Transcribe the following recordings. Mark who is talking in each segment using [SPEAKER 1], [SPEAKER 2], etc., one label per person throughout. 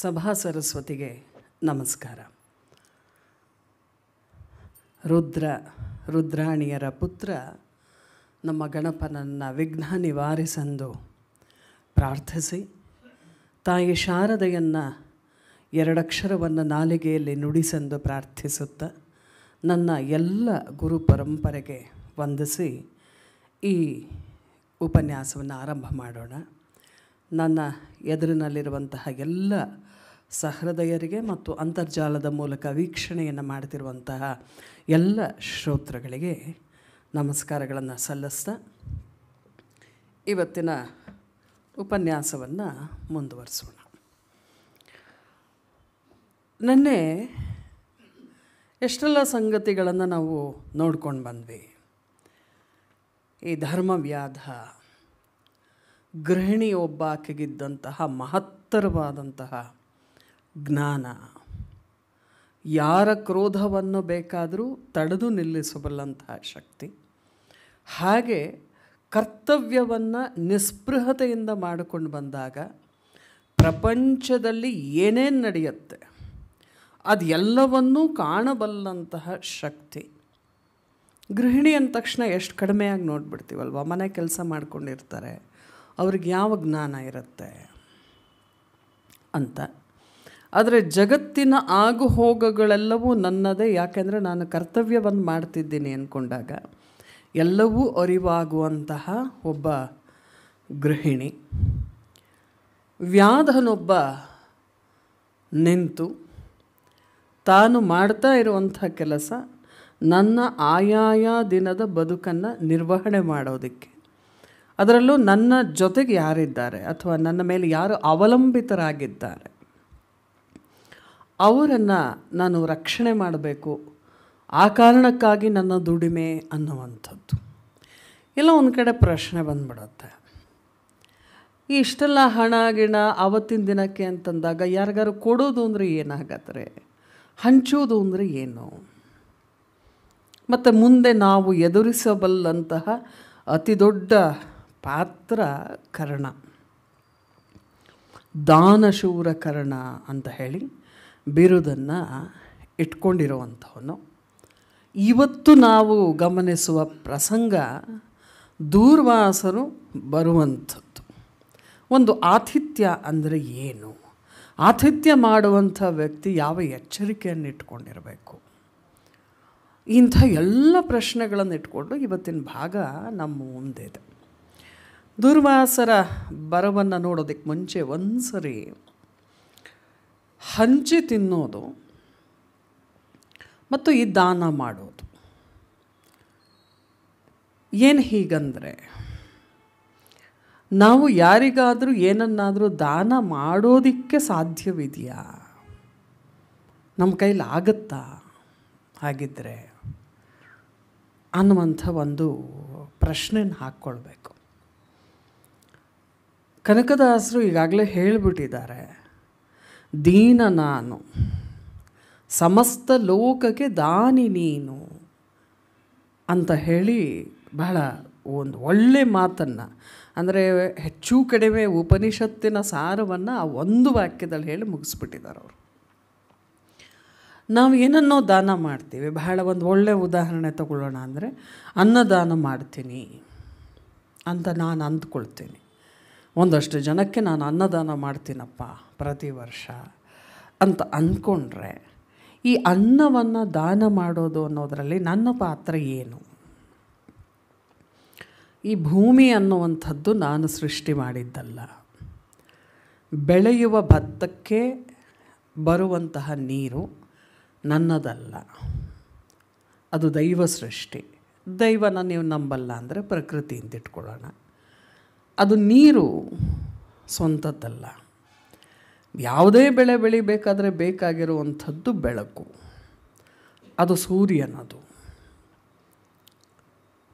[SPEAKER 1] ಸಭಾ ಸರಸ್ವತಿಗೆ ನಮಸ್ಕಾರ ರುದ್ರ ರುದ್ರಾಣಿಯರ ಪುತ್ರ ನಮ್ಮ ಗಣಪನನ್ನು ವಿಘ್ನ ನಿವಾರಿಸೆಂದು ಪ್ರಾರ್ಥಿಸಿ ತಾಯಿ ಶಾರದೆಯನ್ನು ಎರಡಕ್ಷರವನ್ನು ನಾಲಿಗೆಯಲ್ಲಿ ನುಡಿಸೆಂದು ಪ್ರಾರ್ಥಿಸುತ್ತ ನನ್ನ ಎಲ್ಲ ಗುರು ಪರಂಪರೆಗೆ ವಂದಿಸಿ ಈ ಉಪನ್ಯಾಸವನ್ನು ಆರಂಭ ಮಾಡೋಣ ನನ್ನ ಎದುರಿನಲ್ಲಿರುವಂತಹ ಎಲ್ಲ ಸಹೃದಯರಿಗೆ ಮತ್ತು ಅಂತರ್ಜಾಲದ ಮೂಲಕ ವೀಕ್ಷಣೆಯನ್ನು ಮಾಡ್ತಿರುವಂತಹ ಎಲ್ಲ ಶ್ರೋತೃಗಳಿಗೆ ನಮಸ್ಕಾರಗಳನ್ನು ಸಲ್ಲಿಸ್ತಾ ಇವತ್ತಿನ ಉಪನ್ಯಾಸವನ್ನು ಮುಂದುವರಿಸೋಣ ನಿನ್ನೆ ಎಷ್ಟೆಲ್ಲ ಸಂಗತಿಗಳನ್ನು ನಾವು ನೋಡ್ಕೊಂಡು ಬಂದ್ವಿ ಈ ಧರ್ಮವ್ಯಾಧ ಗೃಹಿಣಿ ಒಬ್ಬಾಕೆಗಿದ್ದಂತಹ ಮಹತ್ತರವಾದಂತಹ ಜ್ಞಾನ ಯಾರ ಕ್ರೋಧವನ್ನು ಬೇಕಾದರೂ ತಡೆದು ನಿಲ್ಲಿಸಬಲ್ಲಂತಹ ಶಕ್ತಿ ಹಾಗೆ ಕರ್ತವ್ಯವನ್ನು ನಿಸ್ಪೃಹತೆಯಿಂದ ಮಾಡಿಕೊಂಡು ಬಂದಾಗ ಪ್ರಪಂಚದಲ್ಲಿ ಏನೇನು ನಡೆಯುತ್ತೆ ಅದೆಲ್ಲವನ್ನೂ ಕಾಣಬಲ್ಲಂತಹ ಶಕ್ತಿ ಗೃಹಿಣಿ ಅಂದ ತಕ್ಷಣ ಎಷ್ಟು ಕಡಿಮೆಯಾಗಿ ನೋಡ್ಬಿಡ್ತೀವಲ್ವ ಮನೆ ಕೆಲಸ ಮಾಡ್ಕೊಂಡಿರ್ತಾರೆ ಅವ್ರಿಗೆ ಯಾವ ಜ್ಞಾನ ಇರುತ್ತೆ ಅಂತ ಆದರೆ ಜಗತ್ತಿನ ಆಗು ಹೋಗಗಳೆಲ್ಲವೂ ನನ್ನದೇ ಯಾಕೆಂದರೆ ನಾನು ಕರ್ತವ್ಯವನ್ನು ಮಾಡ್ತಿದ್ದೀನಿ ಅಂದ್ಕೊಂಡಾಗ ಎಲ್ಲವೂ ಅರಿವಾಗುವಂತಹ ಒಬ್ಬ ಗೃಹಿಣಿ ವ್ಯಾಧನೊಬ್ಬ ನಿಂತು ತಾನು ಮಾಡ್ತಾ ಇರುವಂಥ ಕೆಲಸ ನನ್ನ ಆಯಾಯ ದಿನದ ಬದುಕನ್ನು ನಿರ್ವಹಣೆ ಮಾಡೋದಕ್ಕೆ ಅದರಲ್ಲೂ ನನ್ನ ಜೊತೆಗೆ ಯಾರಿದ್ದಾರೆ ಅಥವಾ ನನ್ನ ಮೇಲೆ ಯಾರು ಅವಲಂಬಿತರಾಗಿದ್ದಾರೆ ಅವರನ್ನು ನಾನು ರಕ್ಷಣೆ ಮಾಡಬೇಕು ಆ ಕಾರಣಕ್ಕಾಗಿ ನನ್ನ ದುಡಿಮೆ ಅನ್ನುವಂಥದ್ದು ಎಲ್ಲ ಒಂದು ಕಡೆ ಪ್ರಶ್ನೆ ಬಂದ್ಬಿಡುತ್ತೆ ಈ ಇಷ್ಟೆಲ್ಲ ಹಣ ಗಿಣ ಆವತ್ತಿನ ದಿನಕ್ಕೆ ಅಂತಂದಾಗ ಯಾರಿಗಾರು ಕೊಡೋದು ಅಂದರೆ ಏನಾಗತ್ತರೆ ಹಂಚೋದು ಅಂದರೆ ಏನು ಮತ್ತು ಮುಂದೆ ನಾವು ಎದುರಿಸಬಲ್ಲಂತಹ ಅತಿ ದೊಡ್ಡ ಪಾತ್ರ ಕರ್ಣ ದಾನಶೂರ ಕರ್ಣ ಅಂತ ಹೇಳಿ ಬಿರುದನ್ನು ಇಟ್ಕೊಂಡಿರುವಂಥವನು ಇವತ್ತು ನಾವು ಗಮನಿಸುವ ಪ್ರಸಂಗ ದೂರ್ವಾಸರು ಬರುವಂಥದ್ದು ಒಂದು ಆತಿಥ್ಯ ಅಂದರೆ ಏನು ಆತಿಥ್ಯ ಮಾಡುವಂಥ ವ್ಯಕ್ತಿ ಯಾವ ಎಚ್ಚರಿಕೆಯನ್ನು ಇಟ್ಕೊಂಡಿರಬೇಕು ಇಂಥ ಎಲ್ಲ ಪ್ರಶ್ನೆಗಳನ್ನು ಇಟ್ಕೊಂಡು ಇವತ್ತಿನ ಭಾಗ ನಮ್ಮ ಮುಂದೆ ದುರ್ವಾಸರ ಬರವನ್ನು ನೋಡೋದಕ್ಕೆ ಮುಂಚೆ ಒಂದು ಸರಿ ಹಂಚಿ ತಿನ್ನೋದು ಮತ್ತು ಈ ದಾನ ಮಾಡೋದು ಏನು ಹೀಗಂದರೆ ನಾವು ಯಾರಿಗಾದರೂ ಏನನ್ನಾದರೂ ದಾನ ಮಾಡೋದಕ್ಕೆ ಸಾಧ್ಯವಿದೆಯಾ ನಮ್ಮ ಕೈಲಿ ಆಗುತ್ತಾ ಹಾಗಿದ್ದರೆ ಅನ್ನುವಂಥ ಒಂದು ಪ್ರಶ್ನೆನ ಹಾಕ್ಕೊಳ್ಬೇಕು ಕನಕದಾಸರು ಈಗಾಗಲೇ ಹೇಳಿಬಿಟ್ಟಿದ್ದಾರೆ ದೀನ ನಾನು ಸಮಸ್ತ ಲೋಕಕ್ಕೆ ದಾನಿ ನೀನು ಅಂತ ಹೇಳಿ ಬಹಳ ಒಂದು ಒಳ್ಳೆ ಮಾತನ್ನು ಅಂದರೆ ಹೆಚ್ಚು ಕಡಿಮೆ ಉಪನಿಷತ್ತಿನ ಸಾರವನ್ನು ಆ ಒಂದು ವಾಕ್ಯದಲ್ಲಿ ಹೇಳಿ ಮುಗಿಸ್ಬಿಟ್ಟಿದ್ದಾರೆ ಅವರು ನಾವು ಏನನ್ನೋ ದಾನ ಮಾಡ್ತೀವಿ ಬಹಳ ಒಂದು ಒಳ್ಳೆಯ ಉದಾಹರಣೆ ತಗೊಳ್ಳೋಣ ಅಂದರೆ ಅನ್ನದಾನ ಮಾಡ್ತೀನಿ ಅಂತ ನಾನು ಅಂದ್ಕೊಳ್ತೀನಿ ಒಂದಷ್ಟು ಜನಕ್ಕೆ ನಾನು ಅನ್ನದಾನ ಮಾಡ್ತೀನಪ್ಪ ಪ್ರತಿ ವರ್ಷ ಅಂತ ಅಂದ್ಕೊಂಡ್ರೆ ಈ ಅನ್ನವನ್ನು ದಾನ ಮಾಡೋದು ಅನ್ನೋದರಲ್ಲಿ ನನ್ನ ಪಾತ್ರ ಏನು ಈ ಭೂಮಿ ಅನ್ನುವಂಥದ್ದು ನಾನು ಸೃಷ್ಟಿ ಮಾಡಿದ್ದಲ್ಲ ಬೆಳೆಯುವ ಭತ್ತಕ್ಕೆ ಬರುವಂತಹ ನೀರು ನನ್ನದಲ್ಲ ಅದು ದೈವ ಸೃಷ್ಟಿ ದೈವನ ನೀವು ನಂಬಲ್ಲ ಅಂದರೆ ಪ್ರಕೃತಿ ಇಟ್ಕೊಳ್ಳೋಣ ಅದು ನೀರು ಸ್ವಂತದ್ದಲ್ಲ ಯಾವುದೇ ಬೆಳೆ ಬೆಳಿಬೇಕಾದ್ರೆ ಬೇಕಾಗಿರುವಂಥದ್ದು ಬೆಳಕು ಅದು ಸೂರ್ಯನದು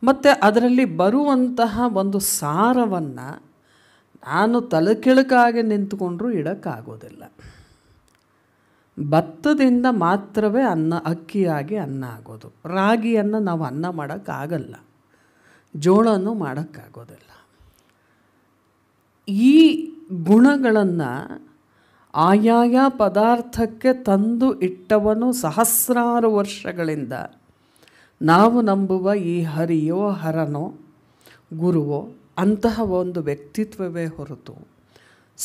[SPEAKER 1] ಮತ್ತು ಅದರಲ್ಲಿ ಬರುವಂತಹ ಒಂದು ಸಾರವನ್ನು ನಾನು ತಲೆಕೆಳಕಾಗಿ ನಿಂತುಕೊಂಡ್ರೂ ಇಡೋಕ್ಕಾಗೋದಿಲ್ಲ ಭತ್ತದಿಂದ ಮಾತ್ರವೇ ಅನ್ನ ಅಕ್ಕಿಯಾಗಿ ಅನ್ನ ಆಗೋದು ರಾಗಿಯನ್ನು ನಾವು ಅನ್ನ ಮಾಡೋಕ್ಕಾಗಲ್ಲ ಜೋಳನೂ ಮಾಡೋಕ್ಕಾಗೋದಿಲ್ಲ ಈ ಗುಣಗಳನ್ನು ಆಯಾಯ ಪದಾರ್ಥಕ್ಕೆ ತಂದು ಇಟ್ಟವನು ಸಹಸ್ರಾರು ವರ್ಷಗಳಿಂದ ನಾವು ನಂಬುವ ಈ ಹರಿಯೋ ಹರನೋ ಗುರುವೋ ಅಂತಹ ಒಂದು ವ್ಯಕ್ತಿತ್ವವೇ ಹೊರತು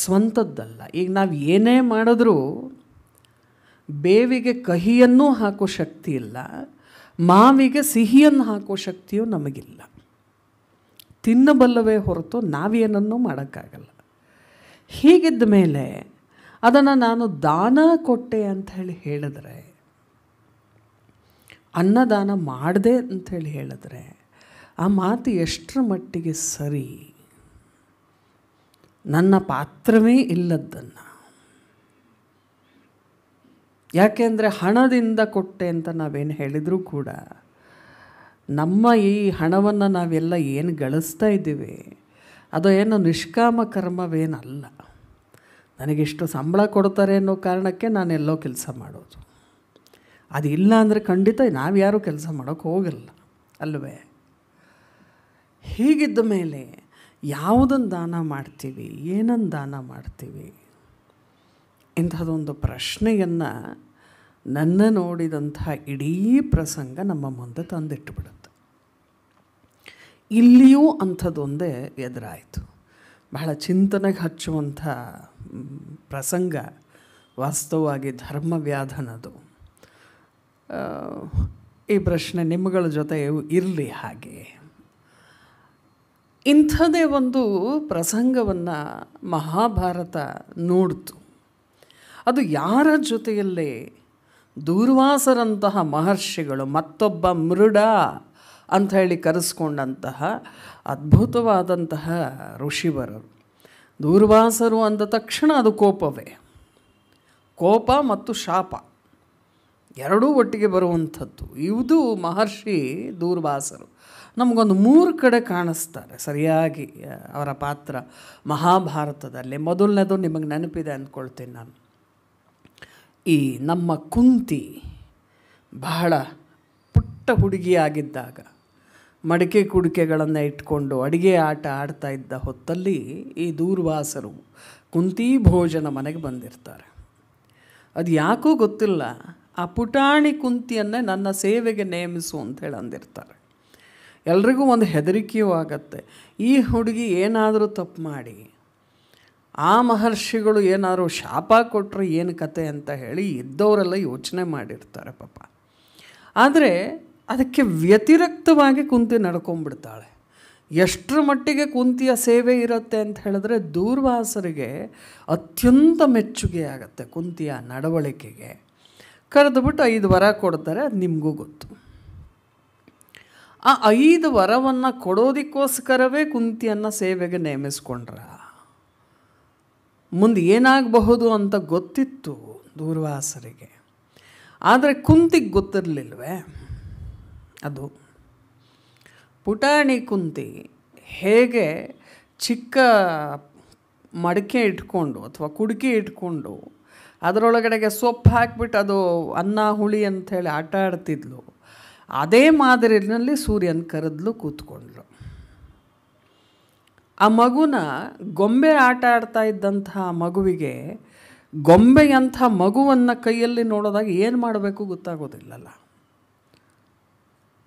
[SPEAKER 1] ಸ್ವಂತದ್ದಲ್ಲ ಈಗ ನಾವು ಏನೇ ಮಾಡಿದ್ರೂ ಬೇವಿಗೆ ಕಹಿಯನ್ನೂ ಹಾಕೋ ಶಕ್ತಿ ಇಲ್ಲ ಮಾವಿಗೆ ಸಿಹಿಯನ್ನು ಹಾಕೋ ಶಕ್ತಿಯೂ ನಮಗಿಲ್ಲ ತಿನ್ನಬಲ್ಲವೇ ಹೊರತು ನಾವೇನನ್ನೂ ಮಾಡೋಕ್ಕಾಗಲ್ಲ ಹೀಗಿದ್ದ ಮೇಲೆ ಅದನ್ನು ನಾನು ದಾನ ಕೊಟ್ಟೆ ಹೇಳಿ ಹೇಳಿದ್ರೆ ಅನ್ನದಾನ ಮಾಡಿದೆ ಅಂಥೇಳಿ ಹೇಳಿದ್ರೆ ಆ ಮಾತು ಎಷ್ಟರ ಮಟ್ಟಿಗೆ ಸರಿ ನನ್ನ ಪಾತ್ರವೇ ಇಲ್ಲದ್ದನ್ನು ಯಾಕೆಂದರೆ ಹಣದಿಂದ ಕೊಟ್ಟೆ ಅಂತ ನಾವೇನು ಹೇಳಿದರೂ ಕೂಡ ನಮ್ಮ ಈ ಹಣವನ್ನು ನಾವೆಲ್ಲ ಏನು ಗಳಿಸ್ತಾ ಇದ್ದೀವಿ ಅದು ಏನು ನಿಷ್ಕಾಮ ಕರ್ಮವೇನಲ್ಲ ನನಗಿಷ್ಟು ಸಂಬಳ ಕೊಡ್ತಾರೆ ಅನ್ನೋ ಕಾರಣಕ್ಕೆ ನಾನು ಎಲ್ಲೋ ಕೆಲಸ ಮಾಡೋದು ಅದು ಇಲ್ಲ ಅಂದರೆ ಖಂಡಿತ ನಾವು ಯಾರೂ ಕೆಲಸ ಮಾಡೋಕ್ಕೆ ಹೋಗಲ್ಲ ಅಲ್ವೇ ಹೀಗಿದ್ದ ಮೇಲೆ ಯಾವುದನ್ನು ದಾನ ಮಾಡ್ತೀವಿ ಏನನ್ನು ದಾನ ಮಾಡ್ತೀವಿ ಇಂಥದ್ದೊಂದು ಪ್ರಶ್ನೆಯನ್ನು ನನ್ನ ನೋಡಿದಂತಹ ಇಡೀ ಪ್ರಸಂಗ ನಮ್ಮ ಮುಂದೆ ತಂದಿಟ್ಟುಬಿಡುತ್ತೆ ಇಲ್ಲಿಯೂ ಅಂಥದ್ದೊಂದೇ ಎದುರಾಯಿತು ಬಹಳ ಚಿಂತನೆಗೆ ಹಚ್ಚುವಂಥ ಪ್ರಸಂಗ ವಾಸ್ತವವಾಗಿ ಧರ್ಮ ವ್ಯಾಧನದು ಈ ಪ್ರಶ್ನೆ ನಿಮ್ಮಗಳ ಜೊತೆ ಇರಲಿ ಹಾಗೆ ಇಂಥದೇ ಒಂದು ಪ್ರಸಂಗವನ್ನು ಮಹಾಭಾರತ ನೋಡ್ತು ಅದು ಯಾರ ಜೊತೆಯಲ್ಲೇ ದೂರ್ವಾಸರಂತಹ ಮಹರ್ಷಿಗಳು ಮತ್ತೊಬ್ಬ ಮೃಡ ಅಂತ ಹೇಳಿ ಕರೆಸ್ಕೊಂಡಂತಹ ಅದ್ಭುತವಾದಂತಹ ಋಷಿವರರು ದೂರ್ವಾಸರು ಅಂದ ತಕ್ಷಣ ಅದು ಕೋಪವೇ ಕೋಪ ಮತ್ತು ಶಾಪ ಎರಡೂ ಒಟ್ಟಿಗೆ ಬರುವಂಥದ್ದು ಇದು ಮಹರ್ಷಿ ದೂರ್ವಾಸರು ನಮಗೊಂದು ಮೂರು ಕಡೆ ಕಾಣಿಸ್ತಾರೆ ಸರಿಯಾಗಿ ಅವರ ಪಾತ್ರ ಮಹಾಭಾರತದಲ್ಲಿ ಮೊದಲನೇದು ನಿಮಗೆ ನೆನಪಿದೆ ಅಂದ್ಕೊಳ್ತೀನಿ ನಾನು ಈ ನಮ್ಮ ಕುಂತಿ ಬಹಳ ಪುಟ್ಟ ಹುಡುಗಿಯಾಗಿದ್ದಾಗ ಮಡಿಕೆ ಕುಡಿಕೆಗಳನ್ನು ಇಟ್ಕೊಂಡು ಅಡುಗೆ ಆಟ ಆಡ್ತಾ ಇದ್ದ ಹೊತ್ತಲ್ಲಿ ಈ ದೂರ್ವಾಸರು ಕುಂತಿ ಭೋಜನ ಮನೆಗೆ ಬಂದಿರ್ತಾರೆ ಅದು ಯಾಕೋ ಗೊತ್ತಿಲ್ಲ ಆ ಪುಟಾಣಿ ಕುಂತಿಯನ್ನೇ ನನ್ನ ಸೇವೆಗೆ ನೇಮಿಸು ಅಂತ ಹೇಳಿ ಅಂದಿರ್ತಾರೆ ಎಲ್ರಿಗೂ ಒಂದು ಹೆದರಿಕೆಯೂ ಆಗತ್ತೆ ಈ ಹುಡುಗಿ ಏನಾದರೂ ತಪ್ಪು ಮಾಡಿ ಆ ಮಹರ್ಷಿಗಳು ಏನಾದ್ರು ಶಾಪ ಕೊಟ್ಟರೆ ಏನು ಕತೆ ಅಂತ ಹೇಳಿ ಇದ್ದವರೆಲ್ಲ ಯೋಚನೆ ಮಾಡಿರ್ತಾರೆ ಪಾಪ ಆದರೆ ಅದಕ್ಕೆ ವ್ಯತಿರಕ್ತವಾಗಿ ಕುಂತಿ ನಡ್ಕೊಂಡ್ಬಿಡ್ತಾಳೆ ಎಷ್ಟರ ಮಟ್ಟಿಗೆ ಕುಂತಿಯ ಸೇವೆ ಇರುತ್ತೆ ಅಂತ ಹೇಳಿದ್ರೆ ದೂರ್ವಾಸರಿಗೆ ಅತ್ಯಂತ ಮೆಚ್ಚುಗೆ ಆಗುತ್ತೆ ಕುಂತಿಯ ನಡವಳಿಕೆಗೆ ಕರೆದುಬಿಟ್ಟು ಐದು ವರ ಕೊಡ್ತಾರೆ ಅದು ನಿಮಗೂ ಗೊತ್ತು ಆ ಐದು ವರವನ್ನು ಕೊಡೋದಕ್ಕೋಸ್ಕರವೇ ಕುಂತಿಯನ್ನು ಸೇವೆಗೆ ನೇಮಿಸ್ಕೊಂಡ್ರ ಮುಂದೆ ಏನಾಗಬಹುದು ಅಂತ ಗೊತ್ತಿತ್ತು ದೂರ್ವಾಸರಿಗೆ ಆದರೆ ಕುಂತಿಗೆ ಗೊತ್ತಿರಲಿಲ್ವೇ ಅದು ಪುಟಾಣಿ ಕುಂತಿ ಹೇಗೆ ಚಿಕ್ಕ ಮಡಿಕೆ ಇಟ್ಕೊಂಡು ಅಥವಾ ಕುಡಿಕೆ ಇಟ್ಕೊಂಡು ಅದರೊಳಗಡೆಗೆ ಸೊಪ್ಪು ಹಾಕ್ಬಿಟ್ಟು ಅದು ಅನ್ನ ಹುಳಿ ಅಂಥೇಳಿ ಆಟ ಆಡ್ತಿದ್ಲು ಅದೇ ಮಾದರಿನಲ್ಲಿ ಸೂರ್ಯನ ಕರೆದ್ಲು ಕೂತ್ಕೊಂಡ್ಲು ಆ ಮಗುನ ಗೊಂಬೆ ಆಟ ಆಡ್ತಾ ಇದ್ದಂತಹ ಮಗುವಿಗೆ ಗೊಂಬೆಯಂಥ ಮಗುವನ್ನು ಕೈಯಲ್ಲಿ ನೋಡೋದಾಗ ಏನು ಮಾಡಬೇಕು ಗೊತ್ತಾಗೋದಿಲ್ಲಲ್ಲ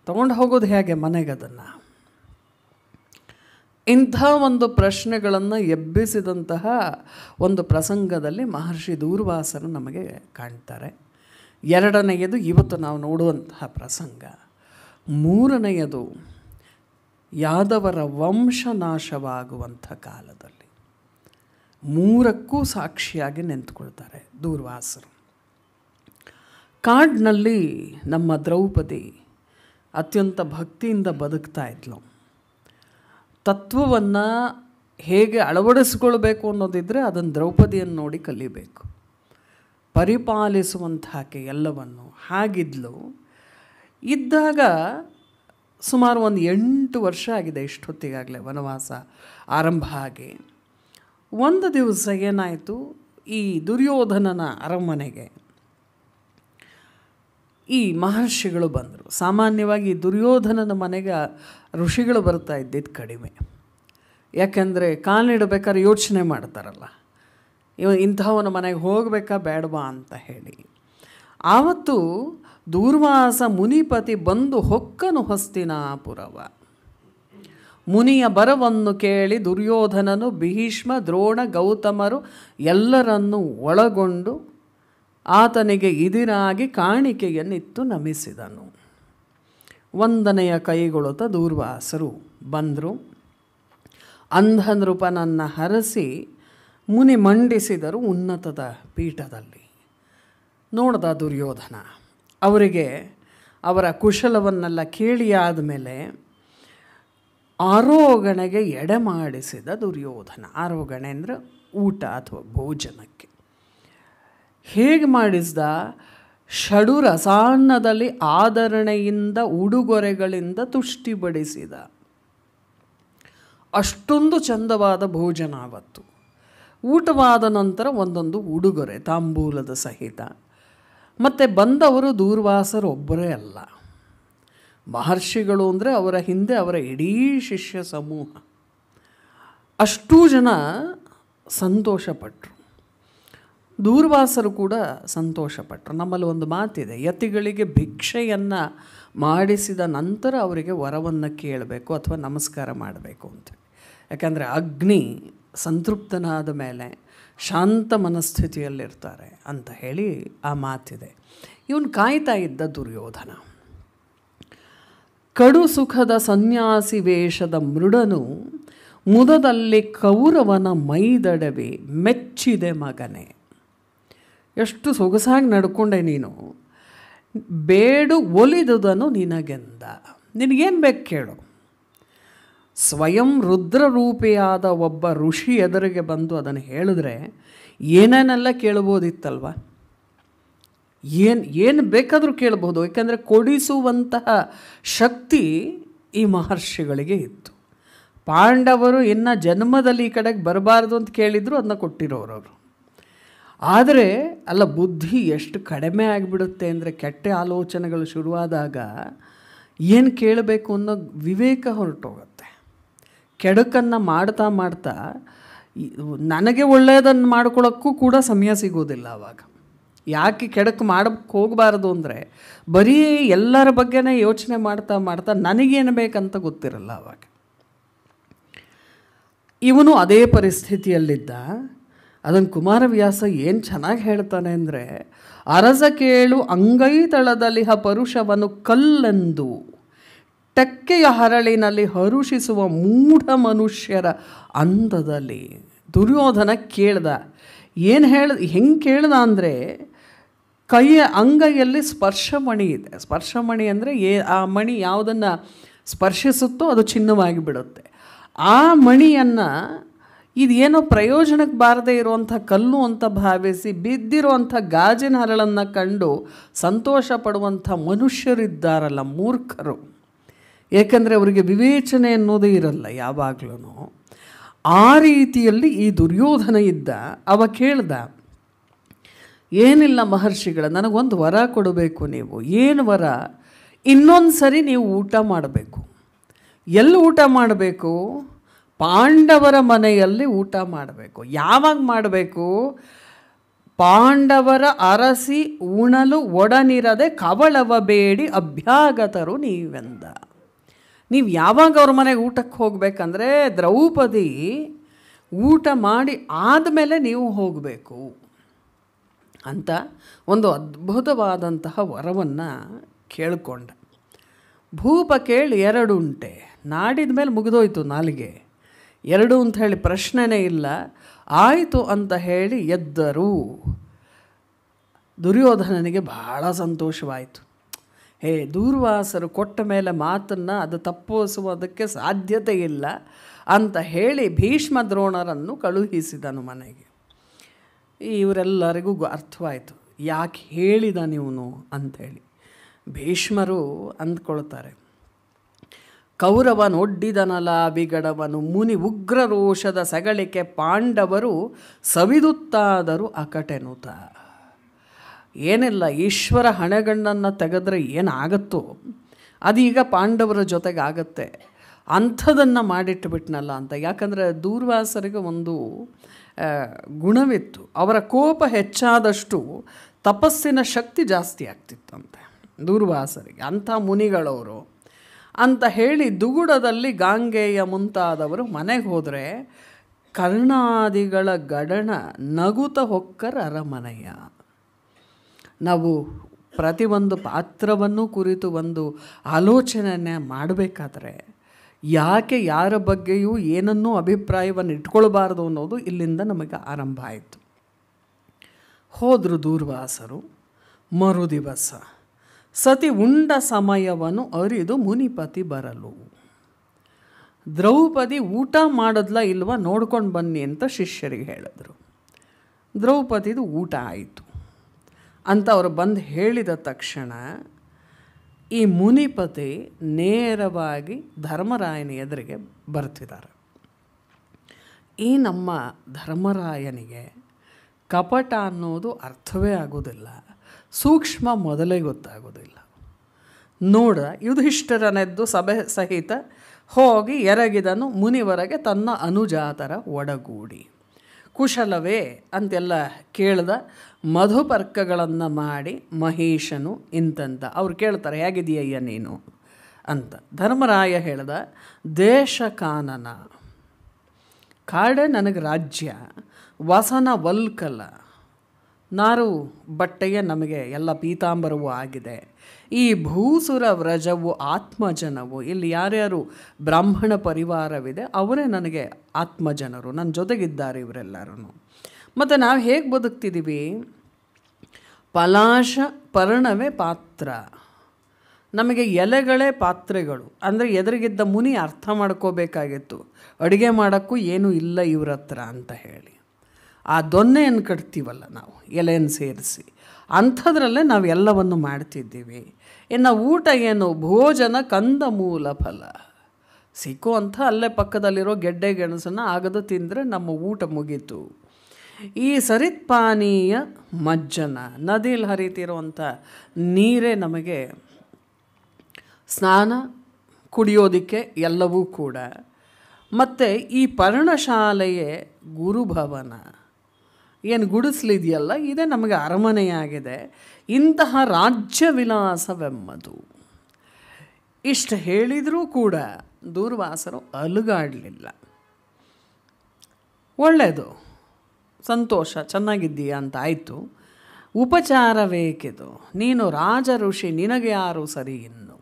[SPEAKER 1] ತಗೊಂಡು ಹೋಗೋದು ಹೇಗೆ ಮನೆಗೆ ಅದನ್ನು ಇಂಥ ಒಂದು ಪ್ರಶ್ನೆಗಳನ್ನು ಎಬ್ಬಿಸಿದಂತಹ ಒಂದು ಪ್ರಸಂಗದಲ್ಲಿ ಮಹರ್ಷಿ ದೂರ್ವಾಸರು ನಮಗೆ ಕಾಣ್ತಾರೆ ಎರಡನೆಯದು ಇವತ್ತು ನಾವು ನೋಡುವಂತಹ ಪ್ರಸಂಗ ಮೂರನೆಯದು ಯಾದವರ ವಂಶನಾಶವಾಗುವಂಥ ಕಾಲದಲ್ಲಿ ಮೂರಕ್ಕೂ ಸಾಕ್ಷಿಯಾಗಿ ನಿಂತ್ಕೊಳ್ತಾರೆ ದೂರ್ವಾಸರು ಕಾಡ್ನಲ್ಲಿ ನಮ್ಮ ದ್ರೌಪದಿ ಅತ್ಯಂತ ಭಕ್ತಿಯಿಂದ ಬದುಕ್ತಾ ಇದ್ಲು ತತ್ವವನ್ನು ಹೇಗೆ ಅಳವಡಿಸ್ಕೊಳ್ಬೇಕು ಅನ್ನೋದಿದ್ದರೆ ಅದನ್ನು ದ್ರೌಪದಿಯನ್ನು ನೋಡಿ ಕಲಿಬೇಕು ಪರಿಪಾಲಿಸುವಂಥ ಎಲ್ಲವನ್ನು ಹಾಗಿದ್ಲು ಇದ್ದಾಗ ಸುಮಾರು ಒಂದು ಎಂಟು ವರ್ಷ ಆಗಿದೆ ಇಷ್ಟೊತ್ತಿಗಾಗಲೇ ವನವಾಸ ಆರಂಭ ಆಗಿ ಒಂದು ದಿವಸ ಏನಾಯಿತು ಈ ದುರ್ಯೋಧನನ ಅರಮನೆಗೆ ಈ ಮಹರ್ಷಿಗಳು ಬಂದರು ಸಾಮಾನ್ಯವಾಗಿ ದುರ್ಯೋಧನನ ಮನೆಗೆ ಋಷಿಗಳು ಬರ್ತಾ ಇದ್ದಿದ್ದು ಕಡಿಮೆ ಯಾಕೆಂದರೆ ಕಾಲಿಡಬೇಕಾದ್ರೆ ಯೋಚನೆ ಮಾಡ್ತಾರಲ್ಲ ಇವ ಇಂಥವನ ಮನೆಗೆ ಹೋಗಬೇಕಾ ಬೇಡವಾ ಅಂತ ಹೇಳಿ ಆವತ್ತು ದೂರ್ವಾಸ ಮುನಿಪತಿ ಬಂದು ಹೊಕ್ಕನು ಹೊಸ್ತಿನಾಪುರವ ಮುನಿಯ ಬರವನ್ನು ಕೇಳಿ ದುರ್ಯೋಧನನು ಭೀಷ್ಮ ದ್ರೋಣ ಗೌತಮರು ಎಲ್ಲರನ್ನು ಒಳಗೊಂಡು ಆತನಿಗೆ ಇದಿರಾಗಿ ಕಾಣಿಕೆಯನ್ನಿತ್ತು ನಮಿಸಿದನು ವಂದನೆಯ ಕೈಗೊಳುತ್ತ ದೂರ್ವಾಸರು ಬಂದರು ಅಂಧನೃಪನನ್ನು ಹರಸಿ ಮುನಿ ಮಂಡಿಸಿದರು ಉನ್ನತದ ಪೀಠದಲ್ಲಿ ನೋಡ್ದ ದುರ್ಯೋಧನ ಅವರಿಗೆ ಅವರ ಕುಶಲವನ್ನೆಲ್ಲ ಕೇಳಿ ಆದಮೇಲೆ ಆರೋಗಣೆಗೆ ಮಾಡಿಸಿದ ದುರ್ಯೋಧನ ಆರೋಗಣೆ ಅಂದರೆ ಊಟ ಅಥವಾ ಭೋಜನಕ್ಕೆ ಹೇಗೆ ಮಾಡಿಸಿದ ಷಡು ರಸಾನ್ನದಲ್ಲಿ ಆಧರಣೆಯಿಂದ ಉಡುಗೊರೆಗಳಿಂದ ತುಷ್ಟಿಬಡಿಸಿದ ಅಷ್ಟೊಂದು ಚಂದವಾದ ಭೋಜನ ಆವತ್ತು ಊಟವಾದ ನಂತರ ಒಂದೊಂದು ಉಡುಗೊರೆ ತಾಂಬೂಲದ ಸಹಿತ ಮತ್ತು ಬಂದವರು ದೂರ್ವಾಸರೊಬ್ಬರೇ ಅಲ್ಲ ಮಹರ್ಷಿಗಳು ಅಂದರೆ ಅವರ ಹಿಂದೆ ಅವರ ಇಡೀ ಶಿಷ್ಯ ಸಮೂಹ ಅಷ್ಟೂ ಜನ ಸಂತೋಷಪಟ್ಟರು ದೂರ್ವಾಸರು ಕೂಡ ಸಂತೋಷಪಟ್ಟರು ನಮ್ಮಲ್ಲಿ ಒಂದು ಮಾತಿದೆ ಯತಿಗಳಿಗೆ ಭಿಕ್ಷೆಯನ್ನು ಮಾಡಿಸಿದ ನಂತರ ಅವರಿಗೆ ವರವನ್ನು ಕೇಳಬೇಕು ಅಥವಾ ನಮಸ್ಕಾರ ಮಾಡಬೇಕು ಅಂತ ಯಾಕೆಂದರೆ ಅಗ್ನಿ ಸಂತೃಪ್ತನಾದ ಮೇಲೆ ಶಾಂತ ಮನಸ್ಥಿತಿಯಲ್ಲಿರ್ತಾರೆ ಅಂತ ಹೇಳಿ ಆ ಮಾತಿದೆ ಇವನು ಕಾಯ್ತಾ ಇದ್ದ ದುರ್ಯೋಧನ ಕಡು ಸುಖದ ಸನ್ಯಾಸಿ ವೇಷದ ಮೃಡನು ಮುದದಲ್ಲಿ ಕೌರವನ ಮೈದಡವಿ ಮೆಚ್ಚಿದೆ ಮಗನೇ ಎಷ್ಟು ಸೊಗಸಾಗಿ ನಡ್ಕೊಂಡೆ ನೀನು ಬೇಡು ಒಲಿದುದನು ನಿನಗೆಂದ ನಿನಗೇನು ಬೇಕು ಕೇಳು ಸ್ವಯಂ ರುದ್ರರೂಪಿಯಾದ ಒಬ್ಬ ಋಷಿ ಎದುರಿಗೆ ಬಂದು ಅದನ್ನು ಹೇಳಿದ್ರೆ ಏನೇನೆಲ್ಲ ಕೇಳ್ಬೋದಿತ್ತಲ್ವ ಏನು ಏನು ಬೇಕಾದರೂ ಕೇಳ್ಬೋದು ಏಕೆಂದರೆ ಕೊಡಿಸುವಂತಹ ಶಕ್ತಿ ಈ ಮಹರ್ಷಿಗಳಿಗೆ ಇತ್ತು ಪಾಂಡವರು ಇನ್ನು ಜನ್ಮದಲ್ಲಿ ಈ ಕಡೆಗೆ ಬರಬಾರ್ದು ಅಂತ ಕೇಳಿದ್ರು ಅದನ್ನ ಕೊಟ್ಟಿರೋರು ಅವರು ಆದರೆ ಅಲ್ಲ ಬುದ್ಧಿ ಎಷ್ಟು ಕಡಿಮೆ ಆಗಿಬಿಡುತ್ತೆ ಅಂದರೆ ಕೆಟ್ಟ ಆಲೋಚನೆಗಳು ಶುರುವಾದಾಗ ಏನು ಕೇಳಬೇಕು ಅನ್ನೋ ವಿವೇಕ ಹೊರಟೋಗುತ್ತೆ ಕೆಡಕನ್ನು ಮಾಡ್ತಾ ಮಾಡ್ತಾ ನನಗೆ ಒಳ್ಳೆಯದನ್ನು ಮಾಡ್ಕೊಳ್ಳೋಕ್ಕೂ ಕೂಡ ಸಮಯ ಸಿಗೋದಿಲ್ಲ ಆವಾಗ ಯಾಕೆ ಕೆಡಕ್ಕೆ ಮಾಡಕ್ಕೆ ಹೋಗಬಾರ್ದು ಅಂದರೆ ಬರೀ ಎಲ್ಲರ ಬಗ್ಗೆನೇ ಯೋಚನೆ ಮಾಡ್ತಾ ಮಾಡ್ತಾ ನನಗೇನು ಬೇಕಂತ ಗೊತ್ತಿರಲ್ಲ ಆವಾಗ ಇವನು ಅದೇ ಪರಿಸ್ಥಿತಿಯಲ್ಲಿದ್ದ ಅದನ್ನು ಕುಮಾರವ್ಯಾಸ ಏನು ಚೆನ್ನಾಗಿ ಹೇಳ್ತಾನೆ ಅಂದರೆ ಅರಸ ಕೇಳು ಅಂಗೈ ತಳದಲ್ಲಿಹ ಪರುಷವನ್ನು ಕಲ್ಲೆಂದು ತೆಕ್ಕೆಯ ಹರಳಿನಲ್ಲಿ ಹರುಷಿಸುವ ಮೂಢ ಮನುಷ್ಯರ ಅಂದದಲ್ಲಿ ದುರ್ಯೋಧನ ಕೇಳ್ದ ಏನು ಹೇಳ್ದ ಹೆಂಗೆ ಕೇಳ್ದ ಅಂದರೆ ಕೈಯ ಅಂಗೈಯಲ್ಲಿ ಸ್ಪರ್ಶಮಣಿ ಇದೆ ಸ್ಪರ್ಶಮಣಿ ಅಂದರೆ ಏ ಆ ಮಣಿ ಯಾವುದನ್ನು ಸ್ಪರ್ಶಿಸುತ್ತೋ ಅದು ಚಿನ್ನವಾಗಿ ಬಿಡುತ್ತೆ ಆ ಮಣಿಯನ್ನು ಇದೇನೋ ಪ್ರಯೋಜನಕ್ಕೆ ಬಾರದೇ ಇರುವಂಥ ಕಲ್ಲು ಅಂತ ಭಾವಿಸಿ ಬಿದ್ದಿರುವಂಥ ಗಾಜಿನ ಹರಳನ್ನು ಕಂಡು ಸಂತೋಷ ಪಡುವಂಥ ಮನುಷ್ಯರಿದ್ದಾರಲ್ಲ ಮೂರ್ಖರು ಏಕೆಂದರೆ ಅವರಿಗೆ ವಿವೇಚನೆ ಅನ್ನೋದೇ ಇರಲ್ಲ ಯಾವಾಗಲೂ ಆ ರೀತಿಯಲ್ಲಿ ಈ ದುರ್ಯೋಧನ ಇದ್ದ ಅವ ಕೇಳ್ದ ಏನಿಲ್ಲ ಮಹರ್ಷಿಗಳ ನನಗೊಂದು ವರ ಕೊಡಬೇಕು ನೀವು ಏನು ವರ ಇನ್ನೊಂದು ಸರಿ ನೀವು ಊಟ ಮಾಡಬೇಕು ಎಲ್ಲಿ ಊಟ ಮಾಡಬೇಕು ಪಾಂಡವರ ಮನೆಯಲ್ಲಿ ಊಟ ಮಾಡಬೇಕು ಯಾವಾಗ ಮಾಡಬೇಕು ಪಾಂಡವರ ಅರಸಿ ಉಣಲು ಒಡನಿರದೆ ಕವಳವ ಬೇಡಿ ಅಭ್ಯಾಗತರು ನೀವೆಂದ ನೀವು ಯಾವಾಗ ಅವ್ರ ಮನೆಗೆ ಊಟಕ್ಕೆ ಹೋಗಬೇಕಂದ್ರೆ ದ್ರೌಪದಿ ಊಟ ಮಾಡಿ ಆದಮೇಲೆ ನೀವು ಹೋಗಬೇಕು ಅಂತ ಒಂದು ಅದ್ಭುತವಾದಂತಹ ವರವನ್ನು ಕೇಳಿಕೊಂಡೆ ಭೂಪ ಕೇಳಿ ಎರಡುಂಟೆ ನಾಡಿದ ಮೇಲೆ ಮುಗಿದೋಯ್ತು ನಾಲಿಗೆ ಎರಡು ಅಂತ ಹೇಳಿ ಪ್ರಶ್ನೆನೇ ಇಲ್ಲ ಆಯಿತು ಅಂತ ಹೇಳಿ ಎದ್ದರು ದುರ್ಯೋಧನನಿಗೆ ಬಹಳ ಸಂತೋಷವಾಯಿತು ಹೇ ದೂರ್ವಾಸರು ಕೊಟ್ಟ ಮೇಲೆ ಮಾತನ್ನು ಅದು ತಪ್ಪಿಸುವುದಕ್ಕೆ ಸಾಧ್ಯತೆ ಇಲ್ಲ ಅಂತ ಹೇಳಿ ಭೀಷ್ಮ ದ್ರೋಣರನ್ನು ಕಳುಹಿಸಿದನು ಮನೆಗೆ ಇವರೆಲ್ಲರಿಗೂ ಅರ್ಥವಾಯಿತು ಯಾಕೆ ಹೇಳಿದ ನೀವು ಅಂಥೇಳಿ ಭೀಷ್ಮರು ಅಂದ್ಕೊಳ್ತಾರೆ ಕೌರವನೊಡ್ಡಿದನಲ ಬಿಗಡವನು ಮುನಿ ಉಗ್ರರೋಷದ ಸಗಳಿಕೆ ಪಾಂಡವರು ಸವಿದುತ್ತಾದರೂ ಅಕಟೆನುತ ಏನಿಲ್ಲ ಈಶ್ವರ ಹಣೆಗಣ್ಣನ್ನು ತೆಗೆದ್ರೆ ಏನಾಗತ್ತೋ ಅದೀಗ ಪಾಂಡವರ ಜೊತೆಗೆ ಆಗತ್ತೆ ಅಂಥದನ್ನು ಮಾಡಿಟ್ಟುಬಿಟ್ನಲ್ಲ ಅಂತ ಯಾಕಂದರೆ ದೂರ್ವಾಸರಿಗೆ ಒಂದು ಗುಣವಿತ್ತು ಅವರ ಕೋಪ ಹೆಚ್ಚಾದಷ್ಟು ತಪಸ್ಸಿನ ಶಕ್ತಿ ಜಾಸ್ತಿ ಆಗ್ತಿತ್ತಂತೆ ದೂರ್ವಾಸರಿಗೆ ಅಂಥ ಮುನಿಗಳವರು ಅಂತ ಹೇಳಿ ದುಗುಡದಲ್ಲಿ ಗಾಂಗೆಯ ಮುಂತಾದವರು ಮನೆಗೆ ಹೋದರೆ ಕರ್ಣಾದಿಗಳ ಗಡಣ ನಗುತ ಹೊಕ್ಕರ ಅರಮನೆಯ ನಾವು ಪ್ರತಿಯೊಂದು ಪಾತ್ರವನ್ನು ಕುರಿತು ಒಂದು ಆಲೋಚನೆಯನ್ನು ಮಾಡಬೇಕಾದ್ರೆ ಯಾಕೆ ಯಾರ ಬಗ್ಗೆಯೂ ಏನನ್ನೂ ಅಭಿಪ್ರಾಯವನ್ನು ಇಟ್ಕೊಳ್ಬಾರ್ದು ಅನ್ನೋದು ಇಲ್ಲಿಂದ ನಮಗೆ ಆರಂಭ ಆಯಿತು ಹೋದರು ದೂರ್ವಾಸರು ಮರುದಿವಸ ಸತಿ ಉಂಡ ಸಮಯವನ್ನು ಅರಿದು ಮುನಿಪತಿ ಬರಲು ದ್ರೌಪದಿ ಊಟ ಮಾಡೋದ್ಲ ಇಲ್ವ ನೋಡ್ಕೊಂಡು ಬನ್ನಿ ಅಂತ ಶಿಷ್ಯರಿಗೆ ಹೇಳಿದರು ದ್ರೌಪದಿದು ಊಟ ಆಯಿತು ಅಂತ ಅವರು ಬಂದು ಹೇಳಿದ ತಕ್ಷಣ ಈ ಮುನಿಪತಿ ನೇರವಾಗಿ ಧರ್ಮರಾಯನ ಎದುರಿಗೆ ಬರ್ತಿದ್ದಾರೆ ಈ ನಮ್ಮ ಧರ್ಮರಾಯನಿಗೆ ಕಪಟ ಅನ್ನೋದು ಅರ್ಥವೇ ಆಗೋದಿಲ್ಲ ಸೂಕ್ಷ್ಮ ಮೊದಲೇ ಗೊತ್ತಾಗೋದಿಲ್ಲ ನೋಡ ಯುಧಿಷ್ಠರನೆದ್ದು ಸಭೆ ಸಹಿತ ಹೋಗಿ ಎರಗಿದನು ಮುನಿವರೆಗೆ ತನ್ನ ಅನುಜಾತರ ಒಡಗೂಡಿ ಕುಶಲವೇ ಅಂತೆಲ್ಲ ಕೇಳ್ದ ಮಧುಪರ್ಕಗಳನ್ನು ಮಾಡಿ ಮಹೇಶನು ಇಂತಂತ ಅವ್ರು ಕೇಳ್ತಾರೆ ಹೇಗಿದೀಯ ನೀನು ಅಂತ ಧರ್ಮರಾಯ ಹೇಳ್ದ ದೇಶಕಾನನ ಕಾಡೆ ನನಗೆ ರಾಜ್ಯ ವಸನ ವಲ್ಕಲ ನಾರು ಬಟ್ಟೆಯ ನಮಗೆ ಎಲ್ಲ ಪೀತಾಂಬರವೂ ಆಗಿದೆ ಈ ಭೂಸುರ ವ್ರಜವು ಆತ್ಮಜನವು ಇಲ್ಲಿ ಯಾರ್ಯಾರು ಬ್ರಾಹ್ಮಣ ಪರಿವಾರವಿದೆ ಅವರೇ ನನಗೆ ಆತ್ಮಜನರು ನನ್ನ ಜೊತೆಗಿದ್ದಾರೆ ಇವರೆಲ್ಲರೂ ಮತ್ತು ನಾವು ಹೇಗೆ ಬದುಕ್ತಿದ್ದೀವಿ ಪಲಾಶ ಪರ್ಣವೇ ಪಾತ್ರ ನಮಗೆ ಎಲೆಗಳೇ ಪಾತ್ರೆಗಳು ಅಂದರೆ ಎದುರಿಗಿದ್ದ ಮುನಿ ಅರ್ಥ ಮಾಡ್ಕೋಬೇಕಾಗಿತ್ತು ಅಡುಗೆ ಮಾಡೋಕ್ಕೂ ಏನೂ ಇಲ್ಲ ಇವ್ರ ಹತ್ರ ಅಂತ ಹೇಳಿ ಆ ದೊನ್ನೆಯನ್ನು ಕಟ್ತೀವಲ್ಲ ನಾವು ಎಲೆಯನ್ನು ಸೇರಿಸಿ ಅಂಥದ್ರಲ್ಲೇ ನಾವು ಎಲ್ಲವನ್ನು ಮಾಡ್ತಿದ್ದೀವಿ ಇನ್ನು ಊಟ ಏನು ಭೋಜನ ಕಂದ ಮೂಲ ಫಲ ಸಿಕ್ಕುವಂಥ ಅಲ್ಲೇ ಪಕ್ಕದಲ್ಲಿರೋ ಗೆಡ್ಡೆ ಗೆಣಸನ್ನು ಆಗದು ತಿಂದರೆ ನಮ್ಮ ಊಟ ಮುಗೀತು ಈ ಸರಿತ್ ಪಾನೀಯ ಮಜ್ಜನ ನದಿಲಿ ಹರಿತಿರುವಂಥ ನೀರೇ ನಮಗೆ ಸ್ನಾನ ಕುಡಿಯೋದಕ್ಕೆ ಎಲ್ಲವೂ ಕೂಡ ಮತ್ತು ಈ ಪರ್ಣಶಾಲೆಯೇ ಗುರುಭವನ ಏನು ಗುಡಿಸ್ಲಿದೆಯಲ್ಲ ಇದೇ ನಮಗೆ ಅರಮನೆಯಾಗಿದೆ ಇಂತಹ ರಾಜ್ಯ ವಿಲಾಸವೆಂಬುದು ಇಷ್ಟು ಹೇಳಿದರೂ ಕೂಡ ದೂರ್ವಾಸರು ಅಲುಗಾಡಲಿಲ್ಲ ಒಳ್ಳೆಯದು ಸಂತೋಷ ಚೆನ್ನಾಗಿದ್ದೀಯಾ ಅಂತ ಆಯಿತು ಉಪಚಾರ ಬೇಕಿದು ನೀನು ರಾಜ ಋಷಿ ನಿನಗೆ ಯಾರು ಸರಿ ಇನ್ನು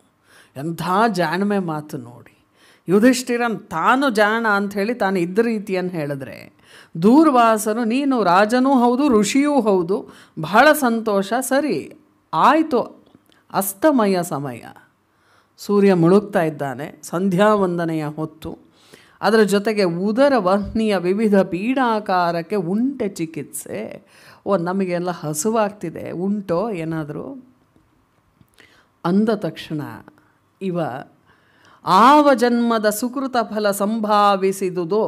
[SPEAKER 1] ಎಂಥ ಜಾಣ್ಮೆ ಮಾತು ನೋಡಿ ಯುಧಿಷ್ಠಿರನ್ ತಾನು ಜಾಣ ಅಂಥೇಳಿ ತಾನು ಇದ್ದ ರೀತಿಯನ್ನು ಹೇಳಿದ್ರೆ ದೂರ್ವಾಸನು ನೀನು ರಾಜನೂ ಹೌದು ಋಷಿಯೂ ಹೌದು ಬಹಳ ಸಂತೋಷ ಸರಿ ಆಯಿತು ಅಸ್ತಮಯ ಸಮಯ ಸೂರ್ಯ ಮುಳುಗ್ತಾ ಇದ್ದಾನೆ ಸಂಧ್ಯಾ ವಂದನೆಯ ಹೊತ್ತು ಅದರ ಜೊತೆಗೆ ವಹ್ನಿಯ ವಿವಿಧ ಪೀಡಾಕಾರಕ್ಕೆ ಉಂಟೆ ಚಿಕಿತ್ಸೆ ಓ ನಮಗೆಲ್ಲ ಹಸುವಾಗ್ತಿದೆ ಉಂಟೋ ಏನಾದರೂ ಅಂದ ತಕ್ಷಣ ಇವ ಆವ ಜನ್ಮದ ಸುಕೃತ ಫಲ ಸಂಭಾವಿಸಿದುದು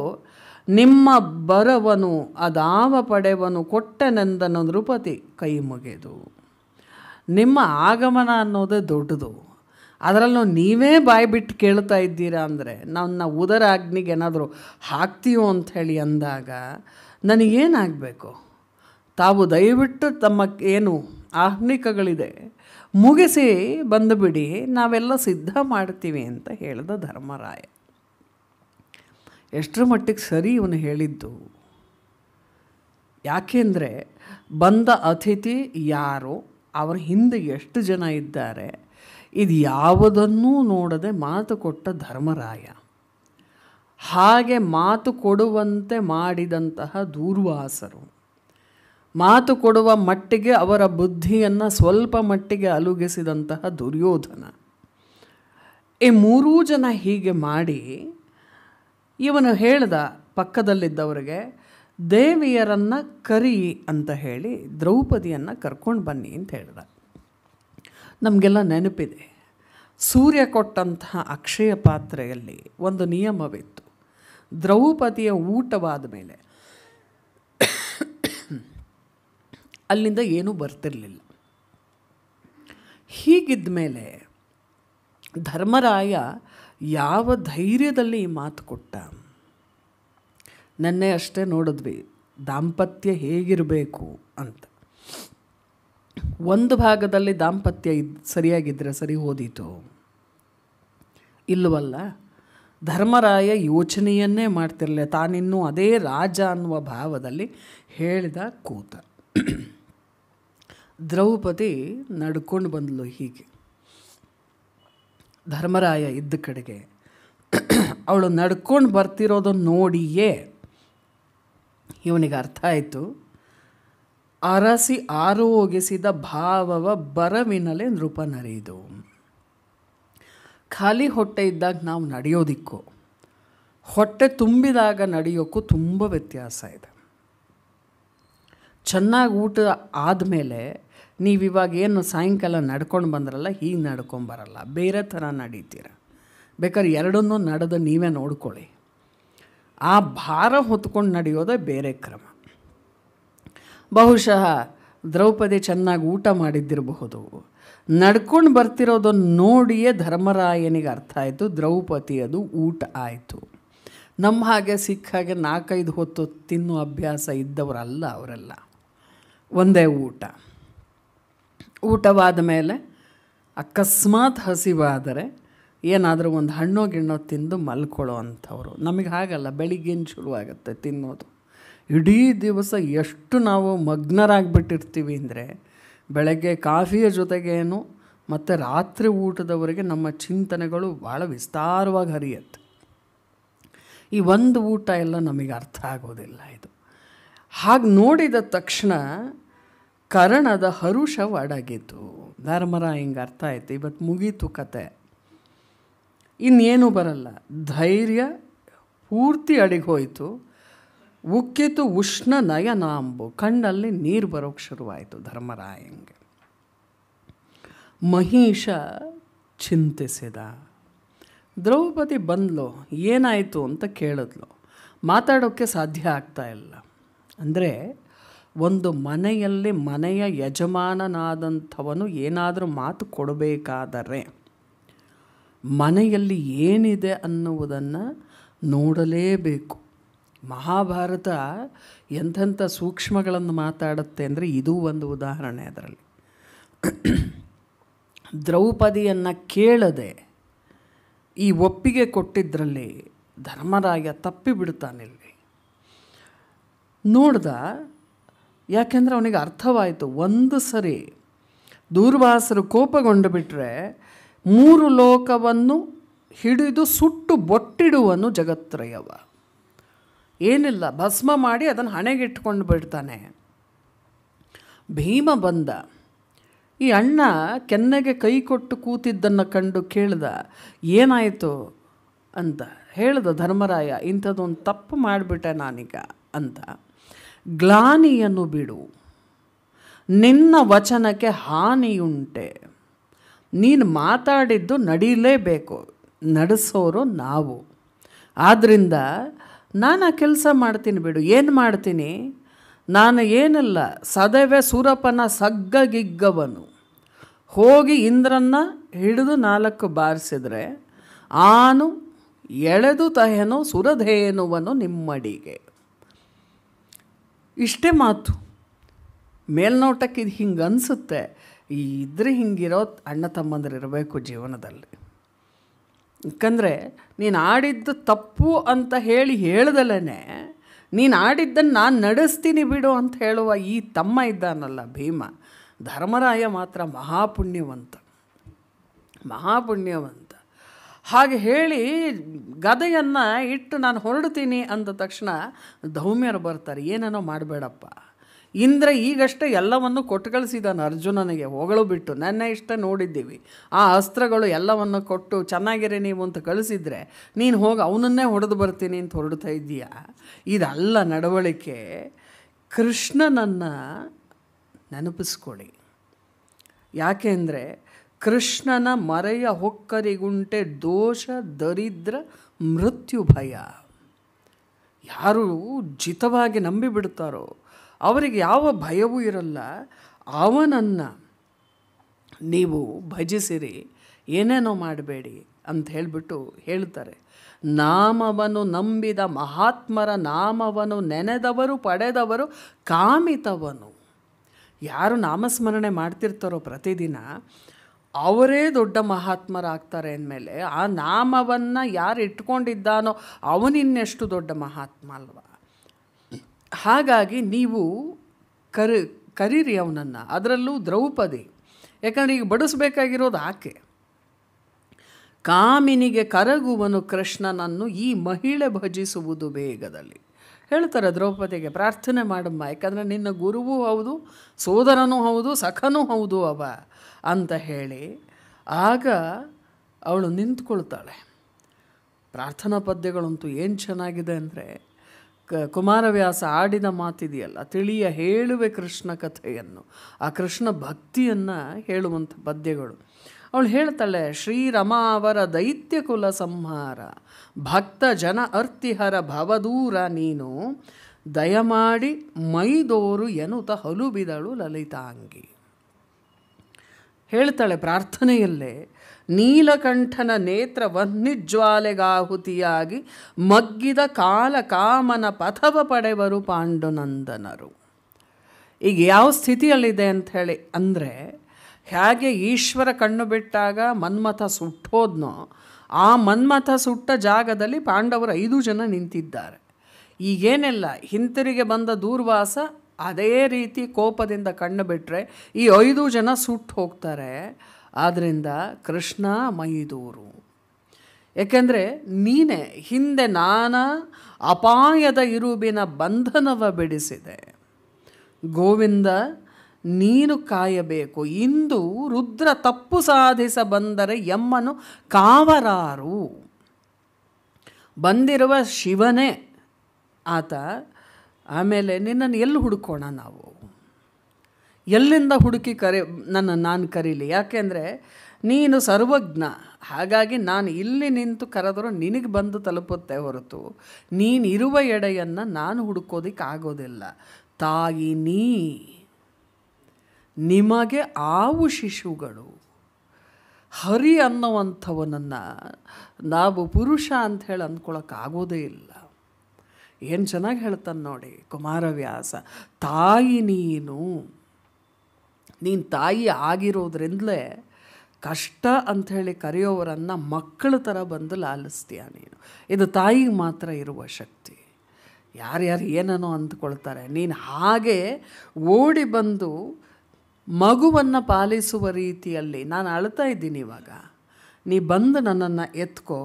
[SPEAKER 1] ನಿಮ್ಮ ಬರವನು ಅದಾವ ಪಡೆವನು ಕೊಟ್ಟನೆಂದನು ನೃಪತಿ ಕೈ ಮುಗಿದು ನಿಮ್ಮ ಆಗಮನ ಅನ್ನೋದೇ ದೊಡ್ಡದು ಅದರಲ್ಲೂ ನೀವೇ ಬಾಯಿ ಬಿಟ್ಟು ಕೇಳ್ತಾ ಇದ್ದೀರಾ ಅಂದರೆ ನನ್ನ ಉದರ ಅಗ್ನಿಗೆ ಏನಾದರೂ ಹಾಕ್ತೀವೋ ಹೇಳಿ ಅಂದಾಗ ನನಗೇನಾಗಬೇಕು ತಾವು ದಯವಿಟ್ಟು ತಮ್ಮ ಏನು ಆಹ್ನಿಕಗಳಿದೆ ಮುಗಿಸಿ ಬಂದುಬಿಡಿ ನಾವೆಲ್ಲ ಸಿದ್ಧ ಮಾಡ್ತೀವಿ ಅಂತ ಹೇಳಿದ ಧರ್ಮರಾಯ ಎಷ್ಟರ ಮಟ್ಟಿಗೆ ಸರಿ ಇವನು ಹೇಳಿದ್ದು ಯಾಕೆಂದರೆ ಬಂದ ಅತಿಥಿ ಯಾರು ಅವರ ಹಿಂದೆ ಎಷ್ಟು ಜನ ಇದ್ದಾರೆ ಇದು ಯಾವುದನ್ನೂ ನೋಡದೆ ಮಾತು ಕೊಟ್ಟ ಧರ್ಮರಾಯ ಹಾಗೆ ಮಾತು ಕೊಡುವಂತೆ ಮಾಡಿದಂತಹ ದೂರ್ವಾಸರು ಮಾತು ಕೊಡುವ ಮಟ್ಟಿಗೆ ಅವರ ಬುದ್ಧಿಯನ್ನು ಸ್ವಲ್ಪ ಮಟ್ಟಿಗೆ ಅಲುಗಿಸಿದಂತಹ ದುರ್ಯೋಧನ ಈ ಮೂರೂ ಜನ ಹೀಗೆ ಮಾಡಿ ಇವನು ಹೇಳ್ದ ಪಕ್ಕದಲ್ಲಿದ್ದವರಿಗೆ ದೇವಿಯರನ್ನು ಕರಿ ಅಂತ ಹೇಳಿ ದ್ರೌಪದಿಯನ್ನು ಕರ್ಕೊಂಡು ಬನ್ನಿ ಅಂತ ಹೇಳ್ದ ನಮಗೆಲ್ಲ ನೆನಪಿದೆ ಸೂರ್ಯ ಕೊಟ್ಟಂತಹ ಅಕ್ಷಯ ಪಾತ್ರೆಯಲ್ಲಿ ಒಂದು ನಿಯಮವಿತ್ತು ದ್ರೌಪದಿಯ ಊಟವಾದ ಮೇಲೆ ಅಲ್ಲಿಂದ ಏನೂ ಬರ್ತಿರಲಿಲ್ಲ ಹೀಗಿದ್ದ ಮೇಲೆ ಧರ್ಮರಾಯ ಯಾವ ಧೈರ್ಯದಲ್ಲಿ ಈ ಮಾತು ಕೊಟ್ಟ ನೆನ್ನೆ ಅಷ್ಟೇ ನೋಡಿದ್ವಿ ದಾಂಪತ್ಯ ಹೇಗಿರಬೇಕು ಅಂತ ಒಂದು ಭಾಗದಲ್ಲಿ ದಾಂಪತ್ಯ ಇದ್ ಸರಿಯಾಗಿದ್ದರೆ ಸರಿ ಓದಿತು ಇಲ್ಲವಲ್ಲ ಧರ್ಮರಾಯ ಯೋಚನೆಯನ್ನೇ ಮಾಡ್ತಿರಲಿಲ್ಲ ತಾನಿನ್ನೂ ಅದೇ ರಾಜ ಅನ್ನುವ ಭಾವದಲ್ಲಿ ಹೇಳಿದ ಕೂತ ದ್ರೌಪದಿ ನಡ್ಕೊಂಡು ಬಂದಳು ಹೀಗೆ ಧರ್ಮರಾಯ ಇದ್ದ ಕಡೆಗೆ ಅವಳು ನಡ್ಕೊಂಡು ಬರ್ತಿರೋದನ್ನು ನೋಡಿಯೇ ಇವನಿಗೆ ಅರ್ಥ ಆಯಿತು ಅರಸಿ ಆರೋಗಿಸಿದ ಭಾವವ ಬರವಿನಲೆ ನೃಪನರಿದು ಖಾಲಿ ಹೊಟ್ಟೆ ಇದ್ದಾಗ ನಾವು ನಡೆಯೋದಿಕ್ಕೋ ಹೊಟ್ಟೆ ತುಂಬಿದಾಗ ನಡೆಯೋಕ್ಕೂ ತುಂಬ ವ್ಯತ್ಯಾಸ ಇದೆ ಚೆನ್ನಾಗಿ ಊಟ ಆದಮೇಲೆ ನೀವಿವಾಗ ಏನು ಸಾಯಂಕಾಲ ನಡ್ಕೊಂಡು ಬಂದ್ರಲ್ಲ ಹೀಗೆ ನಡ್ಕೊಂಬರಲ್ಲ ಬೇರೆ ಥರ ನಡೀತೀರ ಬೇಕಾದ್ರೆ ಎರಡನ್ನೂ ನಡೆದು ನೀವೇ ನೋಡ್ಕೊಳ್ಳಿ ಆ ಭಾರ ಹೊತ್ಕೊಂಡು ನಡೆಯೋದೇ ಬೇರೆ ಕ್ರಮ ಬಹುಶಃ ದ್ರೌಪದಿ ಚೆನ್ನಾಗಿ ಊಟ ಮಾಡಿದ್ದಿರಬಹುದು ನಡ್ಕೊಂಡು ಬರ್ತಿರೋದನ್ನು ನೋಡಿಯೇ ಧರ್ಮರಾಯನಿಗೆ ಅರ್ಥ ಆಯಿತು ದ್ರೌಪದಿ ಅದು ಊಟ ಆಯಿತು ನಮ್ಮ ಹಾಗೆ ಸಿಕ್ಕ ಹಾಗೆ ನಾಲ್ಕೈದು ಹೊತ್ತು ತಿನ್ನು ಅಭ್ಯಾಸ ಇದ್ದವರಲ್ಲ ಅವರೆಲ್ಲ ಒಂದೇ ಊಟ ಊಟವಾದ ಮೇಲೆ ಅಕಸ್ಮಾತ್ ಹಸಿವಾದರೆ ಏನಾದರೂ ಒಂದು ಹಣ್ಣು ಗಿಣ್ಣು ತಿಂದು ಮಲ್ಕೊಳ್ಳೋ ಅಂಥವ್ರು ನಮಗೆ ಹಾಗಲ್ಲ ಬೆಳಿಗ್ಗೆ ಶುರುವಾಗುತ್ತೆ ತಿನ್ನೋದು ಇಡೀ ದಿವಸ ಎಷ್ಟು ನಾವು ಮಗ್ನರಾಗಿಬಿಟ್ಟಿರ್ತೀವಿ ಅಂದರೆ ಬೆಳಗ್ಗೆ ಕಾಫಿಯ ಜೊತೆಗೇನು ಮತ್ತು ರಾತ್ರಿ ಊಟದವರೆಗೆ ನಮ್ಮ ಚಿಂತನೆಗಳು ಭಾಳ ವಿಸ್ತಾರವಾಗಿ ಹರಿಯುತ್ತೆ ಈ ಒಂದು ಊಟ ಎಲ್ಲ ನಮಗೆ ಅರ್ಥ ಆಗೋದಿಲ್ಲ ಇದು ಹಾಗೆ ನೋಡಿದ ತಕ್ಷಣ ಕರಣದ ಹರುಷ ಒಡಗಿತು ಧರ್ಮರ ಹಿಂಗೆ ಅರ್ಥ ಆಯಿತು ಇವತ್ತು ಮುಗೀತು ಕತೆ ಇನ್ನೇನು ಬರಲ್ಲ ಧೈರ್ಯ ಪೂರ್ತಿ ಅಡಿಗೆ ಹೋಯಿತು ಉಕ್ಕಿತು ಉಷ್ಣ ನಯನಾಂಬು ಕಣ್ಣಲ್ಲಿ ನೀರು ಬರೋಕ್ಕೆ ಶುರುವಾಯಿತು ಧರ್ಮರಾಯಂಗೆ ಮಹಿಷ ಚಿಂತಿಸಿದ ದ್ರೌಪದಿ ಬಂದ್ಲು ಏನಾಯಿತು ಅಂತ ಕೇಳಿದ್ಲು ಮಾತಾಡೋಕ್ಕೆ ಸಾಧ್ಯ ಆಗ್ತಾ ಇಲ್ಲ ಅಂದರೆ ಒಂದು ಮನೆಯಲ್ಲಿ ಮನೆಯ ಯಜಮಾನನಾದಂಥವನು ಏನಾದರೂ ಮಾತು ಕೊಡಬೇಕಾದರೆ ಮನೆಯಲ್ಲಿ ಏನಿದೆ ಅನ್ನುವುದನ್ನು ನೋಡಲೇಬೇಕು ಮಹಾಭಾರತ ಎಂಥೆಂಥ ಸೂಕ್ಷ್ಮಗಳನ್ನು ಮಾತಾಡುತ್ತೆ ಅಂದರೆ ಇದೂ ಒಂದು ಉದಾಹರಣೆ ಅದರಲ್ಲಿ ದ್ರೌಪದಿಯನ್ನು ಕೇಳದೆ ಈ ಒಪ್ಪಿಗೆ ಕೊಟ್ಟಿದ್ದರಲ್ಲಿ ಧರ್ಮರಾಯ ತಪ್ಪಿಬಿಡ್ತಾನಿಲ್ಲಿ ನೋಡ್ದ ಯಾಕೆಂದರೆ ಅವನಿಗೆ ಅರ್ಥವಾಯಿತು ಒಂದು ಸರಿ ದೂರ್ವಾಸರು ಕೋಪಗೊಂಡು ಬಿಟ್ಟರೆ ಮೂರು ಲೋಕವನ್ನು ಹಿಡಿದು ಸುಟ್ಟು ಬೊಟ್ಟಿಡುವನು ಜಗತ್ರಯವ ಏನಿಲ್ಲ ಭಸ್ಮ ಮಾಡಿ ಅದನ್ನು ಹಣೆಗಿಟ್ಕೊಂಡು ಬಿಡ್ತಾನೆ ಭೀಮ ಬಂದ ಈ ಅಣ್ಣ ಕೆನ್ನೆಗೆ ಕೈ ಕೊಟ್ಟು ಕೂತಿದ್ದನ್ನು ಕಂಡು ಕೇಳ್ದ ಏನಾಯಿತು ಅಂತ ಹೇಳ್ದ ಧರ್ಮರಾಯ ಇಂಥದ್ದೊಂದು ತಪ್ಪು ಮಾಡಿಬಿಟ್ಟೆ ನಾನೀಗ ಅಂತ ಗ್ಲಾನಿಯನ್ನು ಬಿಡು ನಿನ್ನ ವಚನಕ್ಕೆ ಹಾನಿಯುಂಟೆ ನೀನು ಮಾತಾಡಿದ್ದು ನಡೀಲೇಬೇಕು ನಡೆಸೋರು ನಾವು ಆದ್ದರಿಂದ ನಾನು ಆ ಕೆಲಸ ಮಾಡ್ತೀನಿ ಬಿಡು ಏನು ಮಾಡ್ತೀನಿ ನಾನು ಏನಲ್ಲ ಸದೈವ ಸೂರಪ್ಪನ ಸಗ್ಗಗಿಗ್ಗವನು ಹೋಗಿ ಇಂದ್ರನ್ನ ಹಿಡಿದು ನಾಲ್ಕು ಬಾರಿಸಿದರೆ ಆನು ಎಳೆದು ತಹೆನು ಸುರಧೇನುವನು ನಿಮ್ಮಡಿಗೆ ಇಷ್ಟೇ ಮಾತು ಮೇಲ್ನೋಟಕ್ಕೆ ಇದು ಹಿಂಗೆ ಅನಿಸುತ್ತೆ ಇದ್ರೆ ಹಿಂಗಿರೋ ಅಣ್ಣ ತಮ್ಮಂದ್ರಿರಬೇಕು ಜೀವನದಲ್ಲಿ ಯಾಕಂದರೆ ನೀನು ಆಡಿದ್ದು ತಪ್ಪು ಅಂತ ಹೇಳಿ ಹೇಳ್ದಲೇ ನೀನು ಆಡಿದ್ದನ್ನು ನಾನು ನಡೆಸ್ತೀನಿ ಬಿಡು ಅಂತ ಹೇಳುವ ಈ ತಮ್ಮ ಇದ್ದಾನಲ್ಲ ಭೀಮ ಧರ್ಮರಾಯ ಮಾತ್ರ ಮಹಾಪುಣ್ಯವಂತ ಮಹಾಪುಣ್ಯವಂತ ಹಾಗೆ ಹೇಳಿ ಗದೆಯನ್ನು ಇಟ್ಟು ನಾನು ಹೊರಡ್ತೀನಿ ಅಂದ ತಕ್ಷಣ ಧೌಮ್ಯರು ಬರ್ತಾರೆ ಏನೇನೋ ಮಾಡಬೇಡಪ್ಪ ಇಂದ್ರ ಈಗಷ್ಟೇ ಎಲ್ಲವನ್ನು ಕೊಟ್ಟು ಕಳಿಸಿದಾನೆ ಅರ್ಜುನನಿಗೆ ಹೊಗಳು ಬಿಟ್ಟು ನನ್ನ ಇಷ್ಟ ನೋಡಿದ್ದೀವಿ ಆ ಅಸ್ತ್ರಗಳು ಎಲ್ಲವನ್ನು ಕೊಟ್ಟು ಚೆನ್ನಾಗಿರಿ ನೀವು ಅಂತ ಕಳಿಸಿದರೆ ನೀನು ಹೋಗಿ ಅವನನ್ನೇ ಹೊಡೆದು ಬರ್ತೀನಿ ಅಂತ ಹೊರಡ್ತಾ ಇದ್ದೀಯಾ ಇದಲ್ಲ ನಡವಳಿಕೆ ಕೃಷ್ಣನನ್ನು ನೆನಪಿಸ್ಕೊಳ್ಳಿ ಯಾಕೆಂದರೆ ಕೃಷ್ಣನ ಮರೆಯ ಹೊಕ್ಕರಿಗುಂಟೆ ದೋಷ ದರಿದ್ರ ಮೃತ್ಯು ಭಯ ಯಾರು ಜಿತವಾಗಿ ನಂಬಿಬಿಡ್ತಾರೋ ಅವರಿಗೆ ಯಾವ ಭಯವೂ ಇರಲ್ಲ ಅವನನ್ನು ನೀವು ಭಜಿಸಿರಿ ಏನೇನೋ ಮಾಡಬೇಡಿ ಅಂತ ಹೇಳಿಬಿಟ್ಟು ಹೇಳ್ತಾರೆ ನಾಮವನ್ನು ನಂಬಿದ ಮಹಾತ್ಮರ ನಾಮವನ್ನು ನೆನೆದವರು ಪಡೆದವರು ಕಾಮಿತವನು ಯಾರು ನಾಮಸ್ಮರಣೆ ಮಾಡ್ತಿರ್ತಾರೋ ಪ್ರತಿದಿನ ಅವರೇ ದೊಡ್ಡ ಮಹಾತ್ಮರಾಗ್ತಾರೆ ಅಂದಮೇಲೆ ಆ ನಾಮವನ್ನು ಯಾರು ಇಟ್ಕೊಂಡಿದ್ದಾನೋ ಅವನಿನ್ನೆಷ್ಟು ದೊಡ್ಡ ಮಹಾತ್ಮ ಅಲ್ವಾ ಹಾಗಾಗಿ ನೀವು ಕರಿ ಕರೀರಿ ಅವನನ್ನು ಅದರಲ್ಲೂ ದ್ರೌಪದಿ ಯಾಕಂದರೆ ಈಗ ಬಡಿಸಬೇಕಾಗಿರೋದು ಆಕೆ ಕಾಮಿನಿಗೆ ಕರಗುವನು ಕೃಷ್ಣನನ್ನು ಈ ಮಹಿಳೆ ಭಜಿಸುವುದು ಬೇಗದಲ್ಲಿ ಹೇಳ್ತಾರೆ ದ್ರೌಪದಿಗೆ ಪ್ರಾರ್ಥನೆ ಮಾಡಮ್ಮ ಯಾಕಂದರೆ ನಿನ್ನ ಗುರುವೂ ಹೌದು ಸೋದರನೂ ಹೌದು ಸಖನೂ ಹೌದು ಅವ ಅಂತ ಹೇಳಿ ಆಗ ಅವಳು ನಿಂತ್ಕೊಳ್ತಾಳೆ ಪ್ರಾರ್ಥನಾ ಪದ್ಯಗಳಂತೂ ಏನು ಚೆನ್ನಾಗಿದೆ ಅಂದರೆ ಕುಮಾರವ್ಯಾಸ ಆಡಿದ ಮಾತಿದೆಯಲ್ಲ ತಿಳಿಯ ಹೇಳುವೆ ಕೃಷ್ಣ ಕಥೆಯನ್ನು ಆ ಕೃಷ್ಣ ಭಕ್ತಿಯನ್ನು ಹೇಳುವಂಥ ಪದ್ಯಗಳು ಅವಳು ಹೇಳ್ತಾಳೆ ಶ್ರೀರಮ ಅವರ ದೈತ್ಯ ಕುಲ ಸಂಹಾರ ಭಕ್ತ ಜನ ಅರ್ತಿಹರ ಭವದೂರ ನೀನು ದಯಮಾಡಿ ಮೈದೋರು ಎನುತ ಹಲುಬಿದಳು ಲಲಿತಾಂಗಿ ಹೇಳ್ತಾಳೆ ಪ್ರಾರ್ಥನೆಯಲ್ಲೇ ನೀಲಕಂಠನ ನೇತ್ರ ವಹ್ನಿಜ್ವಾಲೆಗಾಹುತಿಯಾಗಿ ಮಗ್ಗಿದ ಕಾಲ ಕಾಮನ ಪಥವ ಪಡೆವರು ಪಾಂಡುನಂದನರು ಈಗ ಯಾವ ಸ್ಥಿತಿಯಲ್ಲಿದೆ ಅಂಥೇಳಿ ಅಂದರೆ ಹೇಗೆ ಈಶ್ವರ ಕಣ್ಣು ಬಿಟ್ಟಾಗ ಮನ್ಮಥ ಸುಟ್ಟೋದ್ನೋ ಆ ಮನ್ಮಥ ಸುಟ್ಟ ಜಾಗದಲ್ಲಿ ಪಾಂಡವರು ಐದು ಜನ ನಿಂತಿದ್ದಾರೆ ಈಗೇನೆಲ್ಲ ಹಿಂತಿರುಗಿ ಬಂದ ದೂರ್ವಾಸ ಅದೇ ರೀತಿ ಕೋಪದಿಂದ ಕಣ್ಣು ಬಿಟ್ಟರೆ ಈ ಐದು ಜನ ಸುಟ್ಟು ಹೋಗ್ತಾರೆ ಆದ್ದರಿಂದ ಕೃಷ್ಣ ಮೈದೂರು ಏಕೆಂದರೆ ನೀನೇ ಹಿಂದೆ ನಾನಾ ಅಪಾಯದ ಇರುಬಿನ ಬಂಧನವ ಬಿಡಿಸಿದೆ ಗೋವಿಂದ ನೀನು ಕಾಯಬೇಕು ಇಂದು ರುದ್ರ ತಪ್ಪು ಸಾಧಿಸ ಬಂದರೆ ಎಮ್ಮನು ಕಾವರಾರು ಬಂದಿರುವ ಶಿವನೇ ಆತ ಆಮೇಲೆ ನಿನ್ನನ್ನು ಎಲ್ಲಿ ಹುಡುಕೋಣ ನಾವು ಎಲ್ಲಿಂದ ಹುಡುಕಿ ಕರೆ ನನ್ನ ನಾನು ಕರೀಲಿ ಯಾಕೆಂದರೆ ನೀನು ಸರ್ವಜ್ಞ ಹಾಗಾಗಿ ನಾನು ಇಲ್ಲಿ ನಿಂತು ಕರೆದರೂ ನಿನಗೆ ಬಂದು ತಲುಪುತ್ತೆ ಹೊರತು ನೀನಿರುವ ಎಡೆಯನ್ನು ನಾನು ಹುಡುಕೋದಿಕ್ಕೆ ಆಗೋದಿಲ್ಲ ತಾಯಿ ನೀ ನಿಮಗೆ ಆವು ಶಿಶುಗಳು ಹರಿ ಅನ್ನುವಂಥವನನ್ನು ನಾವು ಪುರುಷ ಅಂತ ಹೇಳಿ ಅಂದ್ಕೊಳಕ್ಕಾಗೋದೇ ಇಲ್ಲ ಏನು ಚೆನ್ನಾಗಿ ಹೇಳ್ತಾನೆ ನೋಡಿ ಕುಮಾರವ್ಯಾಸ ತಾಯಿ ನೀನು ನೀನು ತಾಯಿ ಆಗಿರೋದ್ರಿಂದಲೇ ಕಷ್ಟ ಅಂಥೇಳಿ ಕರೆಯೋವರನ್ನು ಮಕ್ಕಳ ಥರ ಬಂದು ಲಾಲಿಸ್ತೀಯ ನೀನು ಇದು ತಾಯಿಗೆ ಮಾತ್ರ ಇರುವ ಶಕ್ತಿ ಯಾರ್ಯಾರು ಏನೋ ಅಂದ್ಕೊಳ್ತಾರೆ ನೀನು ಹಾಗೆ ಓಡಿ ಬಂದು ಮಗುವನ್ನು ಪಾಲಿಸುವ ರೀತಿಯಲ್ಲಿ ನಾನು ಅಳ್ತಾ ಇದ್ದೀನಿ ಇವಾಗ ನೀ ಬಂದು ನನ್ನನ್ನು ಎತ್ಕೋ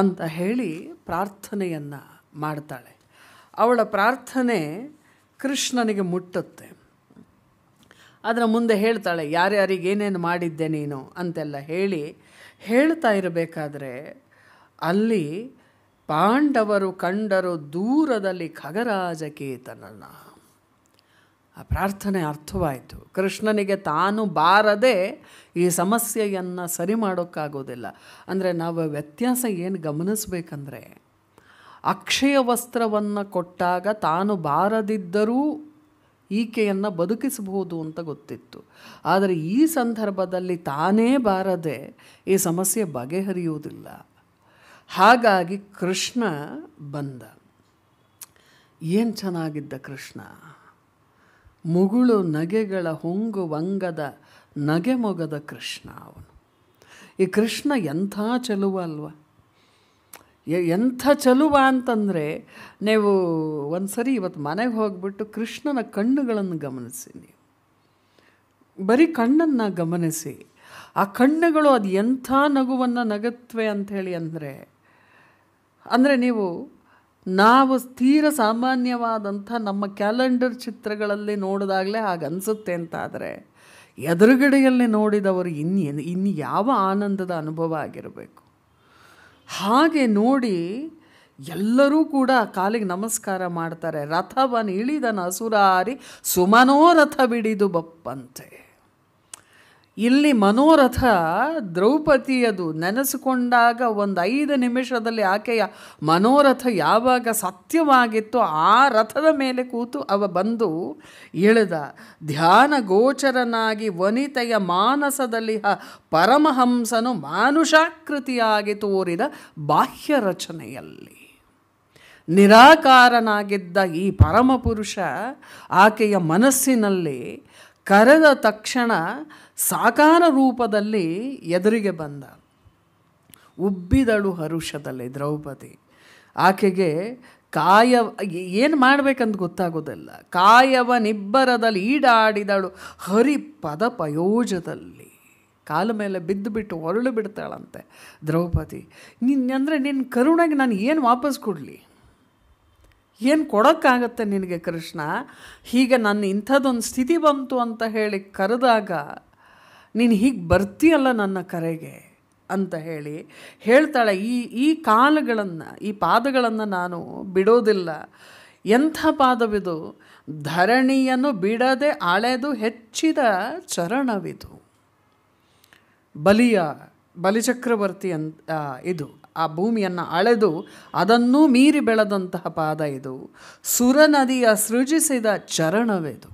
[SPEAKER 1] ಅಂತ ಹೇಳಿ ಪ್ರಾರ್ಥನೆಯನ್ನು ಮಾಡ್ತಾಳೆ ಅವಳ ಪ್ರಾರ್ಥನೆ ಕೃಷ್ಣನಿಗೆ ಮುಟ್ಟುತ್ತೆ ಅದರ ಮುಂದೆ ಹೇಳ್ತಾಳೆ ಯಾರ್ಯಾರಿಗೆ ಏನೇನು ಮಾಡಿದ್ದೆ ನೀನು ಅಂತೆಲ್ಲ ಹೇಳಿ ಹೇಳ್ತಾ ಇರಬೇಕಾದ್ರೆ ಅಲ್ಲಿ ಪಾಂಡವರು ಕಂಡರು ದೂರದಲ್ಲಿ ಖಗರಾಜಕೇತನನ್ನು ಆ ಪ್ರಾರ್ಥನೆ ಅರ್ಥವಾಯಿತು ಕೃಷ್ಣನಿಗೆ ತಾನು ಬಾರದೆ ಈ ಸಮಸ್ಯೆಯನ್ನು ಸರಿ ಮಾಡೋಕ್ಕಾಗೋದಿಲ್ಲ ಅಂದರೆ ನಾವು ವ್ಯತ್ಯಾಸ ಏನು ಗಮನಿಸಬೇಕಂದ್ರೆ ಅಕ್ಷಯ ವಸ್ತ್ರವನ್ನು ಕೊಟ್ಟಾಗ ತಾನು ಬಾರದಿದ್ದರೂ ಈಕೆಯನ್ನು ಬದುಕಿಸಬಹುದು ಅಂತ ಗೊತ್ತಿತ್ತು ಆದರೆ ಈ ಸಂದರ್ಭದಲ್ಲಿ ತಾನೇ ಬಾರದೆ ಈ ಸಮಸ್ಯೆ ಬಗೆಹರಿಯುವುದಿಲ್ಲ ಹಾಗಾಗಿ ಕೃಷ್ಣ ಬಂದ ಏನು ಚೆನ್ನಾಗಿದ್ದ ಕೃಷ್ಣ ಮುಗುಳು ನಗೆಗಳ ಹೊಂಗು ವಂಗದ ನಗೆ ಮೊಗದ ಕೃಷ್ಣ ಅವನು ಈ ಕೃಷ್ಣ ಎಂಥ ಚೆಲುವ ಅಲ್ವಾ ಎಂಥ ಚಲುವ ಅಂತಂದರೆ ನೀವು ಒಂದು ಸರಿ ಇವತ್ತು ಮನೆಗೆ ಹೋಗ್ಬಿಟ್ಟು ಕೃಷ್ಣನ ಕಣ್ಣುಗಳನ್ನು ಗಮನಿಸಿ ನೀವು ಬರೀ ಕಣ್ಣನ್ನು ಗಮನಿಸಿ ಆ ಕಣ್ಣುಗಳು ಅದು ಎಂಥ ನಗುವನ್ನು ನಗತ್ವೆ ಅಂಥೇಳಿ ಅಂದರೆ ಅಂದರೆ ನೀವು ನಾವು ತೀರ ಸಾಮಾನ್ಯವಾದಂಥ ನಮ್ಮ ಕ್ಯಾಲೆಂಡರ್ ಚಿತ್ರಗಳಲ್ಲಿ ನೋಡಿದಾಗಲೇ ಹಾಗನ್ಸುತ್ತೆ ಅಂತಾದರೆ ಎದುರುಗಡೆಯಲ್ಲಿ ನೋಡಿದವರು ಇನ್ನು ಇನ್ನು ಯಾವ ಆನಂದದ ಅನುಭವ ಆಗಿರಬೇಕು ಹಾಗೆ ನೋಡಿ ಎಲ್ಲರೂ ಕೂಡ ಕಾಲಿಗೆ ನಮಸ್ಕಾರ ಮಾಡ್ತಾರೆ ರಥವನ್ನು ಇಳಿದನ ಸುಮನೋ ರಥ ಬಿಡಿದು ಬಪ್ಪಂತೆ ಇಲ್ಲಿ ಮನೋರಥ ದ್ರೌಪದಿಯದು ನೆನೆಸಿಕೊಂಡಾಗ ಒಂದು ಐದು ನಿಮಿಷದಲ್ಲಿ ಆಕೆಯ ಮನೋರಥ ಯಾವಾಗ ಸತ್ಯವಾಗಿತ್ತು ಆ ರಥದ ಮೇಲೆ ಕೂತು ಅವ ಬಂದು ಇಳಿದ ಧ್ಯಾನ ಗೋಚರನಾಗಿ ವನಿತೆಯ ಮಾನಸದಲ್ಲಿ ಪರಮಹಂಸನು ಮಾನುಷಾಕೃತಿಯಾಗಿ ತೋರಿದ ಬಾಹ್ಯ ರಚನೆಯಲ್ಲಿ ನಿರಾಕಾರನಾಗಿದ್ದ ಈ ಪರಮಪುರುಷ ಆಕೆಯ ಮನಸ್ಸಿನಲ್ಲಿ ಕರೆದ ತಕ್ಷಣ ಸಾಕಾರ ರೂಪದಲ್ಲಿ ಎದುರಿಗೆ ಬಂದ ಉಬ್ಬಿದಳು ಹರುಷದಲ್ಲಿ ದ್ರೌಪದಿ ಆಕೆಗೆ ಕಾಯ ಏನು ಮಾಡಬೇಕಂತ ಗೊತ್ತಾಗೋದಲ್ಲ ಕಾಯವನಿಬ್ಬರದಲ್ಲಿ ಈಡಾಡಿದಳು ಹರಿ ಪದ ಪಯೋಜದಲ್ಲಿ ಕಾಲ ಮೇಲೆ ಬಿದ್ದು ಬಿಟ್ಟು ಹೊರಳು ಬಿಡ್ತಾಳಂತೆ ದ್ರೌಪದಿ ನಿನ್ನ ಅಂದರೆ ನಿನ್ನ ಕರುಣೆಗೆ ನಾನು ಏನು ವಾಪಸ್ ಕೊಡಲಿ ಏನು ಕೊಡೋಕ್ಕಾಗತ್ತೆ ನಿನಗೆ ಕೃಷ್ಣ ಹೀಗೆ ನನ್ನ ಇಂಥದ್ದೊಂದು ಸ್ಥಿತಿ ಬಂತು ಅಂತ ಹೇಳಿ ಕರೆದಾಗ ನೀನು ಹೀಗೆ ಬರ್ತೀಯಲ್ಲ ನನ್ನ ಕರೆಗೆ ಅಂತ ಹೇಳಿ ಹೇಳ್ತಾಳೆ ಈ ಈ ಕಾಲುಗಳನ್ನು ಈ ಪಾದಗಳನ್ನು ನಾನು ಬಿಡೋದಿಲ್ಲ ಎಂಥ ಪಾದವಿದು ಧರಣಿಯನ್ನು ಬಿಡದೆ ಅಳೆದು ಹೆಚ್ಚಿದ ಚರಣವಿದು ಬಲಿಯ ಬಲಿಚಕ್ರವರ್ತಿ ಅಂತ ಇದು ಆ ಭೂಮಿಯನ್ನು ಅಳೆದು ಅದನ್ನೂ ಮೀರಿ ಬೆಳೆದಂತಹ ಪಾದ ಇದು ನದಿಯ ಸೃಜಿಸಿದ ಚರಣವಿದು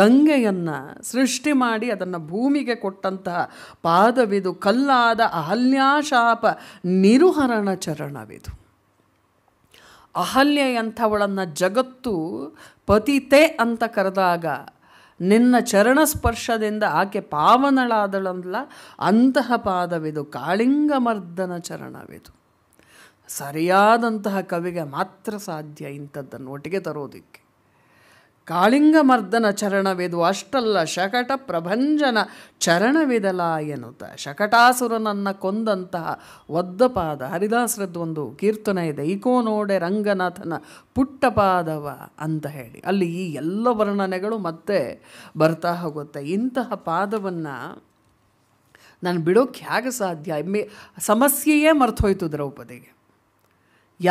[SPEAKER 1] ಗಂಗೆಯನ್ನು ಸೃಷ್ಟಿ ಮಾಡಿ ಅದನ್ನು ಭೂಮಿಗೆ ಕೊಟ್ಟಂತಹ ಪಾದವಿದು ಕಲ್ಲಾದ ಅಹಲ್ಯಾಶಾಪ ನಿರುಹರಣ ಚರಣವಿದು ಅಹಲ್ಯ ಎಂಥವಳನ್ನು ಜಗತ್ತು ಪತಿತೆ ಅಂತ ಕರೆದಾಗ ನಿನ್ನ ಚರಣ ಸ್ಪರ್ಶದಿಂದ ಆಕೆ ಪಾವನಳಾದಳಲ್ಲ ಅಂತಹ ಪಾದವಿದು ಕಾಳಿಂಗ ಮರ್ದನ ಚರಣವಿದು ಸರಿಯಾದಂತಹ ಕವಿಗೆ ಮಾತ್ರ ಸಾಧ್ಯ ಇಂಥದ್ದನ್ನು ಒಟ್ಟಿಗೆ ತರೋದಕ್ಕೆ ಕಾಳಿಂಗಮರ್ದನ ಚರಣವಿದು ಅಷ್ಟಲ್ಲ ಶಕಟ ಪ್ರಭಂಜನ ಚರಣವಿದಲ ಎನ್ನುತ್ತ ಶಕಟಾಸುರನನ್ನು ಕೊಂದಂತಹ ಒದ್ದಪಾದ ಹರಿದಾಸರದ್ದು ಒಂದು ಕೀರ್ತನೆ ಇದೆ ಈಕೋ ನೋಡೆ ರಂಗನಾಥನ ಪುಟ್ಟಪಾದವ ಅಂತ ಹೇಳಿ ಅಲ್ಲಿ ಈ ಎಲ್ಲ ವರ್ಣನೆಗಳು ಮತ್ತೆ ಬರ್ತಾ ಹೋಗುತ್ತೆ ಇಂತಹ ಪಾದವನ್ನು ನಾನು ಬಿಡೋಕ್ಕೆ ಹೇಗೆ ಸಾಧ್ಯ ಸಮಸ್ಯೆಯೇ ಹೋಯ್ತು ದ್ರೌಪದಿಗೆ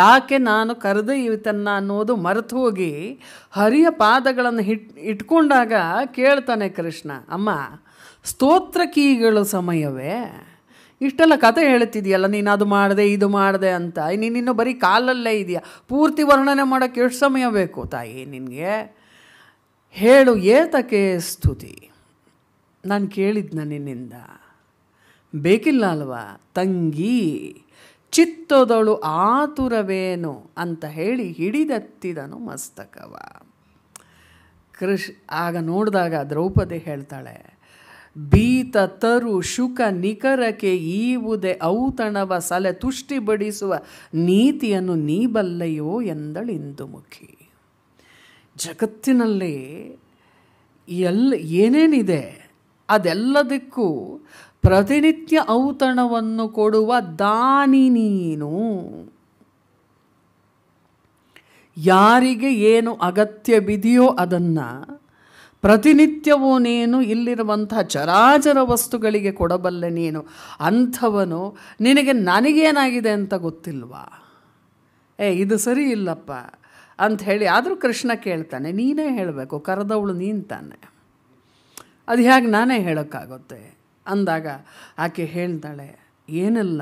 [SPEAKER 1] ಯಾಕೆ ನಾನು ಕರೆದು ಇವತನ್ನ ಅನ್ನೋದು ಮರೆತು ಹೋಗಿ ಹರಿಯ ಪಾದಗಳನ್ನು ಹಿಟ್ ಇಟ್ಕೊಂಡಾಗ ಕೇಳ್ತಾನೆ ಕೃಷ್ಣ ಅಮ್ಮ ಸ್ತೋತ್ರ ಕೀಗಳು ಸಮಯವೇ ಇಷ್ಟೆಲ್ಲ ಕತೆ ಹೇಳ್ತಿದೆಯಲ್ಲ ನೀನು ಅದು ಮಾಡಿದೆ ಇದು ಮಾಡಿದೆ ಅಂತ ನೀನಿನ್ನು ಬರೀ ಕಾಲಲ್ಲೇ ಇದೆಯಾ ಪೂರ್ತಿ ವರ್ಣನೆ ಮಾಡೋಕ್ಕೆ ಎಷ್ಟು ಸಮಯ ಬೇಕು ತಾಯಿ ನಿನಗೆ ಹೇಳು ಏತಕ್ಕೆ ಸ್ತುತಿ ನಾನು ಕೇಳಿದ್ನ ನಿನ್ನಿಂದ ಬೇಕಿಲ್ಲ ಅಲ್ವಾ ತಂಗಿ ಚಿತ್ತದಳು ಆತುರವೇನು ಅಂತ ಹೇಳಿ ಹಿಡಿದತ್ತಿದನು ಮಸ್ತಕವ ಕೃಷ್ ಆಗ ನೋಡಿದಾಗ ದ್ರೌಪದಿ ಹೇಳ್ತಾಳೆ ಬೀತ ತರು ಶುಕ ನಿಖರಕ್ಕೆ ಈವುದೆ ಔತಣವ ಸಲೆ ತುಷ್ಟಿ ಬಡಿಸುವ ನೀತಿಯನ್ನು ನೀ ಬಲ್ಲೆಯೋ ಎಂದಳು ಇಂದುಮುಖಿ ಜಗತ್ತಿನಲ್ಲಿ ಎಲ್ ಏನೇನಿದೆ ಅದೆಲ್ಲದಕ್ಕೂ ಪ್ರತಿನಿತ್ಯ ಔತಣವನ್ನು ಕೊಡುವ ದಾನಿ ನೀನು ಯಾರಿಗೆ ಏನು ಅಗತ್ಯ ಬಿದೆಯೋ ಅದನ್ನು ಪ್ರತಿನಿತ್ಯವೂ ನೀನು ಇಲ್ಲಿರುವಂತಹ ಚರಾಚರ ವಸ್ತುಗಳಿಗೆ ಕೊಡಬಲ್ಲೆ ನೀನು ಅಂಥವನು ನಿನಗೆ ನನಗೇನಾಗಿದೆ ಅಂತ ಗೊತ್ತಿಲ್ವಾ ಏ ಇದು ಸರಿ ಇಲ್ಲಪ್ಪ ಅಂತ ಹೇಳಿ ಆದರೂ ಕೃಷ್ಣ ಕೇಳ್ತಾನೆ ನೀನೇ ಹೇಳಬೇಕು ಕರೆದವಳು ನೀನು ತಾನೆ ಅದು ಹೇಗೆ ನಾನೇ ಹೇಳೋಕ್ಕಾಗುತ್ತೆ ಅಂದಾಗ ಆಕೆ ಹೇಳ್ತಾಳೆ ಏನೆಲ್ಲ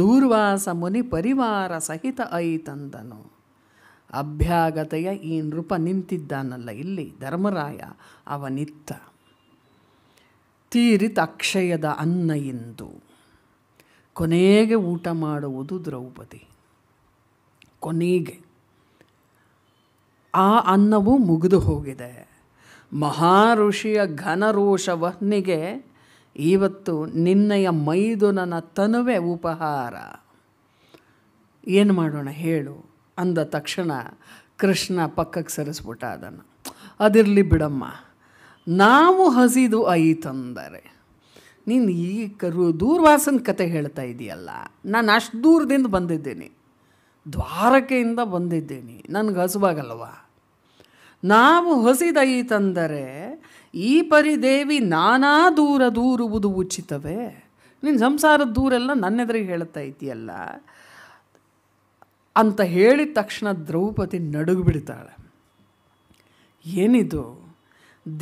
[SPEAKER 1] ದೂರ್ವಾಸ ಮುನಿ ಪರಿವಾರ ಸಹಿತ ಐತಂದನು ಅಭ್ಯಾಗತೆಯ ಈ ನೃಪ ನಿಂತಿದ್ದಾನಲ್ಲ ಇಲ್ಲಿ ಧರ್ಮರಾಯ ಅವನಿತ್ತ ತೀರಿತ ಅಕ್ಷಯದ ಅನ್ನ ಎಂದು ಕೊನೆಗೆ ಊಟ ಮಾಡುವುದು ದ್ರೌಪದಿ ಕೊನೆಗೆ ಆ ಅನ್ನವು ಮುಗಿದು ಹೋಗಿದೆ ಋಷಿಯ ಘನರೋಷ ವಹ್ನಿಗೆ ಇವತ್ತು ನಿನ್ನಯ ಮೈದು ನನ್ನ ತನುವೆ ಉಪಹಾರ ಏನು ಮಾಡೋಣ ಹೇಳು ಅಂದ ತಕ್ಷಣ ಕೃಷ್ಣ ಪಕ್ಕಕ್ಕೆ ಸರಿಸ್ಬಿಟ್ಟ ಅದನ್ನು ಅದಿರಲಿ ಬಿಡಮ್ಮ ನಾವು ಹಸಿದು ಐತಂದರೆ ನೀನು ಈ ಕರು ದೂರ್ವಾಸನ ಕತೆ ಹೇಳ್ತಾ ಇದೆಯಲ್ಲ ನಾನು ಅಷ್ಟು ದೂರದಿಂದ ಬಂದಿದ್ದೀನಿ ದ್ವಾರಕೆಯಿಂದ ಬಂದಿದ್ದೀನಿ ನನಗೆ ಹಸುವಾಗಲ್ವ ನಾವು ಹಸಿದೈತಂದರೆ ಈ ಪರಿದೇವಿ ನಾನಾ ದೂರ ದೂರುವುದು ಉಚಿತವೇ ನಿನ್ನ ಸಂಸಾರದ ದೂರೆಲ್ಲ ನನ್ನೆದುರಿಗೆ ಹೇಳ್ತಾ ಇದೆಯಲ್ಲ ಅಂತ ಹೇಳಿದ ತಕ್ಷಣ ದ್ರೌಪದಿ ನಡುಗಿಬಿಡ್ತಾಳೆ ಏನಿದು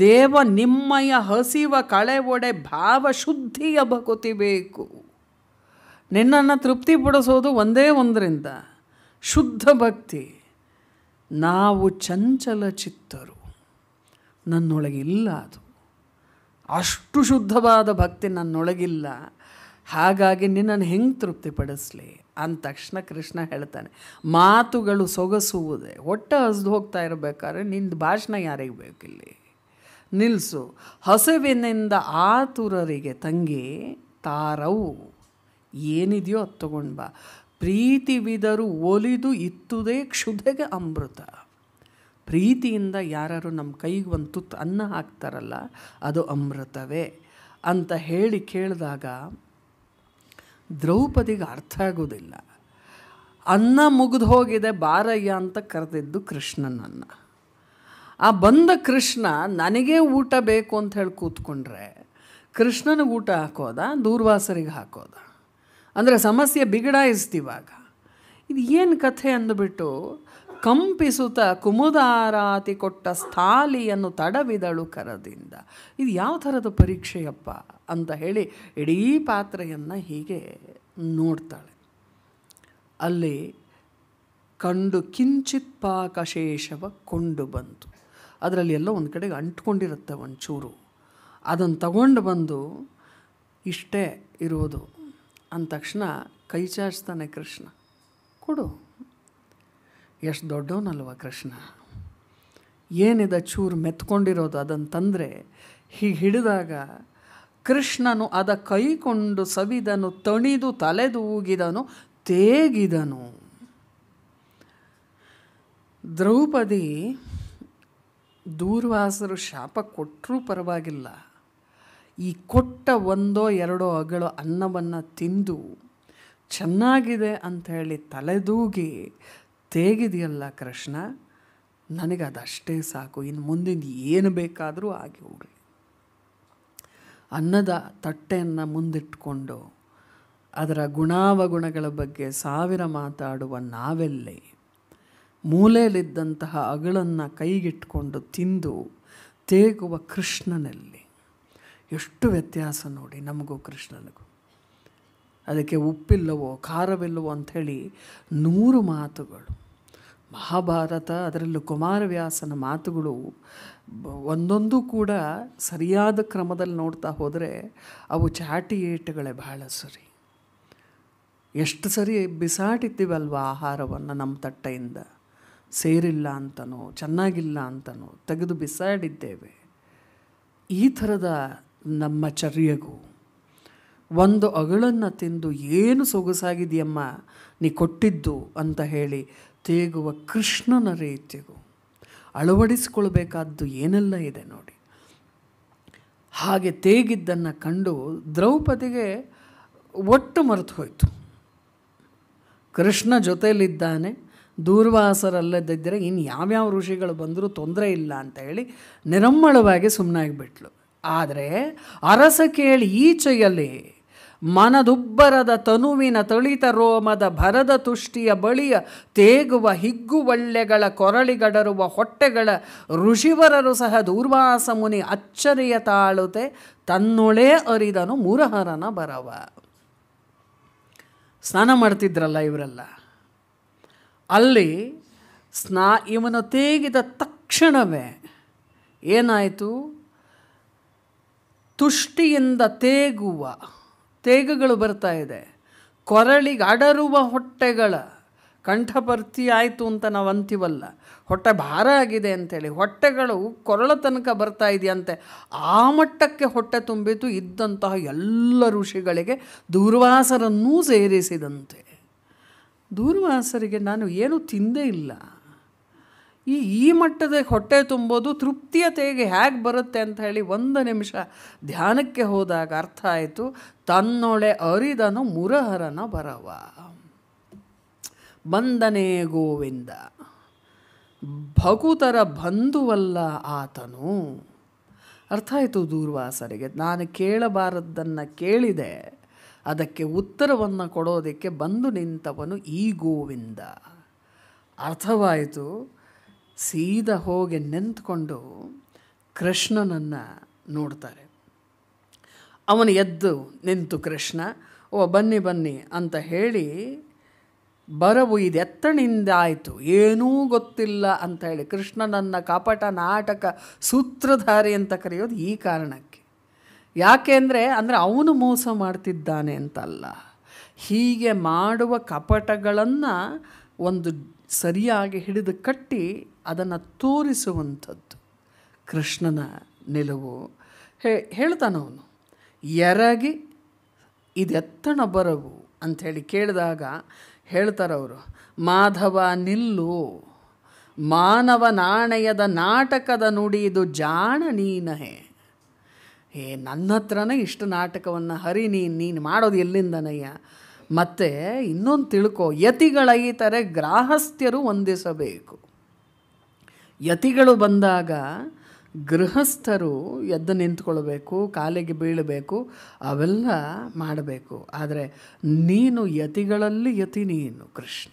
[SPEAKER 1] ದೇವ ನಿಮ್ಮಯ ಹಸಿವ ಕಳೆ ಒಡೆ ಭಾವಶುದ್ಧಿಯ ಬಕುತಿ ಬೇಕು ನಿನ್ನನ್ನು ಪಡಿಸೋದು ಒಂದೇ ಒಂದರಿಂದ ಶುದ್ಧ ಭಕ್ತಿ ನಾವು ಚಂಚಲ ಚಿತ್ತರು ನನ್ನೊಳಗಿಲ್ಲ ಅದು ಅಷ್ಟು ಶುದ್ಧವಾದ ಭಕ್ತಿ ನನ್ನೊಳಗಿಲ್ಲ ಹಾಗಾಗಿ ನಿನ್ನನ್ನು ಹೆಂಗೆ ತೃಪ್ತಿಪಡಿಸ್ಲಿ ಅಂದ ತಕ್ಷಣ ಕೃಷ್ಣ ಹೇಳ್ತಾನೆ ಮಾತುಗಳು ಸೊಗಸುವುದೇ ಹೊಟ್ಟೆ ಹಸ್ದು ಹೋಗ್ತಾ ಇರಬೇಕಾದ್ರೆ ನಿಂದು ಭಾಷಣ ಯಾರಿಗೆ ಬೇಕಿಲ್ಲಿ ನಿಲ್ಲಿಸು ಹಸುವಿನಿಂದ ಆತುರರಿಗೆ ತಂಗಿ ತಾರವು ಏನಿದೆಯೋ ಅದು ತಗೊಂಡು ಬಾ ಪ್ರೀತಿವಿದರು ಒಲಿದು ಇತ್ತುದೇ ಕ್ಷುಧೆಗೆ ಅಮೃತ ಪ್ರೀತಿಯಿಂದ ಯಾರು ನಮ್ಮ ಕೈಗೆ ಒಂದು ತುತ್ತು ಅನ್ನ ಹಾಕ್ತಾರಲ್ಲ ಅದು ಅಮೃತವೇ ಅಂತ ಹೇಳಿ ಕೇಳಿದಾಗ ದ್ರೌಪದಿಗೆ ಅರ್ಥ ಆಗೋದಿಲ್ಲ ಅನ್ನ ಮುಗಿದು ಹೋಗಿದೆ ಬಾರಯ್ಯ ಅಂತ ಕರೆದಿದ್ದು ಕೃಷ್ಣನನ್ನು ಆ ಬಂದ ಕೃಷ್ಣ ನನಗೇ ಊಟ ಬೇಕು ಅಂತ ಹೇಳಿ ಕೂತ್ಕೊಂಡ್ರೆ ಕೃಷ್ಣನಿಗೆ ಊಟ ಹಾಕೋದ ದೂರ್ವಾಸರಿಗೆ ಹಾಕೋದ ಅಂದರೆ ಸಮಸ್ಯೆ ಬಿಗಡಾಯಿಸ್ತೀವಾಗ ಇದು ಏನು ಕಥೆ ಅಂದುಬಿಟ್ಟು ಕಂಪಿಸುತ್ತ ಕುಮುದಾರಾತಿ ಕೊಟ್ಟ ಸ್ಥಾಲಿಯನ್ನು ತಡವಿದಳು ಕರದಿಂದ ಇದು ಯಾವ ಥರದ ಪರೀಕ್ಷೆಯಪ್ಪ ಅಂತ ಹೇಳಿ ಇಡೀ ಪಾತ್ರೆಯನ್ನು ಹೀಗೆ ನೋಡ್ತಾಳೆ ಅಲ್ಲಿ ಕಂಡು ಕಿಂಚಿತ್ ಪಾಕಶೇಷವ ಕೊಂಡು ಬಂತು ಅದರಲ್ಲಿ ಎಲ್ಲ ಒಂದು ಕಡೆಗೆ ಅಂಟ್ಕೊಂಡಿರುತ್ತೆ ಒಂಚೂರು ಅದನ್ನು ತಗೊಂಡು ಬಂದು ಇಷ್ಟೇ ಇರೋದು ಅಂದ ತಕ್ಷಣ ಕೈ ಚಾಚ್ತಾನೆ ಕೃಷ್ಣ ಕೊಡು ಎಷ್ಟು ದೊಡ್ಡವನಲ್ವ ಕೃಷ್ಣ ಏನಿದೆ ಚೂರು ಮೆತ್ಕೊಂಡಿರೋದು ಅದನ್ನು ತಂದರೆ ಹೀಗೆ ಹಿಡಿದಾಗ ಕೃಷ್ಣನು ಅದ ಕೈಕೊಂಡು ಸವಿದನು ತಣಿದು ತಲೆದೂಗಿದನು ತೇಗಿದನು ದ್ರೌಪದಿ ದೂರ್ವಾಸರು ಶಾಪ ಕೊಟ್ಟರೂ ಪರವಾಗಿಲ್ಲ ಈ ಕೊಟ್ಟ ಒಂದೋ ಎರಡೋ ಅಗಳು ಅನ್ನವನ್ನು ತಿಂದು ಚೆನ್ನಾಗಿದೆ ಅಂಥೇಳಿ ತಲೆದೂಗಿ ತೇಗಿದೆಯಲ್ಲ ಕೃಷ್ಣ ನನಗೆ ಅದಷ್ಟೇ ಸಾಕು ಇನ್ನು ಮುಂದಿನ ಏನು ಬೇಕಾದರೂ ಆಗಿ ಹೋಗಲಿ ಅನ್ನದ ತಟ್ಟೆಯನ್ನು ಮುಂದಿಟ್ಕೊಂಡು ಅದರ ಗುಣಾವಗುಣಗಳ ಬಗ್ಗೆ ಸಾವಿರ ಮಾತಾಡುವ ನಾವೆಲ್ಲೇ ಮೂಲೆಯಲ್ಲಿದ್ದಂತಹ ಅಗಳನ್ನು ಕೈಗಿಟ್ಕೊಂಡು ತಿಂದು ತೇಗುವ ಕೃಷ್ಣನಲ್ಲಿ ಎಷ್ಟು ವ್ಯತ್ಯಾಸ ನೋಡಿ ನಮಗೂ ಕೃಷ್ಣನಿಗೂ ಅದಕ್ಕೆ ಉಪ್ಪಿಲ್ಲವೋ ಖಾರವಿಲ್ಲವೋ ಅಂಥೇಳಿ ನೂರು ಮಾತುಗಳು ಮಹಾಭಾರತ ಅದರಲ್ಲೂ ಕುಮಾರವ್ಯಾಸನ ಮಾತುಗಳು ಒಂದೊಂದು ಕೂಡ ಸರಿಯಾದ ಕ್ರಮದಲ್ಲಿ ನೋಡ್ತಾ ಹೋದರೆ ಅವು ಚಾಟಿ ಏಟುಗಳೇ ಬಹಳ ಸರಿ ಎಷ್ಟು ಸರಿ ಬಿಸಾಟಿದ್ದೀವಲ್ವ ಆಹಾರವನ್ನು ನಮ್ಮ ತಟ್ಟೆಯಿಂದ ಸೇರಿಲ್ಲ ಅಂತನೋ ಚೆನ್ನಾಗಿಲ್ಲ ಅಂತನೋ ತೆಗೆದು ಬಿಸಾಡಿದ್ದೇವೆ ಈ ಥರದ ನಮ್ಮ ಚರ್ಯೆಗೂ ಒಂದು ಅಗಳನ್ನು ತಿಂದು ಏನು ಸೊಗಸಾಗಿದೆಯಮ್ಮ ನೀ ಕೊಟ್ಟಿದ್ದು ಅಂತ ಹೇಳಿ ತೇಗುವ ಕೃಷ್ಣನ ರೀತಿಗೂ ಅಳವಡಿಸಿಕೊಳ್ಬೇಕಾದ್ದು ಏನೆಲ್ಲ ಇದೆ ನೋಡಿ ಹಾಗೆ ತೇಗಿದ್ದನ್ನು ಕಂಡು ದ್ರೌಪದಿಗೆ ಒಟ್ಟು ಮರೆತು ಹೋಯಿತು ಕೃಷ್ಣ ಜೊತೆಯಲ್ಲಿದ್ದಾನೆ ದೂರ್ವಾಸರಲ್ಲದಿದ್ದರೆ ಇನ್ನು ಯಾವ್ಯಾವ ಋಷಿಗಳು ಬಂದರೂ ತೊಂದರೆ ಇಲ್ಲ ಅಂತ ಹೇಳಿ ನಿರಮ್ಮಳವಾಗಿ ಸುಮ್ಮನಾಗಿಬಿಟ್ಲು ಆದರೆ ಅರಸ ಕೇಳಿ ಈಚೆಯಲ್ಲಿ ಮನದುಬ್ಬರದ ತನುವಿನ ತಳಿತ ರೋಮದ ಭರದ ತುಷ್ಟಿಯ ಬಳಿಯ ತೇಗುವ ಹಿಗ್ಗುವಳ್ಳೆಗಳ ಕೊರಳಿಗಡರುವ ಹೊಟ್ಟೆಗಳ ಋಷಿವರರು ಸಹ ದೂರ್ವಾಸ ಮುನಿ ಅಚ್ಚರಿಯ ತಾಳುತೆ ತನ್ನೊಳೇ ಅರಿದನು ಮುರಹರನ ಬರವ ಸ್ನಾನ ಮಾಡ್ತಿದ್ರಲ್ಲ ಇವರೆಲ್ಲ ಅಲ್ಲಿ ಸ್ನಾ ಇವನು ತೇಗಿದ ತಕ್ಷಣವೇ ಏನಾಯಿತು ತುಷ್ಟಿಯಿಂದ ತೇಗುವ ತೇಗಗಳು ಬರ್ತಾ ಇದೆ ಕೊರಳಿಗೆ ಅಡರುವ ಹೊಟ್ಟೆಗಳ ಕಂಠಪರ್ತಿ ಆಯಿತು ಅಂತ ನಾವು ಅಂತೀವಲ್ಲ ಹೊಟ್ಟೆ ಭಾರ ಆಗಿದೆ ಅಂತೇಳಿ ಹೊಟ್ಟೆಗಳು ಕೊರಳ ತನಕ ಬರ್ತಾ ಇದೆಯಂತೆ ಆ ಮಟ್ಟಕ್ಕೆ ಹೊಟ್ಟೆ ತುಂಬಿತು ಇದ್ದಂತಹ ಎಲ್ಲ ಋಷಿಗಳಿಗೆ ದೂರ್ವಾಸರನ್ನೂ ಸೇರಿಸಿದಂತೆ ದೂರ್ವಾಸರಿಗೆ ನಾನು ಏನೂ ತಿಂದೇ ಇಲ್ಲ ಈ ಈ ಮಟ್ಟದ ಹೊಟ್ಟೆ ತುಂಬೋದು ತೆಗೆ ಹೇಗೆ ಬರುತ್ತೆ ಅಂತ ಹೇಳಿ ಒಂದು ನಿಮಿಷ ಧ್ಯಾನಕ್ಕೆ ಹೋದಾಗ ಅರ್ಥ ಆಯಿತು ತನ್ನೊಳೆ ಅರಿದನು ಮುರಹರನ ಬರವ ಬಂದನೇ ಗೋವಿಂದ ಭಕುತರ ಬಂಧುವಲ್ಲ ಆತನು ಅರ್ಥ ಆಯಿತು ದೂರ್ವಾಸರಿಗೆ ನಾನು ಕೇಳಬಾರದ್ದನ್ನು ಕೇಳಿದೆ ಅದಕ್ಕೆ ಉತ್ತರವನ್ನು ಕೊಡೋದಕ್ಕೆ ಬಂದು ನಿಂತವನು ಈ ಗೋವಿಂದ ಅರ್ಥವಾಯಿತು ಸೀದಾ ಹೋಗಿ ನಿಂತ್ಕೊಂಡು ಕೃಷ್ಣನನ್ನು ನೋಡ್ತಾರೆ ಅವನು ಎದ್ದು ನಿಂತು ಕೃಷ್ಣ ಓ ಬನ್ನಿ ಬನ್ನಿ ಅಂತ ಹೇಳಿ ಬರವು ಎತ್ತಣಿಂದ ಆಯಿತು ಏನೂ ಗೊತ್ತಿಲ್ಲ ಅಂತ ಹೇಳಿ ಕೃಷ್ಣನನ್ನು ಕಪಟ ನಾಟಕ ಸೂತ್ರಧಾರಿ ಅಂತ ಕರೆಯೋದು ಈ ಕಾರಣಕ್ಕೆ ಯಾಕೆ ಅಂದರೆ ಅಂದರೆ ಅವನು ಮೋಸ ಮಾಡ್ತಿದ್ದಾನೆ ಅಂತಲ್ಲ ಹೀಗೆ ಮಾಡುವ ಕಪಟಗಳನ್ನು ಒಂದು ಸರಿಯಾಗಿ ಹಿಡಿದು ಕಟ್ಟಿ ಅದನ್ನು ತೋರಿಸುವಂಥದ್ದು ಕೃಷ್ಣನ ನಿಲುವು ಹೇಳ್ತಾನ ಅವನು ಎರಗಿ ಇದೆತ್ತಣ ಬರವು ಅಂಥೇಳಿ ಕೇಳಿದಾಗ ಹೇಳ್ತಾರವರು ಮಾಧವ ನಿಲ್ಲು ಮಾನವ ನಾಣಯದ ನಾಟಕದ ನುಡಿ ಇದು ಜಾಣ ನೀನಹೆ ಏ ನನ್ನ ಹತ್ರನೇ ಇಷ್ಟು ನಾಟಕವನ್ನು ಹರಿ ನೀನು ನೀನು ಮಾಡೋದು ಎಲ್ಲಿಂದನಯ್ಯ ಮತ್ತು ಇನ್ನೊಂದು ತಿಳ್ಕೊ ಯತಿಗಳೈತರೆ ಗ್ರಾಹಸ್ಥ್ಯರು ಹೊಂದಿಸಬೇಕು ಯತಿಗಳು ಬಂದಾಗ ಗೃಹಸ್ಥರು ಎದ್ದು ನಿಂತ್ಕೊಳ್ಬೇಕು ಕಾಲಿಗೆ ಬೀಳಬೇಕು ಅವೆಲ್ಲ ಮಾಡಬೇಕು ಆದರೆ ನೀನು ಯತಿಗಳಲ್ಲಿ ಯತಿ ನೀನು ಕೃಷ್ಣ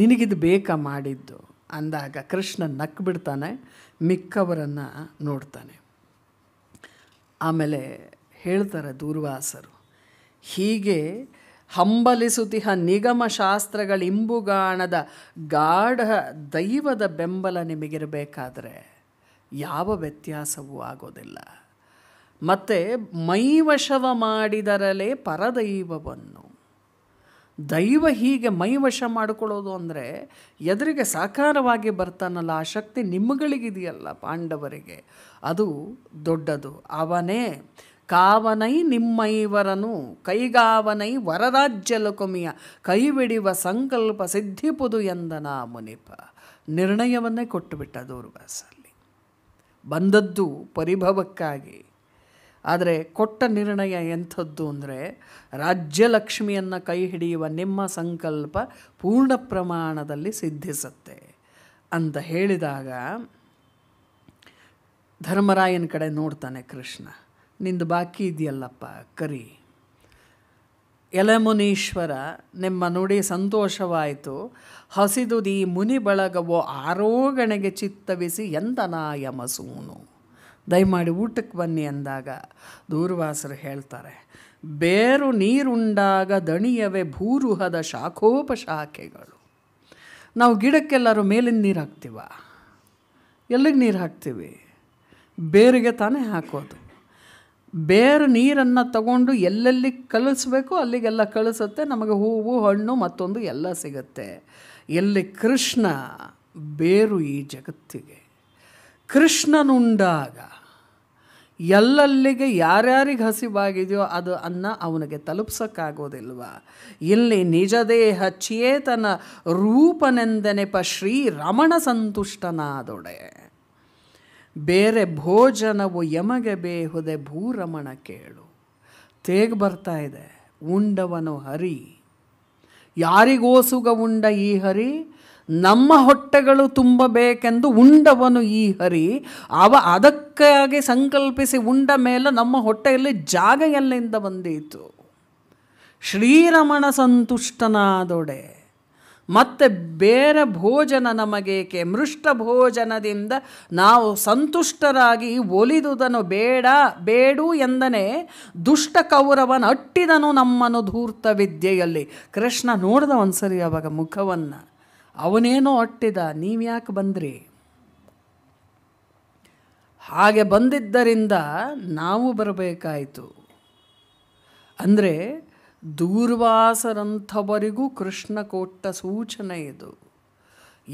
[SPEAKER 1] ನಿನಗಿದು ಬೇಕಾ ಮಾಡಿದ್ದು ಅಂದಾಗ ಕೃಷ್ಣ ನಕ್ ಬಿಡ್ತಾನೆ ಮಿಕ್ಕವರನ್ನು ನೋಡ್ತಾನೆ ಆಮೇಲೆ ಹೇಳ್ತಾರೆ ದೂರ್ವಾಸರು ಹೀಗೆ ಹಂಬಲಿಸುತ್ತಿಹ ನಿಗಮ ಶಾಸ್ತ್ರಗಳಿಂಬುಗಾಣದ ಗಾಢ ದೈವದ ಬೆಂಬಲ ನಿಮಗಿರಬೇಕಾದರೆ ಯಾವ ವ್ಯತ್ಯಾಸವೂ ಆಗೋದಿಲ್ಲ ಮತ್ತು ಮೈವಶವ ಮಾಡಿದರಲೇ ಪರದೈವವನ್ನು ದೈವ ಹೀಗೆ ಮೈವಶ ಮಾಡಿಕೊಳ್ಳೋದು ಅಂದರೆ ಎದುರಿಗೆ ಸಾಕಾರವಾಗಿ ಬರ್ತಾನಲ್ಲ ಆ ಶಕ್ತಿ ನಿಮ್ಮಗಳಿಗಿದೆಯಲ್ಲ ಪಾಂಡವರಿಗೆ ಅದು ದೊಡ್ಡದು ಅವನೇ ಕಾವನೈ ನಿಮ್ಮೈವರನು ಕೈಗಾವನೈ ವರರಾಜ್ಯ ಕೈ ಕೈಬಿಡಿವ ಸಂಕಲ್ಪ ಸಿದ್ಧಿಪುದು ಎಂದನ ಮುನಿಪ ನಿರ್ಣಯವನ್ನೇ ಕೊಟ್ಟುಬಿಟ್ಟ ದೂರ್ವಾಸಲ್ಲಿ ಬಂದದ್ದು ಪರಿಭವಕ್ಕಾಗಿ ಆದರೆ ಕೊಟ್ಟ ನಿರ್ಣಯ ಎಂಥದ್ದು ಅಂದರೆ ರಾಜ್ಯಲಕ್ಷ್ಮಿಯನ್ನು ಕೈ ಹಿಡಿಯುವ ನಿಮ್ಮ ಸಂಕಲ್ಪ ಪೂರ್ಣ ಪ್ರಮಾಣದಲ್ಲಿ ಸಿದ್ಧಿಸುತ್ತೆ ಅಂತ ಹೇಳಿದಾಗ ಧರ್ಮರಾಯನ ಕಡೆ ನೋಡ್ತಾನೆ ಕೃಷ್ಣ ನಿಂದು ಬಾಕಿ ಇದೆಯಲ್ಲಪ್ಪ ಕರಿ ಎಲೆಮುನೀಶ್ವರ ನಿಮ್ಮ ನುಡಿ ಸಂತೋಷವಾಯಿತು ಹಸಿದುದಿ ಮುನಿ ಬಳಗವೋ ಆರೋಗಣೆಗೆ ಚಿತ್ತವಿಸಿ ಎಂದನಾಯ ಮಸೂನು ದಯಮಾಡಿ ಊಟಕ್ಕೆ ಬನ್ನಿ ಅಂದಾಗ ದೂರ್ವಾಸರು ಹೇಳ್ತಾರೆ ಬೇರು ನೀರುಂಡಾಗ ದಣಿಯವೇ ಭೂರುಹದ ಶಾಖೋಪಶಾಖೆಗಳು ನಾವು ಗಿಡಕ್ಕೆಲ್ಲರೂ ಮೇಲಿನ ನೀರು ಹಾಕ್ತೀವ ಎಲ್ಲಿಗೆ ನೀರು ಹಾಕ್ತೀವಿ ಬೇರಿಗೆ ತಾನೇ ಹಾಕೋದು ಬೇರು ನೀರನ್ನು ತಗೊಂಡು ಎಲ್ಲೆಲ್ಲಿ ಕಳಿಸ್ಬೇಕು ಅಲ್ಲಿಗೆಲ್ಲ ಕಳಿಸುತ್ತೆ ನಮಗೆ ಹೂವು ಹಣ್ಣು ಮತ್ತೊಂದು ಎಲ್ಲ ಸಿಗುತ್ತೆ ಎಲ್ಲಿ ಕೃಷ್ಣ ಬೇರು ಈ ಜಗತ್ತಿಗೆ ಕೃಷ್ಣನುಂಡಾಗ ಎಲ್ಲಲ್ಲಿಗೆ ಯಾರ್ಯಾರಿಗೆ ಹಸಿವಾಗಿದೆಯೋ ಅದು ಅನ್ನ ಅವನಿಗೆ ತಲುಪ್ಸೋಕ್ಕಾಗೋದಿಲ್ವ ಇಲ್ಲಿ ನಿಜದೇಹ ಚೇತನ ರೂಪನೆಂದೆನೆಪ ಶ್ರೀರಮಣ ಸಂತುಷ್ಟನಾದೊಡೆ ಬೇರೆ ಭೋಜನವು ಯಮಗೆ ಬೇಹುದೆ ಭೂರಮಣ ಕೇಳು ತೇಗ್ ಬರ್ತಾ ಇದೆ ಉಂಡವನು ಹರಿ ಯಾರಿಗೋಸುಗ ಉಂಡ ಈ ಹರಿ ನಮ್ಮ ಹೊಟ್ಟೆಗಳು ತುಂಬಬೇಕೆಂದು ಉಂಡವನು ಈ ಹರಿ ಅವ ಅದಕ್ಕಾಗಿ ಸಂಕಲ್ಪಿಸಿ ಉಂಡ ಮೇಲೆ ನಮ್ಮ ಹೊಟ್ಟೆಯಲ್ಲಿ ಜಾಗ ಎಲ್ಲಿಂದ ಬಂದಿತು ಶ್ರೀರಮಣ ಸಂತುಷ್ಟನಾದೊಡೆ ಮತ್ತೆ ಬೇರೆ ಭೋಜನ ನಮಗೇಕೆ ಮೃಷ್ಟ ಭೋಜನದಿಂದ ನಾವು ಸಂತುಷ್ಟರಾಗಿ ಒಲಿದುದನು ಬೇಡ ಬೇಡು ಎಂದನೆ ದುಷ್ಟ ಕೌರವನ ಅಟ್ಟಿದನು ನಮ್ಮನ್ನು ಧೂರ್ತ ವಿದ್ಯೆಯಲ್ಲಿ ಕೃಷ್ಣ ಒಂದು ಸರಿ ಅವಾಗ ಮುಖವನ್ನು ಅವನೇನೋ ಅಟ್ಟಿದ ನೀವ್ಯಾಕೆ ಬಂದ್ರಿ ಹಾಗೆ ಬಂದಿದ್ದರಿಂದ ನಾವು ಬರಬೇಕಾಯಿತು ಅಂದರೆ ದೂರ್ವಾಸರಂಥವರಿಗೂ ಕೃಷ್ಣ ಕೊಟ್ಟ ಸೂಚನೆ ಇದು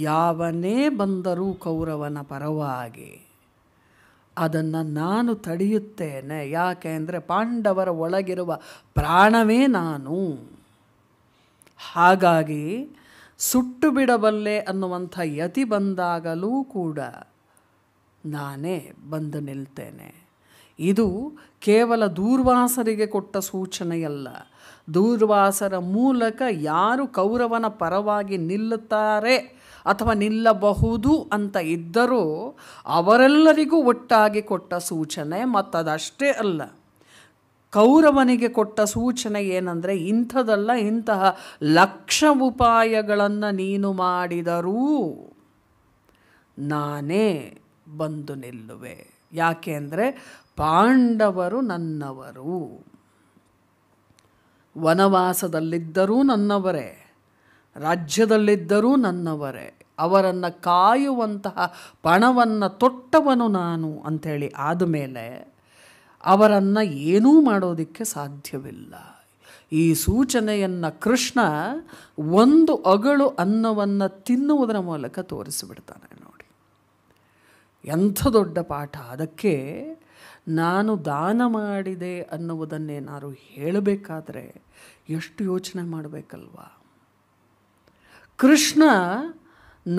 [SPEAKER 1] ಯಾವನೇ ಬಂದರೂ ಕೌರವನ ಪರವಾಗಿ ಅದನ್ನು ನಾನು ತಡೆಯುತ್ತೇನೆ ಯಾಕೆ ಅಂದರೆ ಪಾಂಡವರ ಒಳಗಿರುವ ಪ್ರಾಣವೇ ನಾನು ಹಾಗಾಗಿ ಸುಟ್ಟು ಬಿಡಬಲ್ಲೆ ಅನ್ನುವಂಥ ಯತಿ ಬಂದಾಗಲೂ ಕೂಡ ನಾನೇ ಬಂದು ನಿಲ್ತೇನೆ ಇದು ಕೇವಲ ದೂರ್ವಾಸರಿಗೆ ಕೊಟ್ಟ ಸೂಚನೆಯಲ್ಲ ದೂರ್ವಾಸರ ಮೂಲಕ ಯಾರು ಕೌರವನ ಪರವಾಗಿ ನಿಲ್ಲುತ್ತಾರೆ ಅಥವಾ ನಿಲ್ಲಬಹುದು ಅಂತ ಇದ್ದರೂ ಅವರೆಲ್ಲರಿಗೂ ಒಟ್ಟಾಗಿ ಕೊಟ್ಟ ಸೂಚನೆ ಮತ್ತದಷ್ಟೇ ಅಲ್ಲ ಕೌರವನಿಗೆ ಕೊಟ್ಟ ಸೂಚನೆ ಏನಂದರೆ ಇಂಥದಲ್ಲ ಇಂತಹ ಲಕ್ಷ ಉಪಾಯಗಳನ್ನು ನೀನು ಮಾಡಿದರೂ ನಾನೇ ಬಂದು ನಿಲ್ಲುವೆ ಅಂದರೆ ಪಾಂಡವರು ನನ್ನವರು ವನವಾಸದಲ್ಲಿದ್ದರೂ ನನ್ನವರೇ ರಾಜ್ಯದಲ್ಲಿದ್ದರೂ ನನ್ನವರೇ ಅವರನ್ನು ಕಾಯುವಂತಹ ಪಣವನ್ನು ತೊಟ್ಟವನು ನಾನು ಅಂಥೇಳಿ ಆದಮೇಲೆ ಅವರನ್ನು ಏನೂ ಮಾಡೋದಕ್ಕೆ ಸಾಧ್ಯವಿಲ್ಲ ಈ ಸೂಚನೆಯನ್ನು ಕೃಷ್ಣ ಒಂದು ಅಗಳು ಅನ್ನವನ್ನು ತಿನ್ನುವುದರ ಮೂಲಕ ತೋರಿಸಿಬಿಡ್ತಾನೆ ನೋಡಿ ಎಂಥ ದೊಡ್ಡ ಪಾಠ ಅದಕ್ಕೆ ನಾನು ದಾನ ಮಾಡಿದೆ ಅನ್ನುವುದನ್ನೇನಾರು ಹೇಳಬೇಕಾದ್ರೆ ಎಷ್ಟು ಯೋಚನೆ ಮಾಡಬೇಕಲ್ವಾ ಕೃಷ್ಣ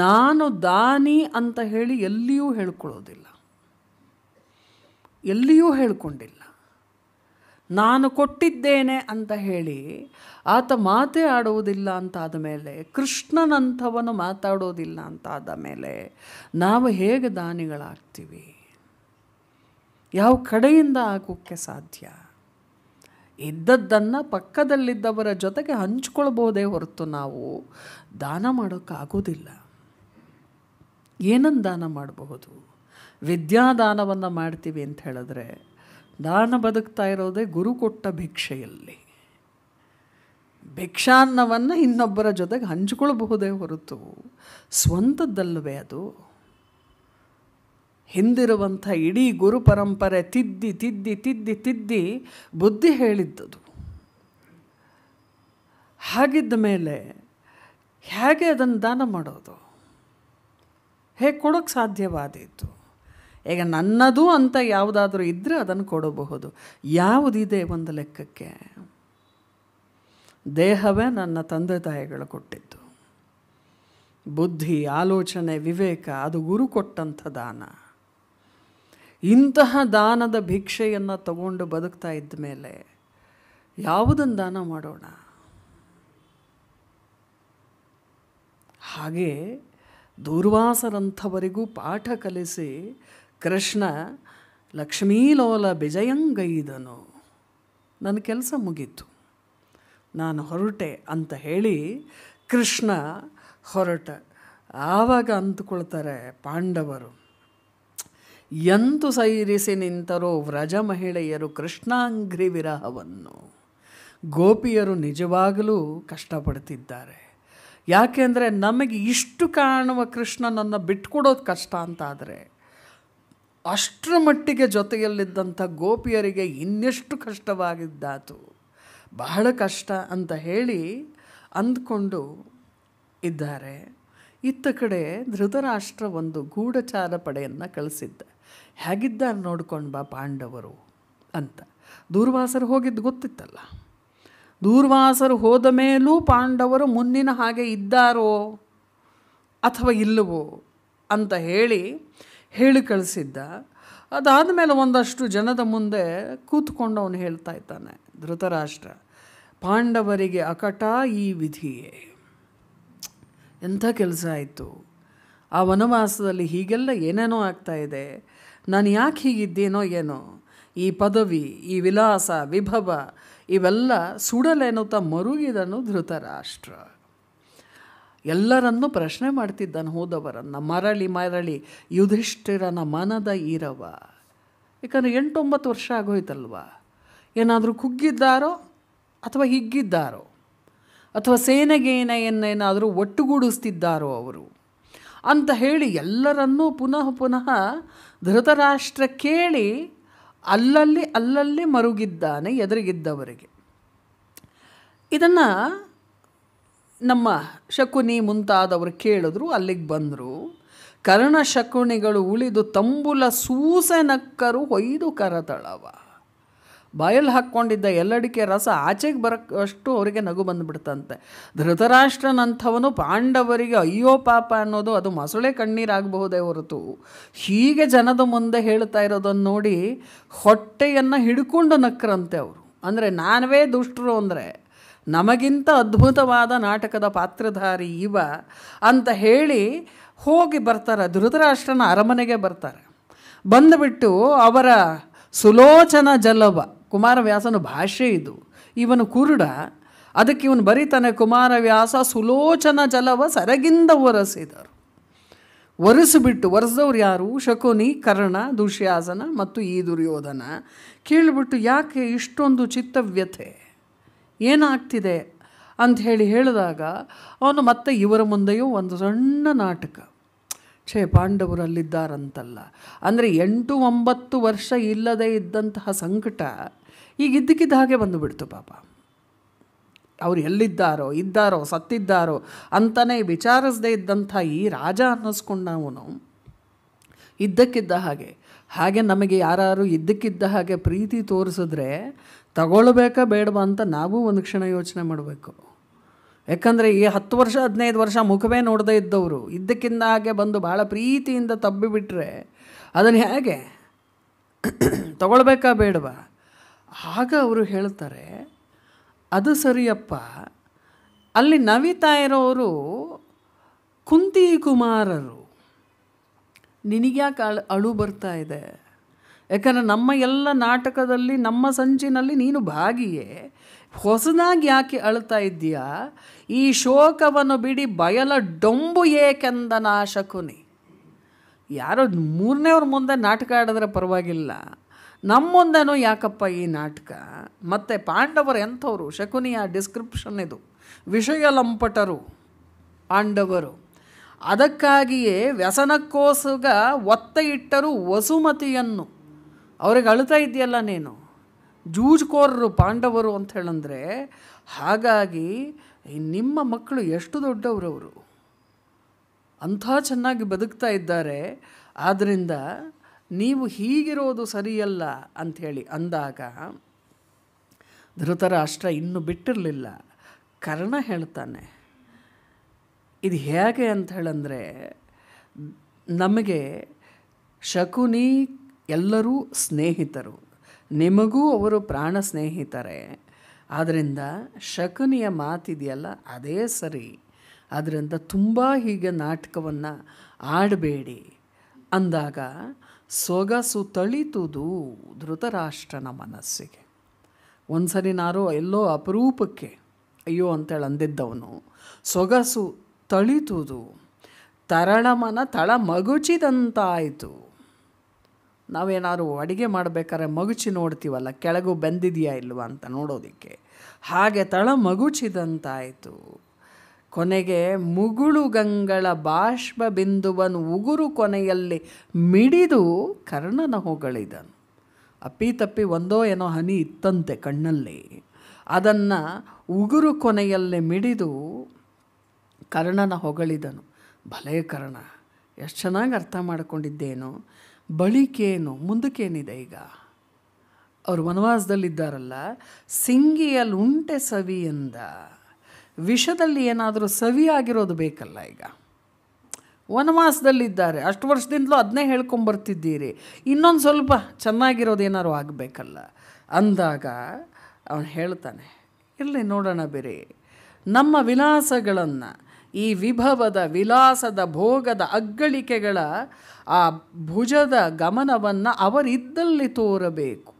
[SPEAKER 1] ನಾನು ದಾನಿ ಅಂತ ಹೇಳಿ ಎಲ್ಲಿಯೂ ಹೇಳ್ಕೊಳ್ಳೋದಿಲ್ಲ ಎಲ್ಲಿಯೂ ಹೇಳ್ಕೊಂಡಿಲ್ಲ ನಾನು ಕೊಟ್ಟಿದ್ದೇನೆ ಅಂತ ಹೇಳಿ ಆತ ಮಾತೇ ಆಡುವುದಿಲ್ಲ ಅಂತಾದ ಮೇಲೆ ಕೃಷ್ಣನಂಥವನು ಮಾತಾಡೋದಿಲ್ಲ ಅಂತಾದ ಮೇಲೆ ನಾವು ಹೇಗೆ ದಾನಿಗಳಾಗ್ತೀವಿ ಯಾವ ಕಡೆಯಿಂದ ಆಗೋಕ್ಕೆ ಸಾಧ್ಯ ಇದ್ದದ್ದನ್ನು ಪಕ್ಕದಲ್ಲಿದ್ದವರ ಜೊತೆಗೆ ಹಂಚ್ಕೊಳ್ಬೋದೇ ಹೊರತು ನಾವು ದಾನ ಮಾಡೋಕ್ಕಾಗೋದಿಲ್ಲ ಏನನ್ನು ದಾನ ಮಾಡಬಹುದು ವಿದ್ಯಾದಾನವನ್ನು ಮಾಡ್ತೀವಿ ಅಂತ ಹೇಳಿದ್ರೆ ದಾನ ಬದುಕ್ತಾ ಇರೋದೇ ಗುರು ಕೊಟ್ಟ ಭಿಕ್ಷೆಯಲ್ಲಿ ಭಿಕ್ಷಾನ್ನವನ್ನು ಇನ್ನೊಬ್ಬರ ಜೊತೆಗೆ ಹಂಚ್ಕೊಳ್ಬಹುದೇ ಹೊರತು ಸ್ವಂತದ್ದಲ್ಲವೇ ಅದು ಹಿಂದಿರುವಂಥ ಇಡೀ ಗುರು ಪರಂಪರೆ ತಿದ್ದಿ ತಿದ್ದಿ ತಿದ್ದಿ ತಿದ್ದಿ ಬುದ್ಧಿ ಹೇಳಿದ್ದದು ಹಾಗಿದ್ದ ಮೇಲೆ ಹೇಗೆ ಅದನ್ನು ದಾನ ಮಾಡೋದು ಹೇಗೆ ಕೊಡೋಕ್ಕೆ ಸಾಧ್ಯವಾದೀತು ಈಗ ನನ್ನದು ಅಂತ ಯಾವುದಾದ್ರೂ ಇದ್ದರೆ ಅದನ್ನು ಕೊಡಬಹುದು ಯಾವುದಿದೆ ಒಂದು ಲೆಕ್ಕಕ್ಕೆ ದೇಹವೇ ನನ್ನ ತಂದೆ ತಾಯಿಗಳು ಕೊಟ್ಟಿದ್ದು ಬುದ್ಧಿ ಆಲೋಚನೆ ವಿವೇಕ ಅದು ಗುರು ಕೊಟ್ಟಂಥ ದಾನ ಇಂತಹ ದಾನದ ಭಿಕ್ಷೆಯನ್ನು ತಗೊಂಡು ಬದುಕ್ತಾ ಇದ್ದ ಮೇಲೆ ಯಾವುದನ್ನು ದಾನ ಮಾಡೋಣ ಹಾಗೆ ದೂರ್ವಾಸರಂಥವರಿಗೂ ಪಾಠ ಕಲಿಸಿ ಕೃಷ್ಣ ಲಕ್ಷ್ಮೀಲೋಲ ಬಿಜಯಂಗೈದನು ನನ್ನ ಕೆಲಸ ಮುಗೀತು ನಾನು ಹೊರಟೆ ಅಂತ ಹೇಳಿ ಕೃಷ್ಣ ಹೊರಟ ಆವಾಗ ಅಂದುಕೊಳ್ತಾರೆ ಪಾಂಡವರು ಎಂತು ಸೈರಿಸಿ ನಿಂತರೋ ವ್ರಜ ಮಹಿಳೆಯರು ಕೃಷ್ಣಾಂಗ್ರಿ ವಿರಹವನ್ನು ಗೋಪಿಯರು ನಿಜವಾಗಲೂ ಕಷ್ಟಪಡ್ತಿದ್ದಾರೆ ಯಾಕೆಂದರೆ ನಮಗೆ ಇಷ್ಟು ಕಾಣುವ ಕೃಷ್ಣನನ್ನು ಬಿಟ್ಕೊಡೋದು ಕಷ್ಟ ಅಂತಾದರೆ ಅಷ್ಟರ ಮಟ್ಟಿಗೆ ಜೊತೆಯಲ್ಲಿದ್ದಂಥ ಗೋಪಿಯರಿಗೆ ಇನ್ನೆಷ್ಟು ಕಷ್ಟವಾಗಿದ್ದಾತು ಬಹಳ ಕಷ್ಟ ಅಂತ ಹೇಳಿ ಅಂದ್ಕೊಂಡು ಇದ್ದಾರೆ ಇತ್ತ ಕಡೆ ಧೃತರಾಷ್ಟ್ರ ಒಂದು ಗೂಢಚಾರ ಪಡೆಯನ್ನು ಕಳಿಸಿದ್ದ ಹೇಗಿದ್ದಾರೆ ನೋಡ್ಕೊಂಡು ಬಾ ಪಾಂಡವರು ಅಂತ ದೂರ್ವಾಸರು ಹೋಗಿದ್ದು ಗೊತ್ತಿತ್ತಲ್ಲ ದೂರ್ವಾಸರು ಹೋದ ಮೇಲೂ ಪಾಂಡವರು ಮುಂದಿನ ಹಾಗೆ ಇದ್ದಾರೋ ಅಥವಾ ಇಲ್ಲವೋ ಅಂತ ಹೇಳಿ ಹೇಳಿ ಕಳಿಸಿದ್ದ ಅದಾದ ಮೇಲೆ ಒಂದಷ್ಟು ಜನದ ಮುಂದೆ ಕೂತ್ಕೊಂಡು ಅವನು ಹೇಳ್ತಾ ಇದ್ದಾನೆ ಧೃತರಾಷ್ಟ್ರ ಪಾಂಡವರಿಗೆ ಅಕಟ ಈ ವಿಧಿಯೇ ಎಂಥ ಕೆಲಸ ಆಯಿತು ಆ ವನವಾಸದಲ್ಲಿ ಹೀಗೆಲ್ಲ ಏನೇನೋ ಆಗ್ತಾಯಿದೆ ನಾನು ಯಾಕೆ ಹೀಗಿದ್ದೇನೋ ಏನೋ ಈ ಪದವಿ ಈ ವಿಲಾಸ ವಿಭವ ಇವೆಲ್ಲ ತ ಮರುಗಿದನು ಧೃತರಾಷ್ಟ್ರ ಎಲ್ಲರನ್ನೂ ಪ್ರಶ್ನೆ ಮಾಡ್ತಿದ್ದಾನೆ ಹೋದವರನ್ನು ಮರಳಿ ಮರಳಿ ಯುಧಿಷ್ಠಿರನ ಮನದ ಈರವ ಯಾಕಂದರೆ ಎಂಟೊಂಬತ್ತು ವರ್ಷ ಆಗೋಯ್ತಲ್ವ ಏನಾದರೂ ಕುಗ್ಗಿದ್ದಾರೋ ಅಥವಾ ಹಿಗ್ಗಿದ್ದಾರೋ ಅಥವಾ ಏನೇನಾದರೂ ಒಟ್ಟುಗೂಡಿಸ್ತಿದ್ದಾರೋ ಅವರು ಅಂತ ಹೇಳಿ ಎಲ್ಲರನ್ನೂ ಪುನಃ ಪುನಃ ಧೃತರಾಷ್ಟ್ರ ಕೇಳಿ ಅಲ್ಲಲ್ಲಿ ಅಲ್ಲಲ್ಲಿ ಮರುಗಿದ್ದಾನೆ ಎದುರಿಗಿದ್ದವರಿಗೆ ಇದನ್ನು ನಮ್ಮ ಶಕುನಿ ಮುಂತಾದವರು ಕೇಳಿದ್ರು ಅಲ್ಲಿಗೆ ಬಂದರು ಕರ್ಣ ಶಕುನಿಗಳು ಉಳಿದು ತಂಬುಲ ಸೂಸೆನಕ್ಕರು ಹೊಯ್ದು ಕರತಳವ ಬಾಯಲ್ಲಿ ಹಾಕ್ಕೊಂಡಿದ್ದ ಎಲ್ಲಡಿಕೆ ರಸ ಆಚೆಗೆ ಬರೋಕ್ಕಷ್ಟು ಅವರಿಗೆ ನಗು ಬಂದುಬಿಡ್ತಂತೆ ಧೃತರಾಷ್ಟ್ರನಂಥವನು ಪಾಂಡವರಿಗೆ ಅಯ್ಯೋ ಪಾಪ ಅನ್ನೋದು ಅದು ಮೊಸಳೆ ಕಣ್ಣೀರಾಗಬಹುದೇ ಹೊರತು ಹೀಗೆ ಜನದ ಮುಂದೆ ಹೇಳ್ತಾ ಇರೋದನ್ನು ನೋಡಿ ಹೊಟ್ಟೆಯನ್ನು ಹಿಡ್ಕೊಂಡು ನಕ್ಕರಂತೆ ಅವರು ಅಂದರೆ ನಾನವೇ ದುಷ್ಟರು ಅಂದರೆ ನಮಗಿಂತ ಅದ್ಭುತವಾದ ನಾಟಕದ ಪಾತ್ರಧಾರಿ ಇವ ಅಂತ ಹೇಳಿ ಹೋಗಿ ಬರ್ತಾರೆ ಧೃತರಾಷ್ಟ್ರನ ಅರಮನೆಗೆ ಬರ್ತಾರೆ ಬಂದುಬಿಟ್ಟು ಅವರ ಸುಲೋಚನ ಜಲವ ಕುಮಾರವ್ಯಾಸನ ಭಾಷೆ ಇದು ಇವನು ಕುರುಡ ಅದಕ್ಕೆ ಇವನು ಬರೀತಾನೆ ಕುಮಾರವ್ಯಾಸ ಸುಲೋಚನ ಜಲವ ಸರಗಿಂದ ಒರೆಸಿದರು ಒರೆಸಿಬಿಟ್ಟು ಒರೆಸಿದವ್ರು ಯಾರು ಶಕುನಿ ಕರ್ಣ ದುಶ್ಯಾಸನ ಮತ್ತು ಈ ದುರ್ಯೋಧನ ಕೇಳಿಬಿಟ್ಟು ಯಾಕೆ ಇಷ್ಟೊಂದು ಚಿತ್ತವ್ಯಥೆ ಏನಾಗ್ತಿದೆ ಅಂಥೇಳಿ ಹೇಳಿದಾಗ ಅವನು ಮತ್ತೆ ಇವರ ಮುಂದೆಯೂ ಒಂದು ಸಣ್ಣ ನಾಟಕ ಛೇ ಅಲ್ಲಿದ್ದಾರಂತಲ್ಲ ಅಂದರೆ ಎಂಟು ಒಂಬತ್ತು ವರ್ಷ ಇಲ್ಲದೇ ಇದ್ದಂತಹ ಸಂಕಟ ಈಗ ಇದ್ದಕ್ಕಿದ್ದ ಹಾಗೆ ಬಂದುಬಿಡ್ತು ಪಾಪ ಅವ್ರು ಎಲ್ಲಿದ್ದಾರೋ ಇದ್ದಾರೋ ಸತ್ತಿದ್ದಾರೋ ಅಂತಲೇ ವಿಚಾರಿಸದೇ ಇದ್ದಂಥ ಈ ರಾಜ ಅನ್ನಿಸ್ಕೊಂಡವನು ಇದ್ದಕ್ಕಿದ್ದ ಹಾಗೆ ಹಾಗೆ ನಮಗೆ ಯಾರು ಇದ್ದಕ್ಕಿದ್ದ ಹಾಗೆ ಪ್ರೀತಿ ತೋರಿಸಿದ್ರೆ ತಗೊಳ್ಬೇಕಾ ಬೇಡವಾ ಅಂತ ನಾವು ಒಂದು ಕ್ಷಣ ಯೋಚನೆ ಮಾಡಬೇಕು ಯಾಕಂದರೆ ಈ ಹತ್ತು ವರ್ಷ ಹದಿನೈದು ವರ್ಷ ಮುಖವೇ ನೋಡದೇ ಇದ್ದವರು ಇದ್ದಕ್ಕಿಂತ ಹಾಗೆ ಬಂದು ಭಾಳ ಪ್ರೀತಿಯಿಂದ ತಬ್ಬಿಬಿಟ್ರೆ ಅದನ್ನು ಹೇಗೆ ತಗೊಳ್ಬೇಕಾ ಬೇಡವಾ ಆಗ ಅವರು ಹೇಳ್ತಾರೆ ಅದು ಸರಿಯಪ್ಪ ಅಲ್ಲಿ ನವಿತಾ ಇರೋರು ಕುಂತಿ ಕುಮಾರರು ನಿನಗ್ಯಾಕೆ ಅಳು ಅಳು ಬರ್ತಾ ಇದೆ ಯಾಕಂದರೆ ನಮ್ಮ ಎಲ್ಲ ನಾಟಕದಲ್ಲಿ ನಮ್ಮ ಸಂಚಿನಲ್ಲಿ ನೀನು ಭಾಗಿಯೇ ಹೊಸದಾಗಿ ಯಾಕೆ ಅಳ್ತಾ ಇದ್ದೀಯಾ ಈ ಶೋಕವನ್ನು ಬಿಡಿ ಬಯಲ ಡೊಂಬು ಏಕೆಂದ ನಾಶಕುನಿ ಯಾರೋ ಅವ್ರ ಮುಂದೆ ನಾಟಕ ಆಡಿದ್ರೆ ಪರವಾಗಿಲ್ಲ ನಮ್ಮೊಂದೇನೋ ಯಾಕಪ್ಪ ಈ ನಾಟಕ ಮತ್ತು ಪಾಂಡವರು ಎಂಥವ್ರು ಶಕುನಿಯ ಡಿಸ್ಕ್ರಿಪ್ಷನ್ ಇದು ವಿಷಯ ಲಂಪಟರು ಪಾಂಡವರು ಅದಕ್ಕಾಗಿಯೇ ವ್ಯಸನಕ್ಕೋಸುಗ ಒತ್ತ ಇಟ್ಟರು ವಸುಮತಿಯನ್ನು ಅವ್ರಿಗೆ ಅಳ್ತಾ ಇದೆಯಲ್ಲ ನೀನು ಜೂಜ್ಕೋರರು ಪಾಂಡವರು ಅಂತ ಹೇಳಂದರೆ ಹಾಗಾಗಿ ನಿಮ್ಮ ಮಕ್ಕಳು ಎಷ್ಟು ದೊಡ್ಡವ್ರವರು ಅಂಥ ಚೆನ್ನಾಗಿ ಬದುಕ್ತಾ ಇದ್ದಾರೆ ಆದ್ದರಿಂದ ನೀವು ಹೀಗಿರೋದು ಸರಿಯಲ್ಲ ಅಂಥೇಳಿ ಅಂದಾಗ ಧೃತರಾಷ್ಟ್ರ ಇನ್ನೂ ಬಿಟ್ಟಿರಲಿಲ್ಲ ಕರ್ಣ ಹೇಳ್ತಾನೆ ಇದು ಹೇಗೆ ಅಂತ ನಮಗೆ ಶಕುನಿ ಎಲ್ಲರೂ ಸ್ನೇಹಿತರು ನಿಮಗೂ ಅವರು ಪ್ರಾಣ ಸ್ನೇಹಿತರೆ ಆದ್ದರಿಂದ ಶಕುನಿಯ ಮಾತಿದೆಯಲ್ಲ ಅದೇ ಸರಿ ಆದ್ದರಿಂದ ತುಂಬ ಹೀಗೆ ನಾಟಕವನ್ನು ಆಡಬೇಡಿ ಅಂದಾಗ ಸೊಗಸು ತಳಿತುದು ಧೃತರಾಷ್ಟ್ರನ ಮನಸ್ಸಿಗೆ ಒಂದು ಸರಿ ನಾರೋ ಎಲ್ಲೋ ಅಪರೂಪಕ್ಕೆ ಅಯ್ಯೋ ಅಂತೇಳಿ ಅಂದಿದ್ದವನು ಸೊಗಸು ತಳಿತುದು ಮನ ತಳ ಮಗುಚಿದಂತಾಯಿತು ನಾವೇನಾದ್ರು ಅಡುಗೆ ಮಾಡಬೇಕಾದ್ರೆ ಮಗುಚಿ ನೋಡ್ತೀವಲ್ಲ ಕೆಳಗು ಬೆಂದಿದೆಯಾ ಇಲ್ವಾ ಅಂತ ನೋಡೋದಕ್ಕೆ ಹಾಗೆ ತಳ ಮಗುಚಿದಂತಾಯಿತು ಕೊನೆಗೆ ಮುಗುಳುಗಂಗಳ ಬಾಷ್ಪ ಬಿಂದುವನು ಉಗುರು ಕೊನೆಯಲ್ಲಿ ಮಿಡಿದು ಕರ್ಣನ ಹೊಗಳಿದನು ಅಪ್ಪಿತಪ್ಪಿ ಒಂದೋ ಏನೋ ಹನಿ ಇತ್ತಂತೆ ಕಣ್ಣಲ್ಲಿ ಅದನ್ನು ಉಗುರು ಕೊನೆಯಲ್ಲಿ ಮಿಡಿದು ಕರ್ಣನ ಹೊಗಳಿದನು ಭಲೇ ಕರ್ಣ ಎಷ್ಟು ಚೆನ್ನಾಗಿ ಅರ್ಥ ಮಾಡಿಕೊಂಡಿದ್ದೇನು ಬಳಿಕೇನು ಮುಂದಕ್ಕೇನಿದೆ ಈಗ ಅವರು ವನವಾಸದಲ್ಲಿದ್ದಾರಲ್ಲ ಸಿಂಗಿಯಲ್ಲಿ ಉಂಟೆ ಸವಿಯಿಂದ ವಿಷದಲ್ಲಿ ಏನಾದರೂ ಸವಿಯಾಗಿರೋದು ಬೇಕಲ್ಲ ಈಗ ವನವಾಸದಲ್ಲಿದ್ದಾರೆ ಅಷ್ಟು ವರ್ಷದಿಂದಲೂ ಅದನ್ನೇ ಹೇಳ್ಕೊಂಬರ್ತಿದ್ದೀರಿ ಇನ್ನೊಂದು ಸ್ವಲ್ಪ ಚೆನ್ನಾಗಿರೋದು ಏನಾದರೂ ಆಗಬೇಕಲ್ಲ ಅಂದಾಗ ಅವನು ಹೇಳ್ತಾನೆ ಇಲ್ಲಿ ನೋಡೋಣ ಬೇರೆ ನಮ್ಮ ವಿಲಾಸಗಳನ್ನು ಈ ವಿಭವದ ವಿಲಾಸದ ಭೋಗದ ಅಗ್ಗಳಿಕೆಗಳ ಆ ಭುಜದ ಗಮನವನ್ನು ಅವರಿದ್ದಲ್ಲಿ ತೋರಬೇಕು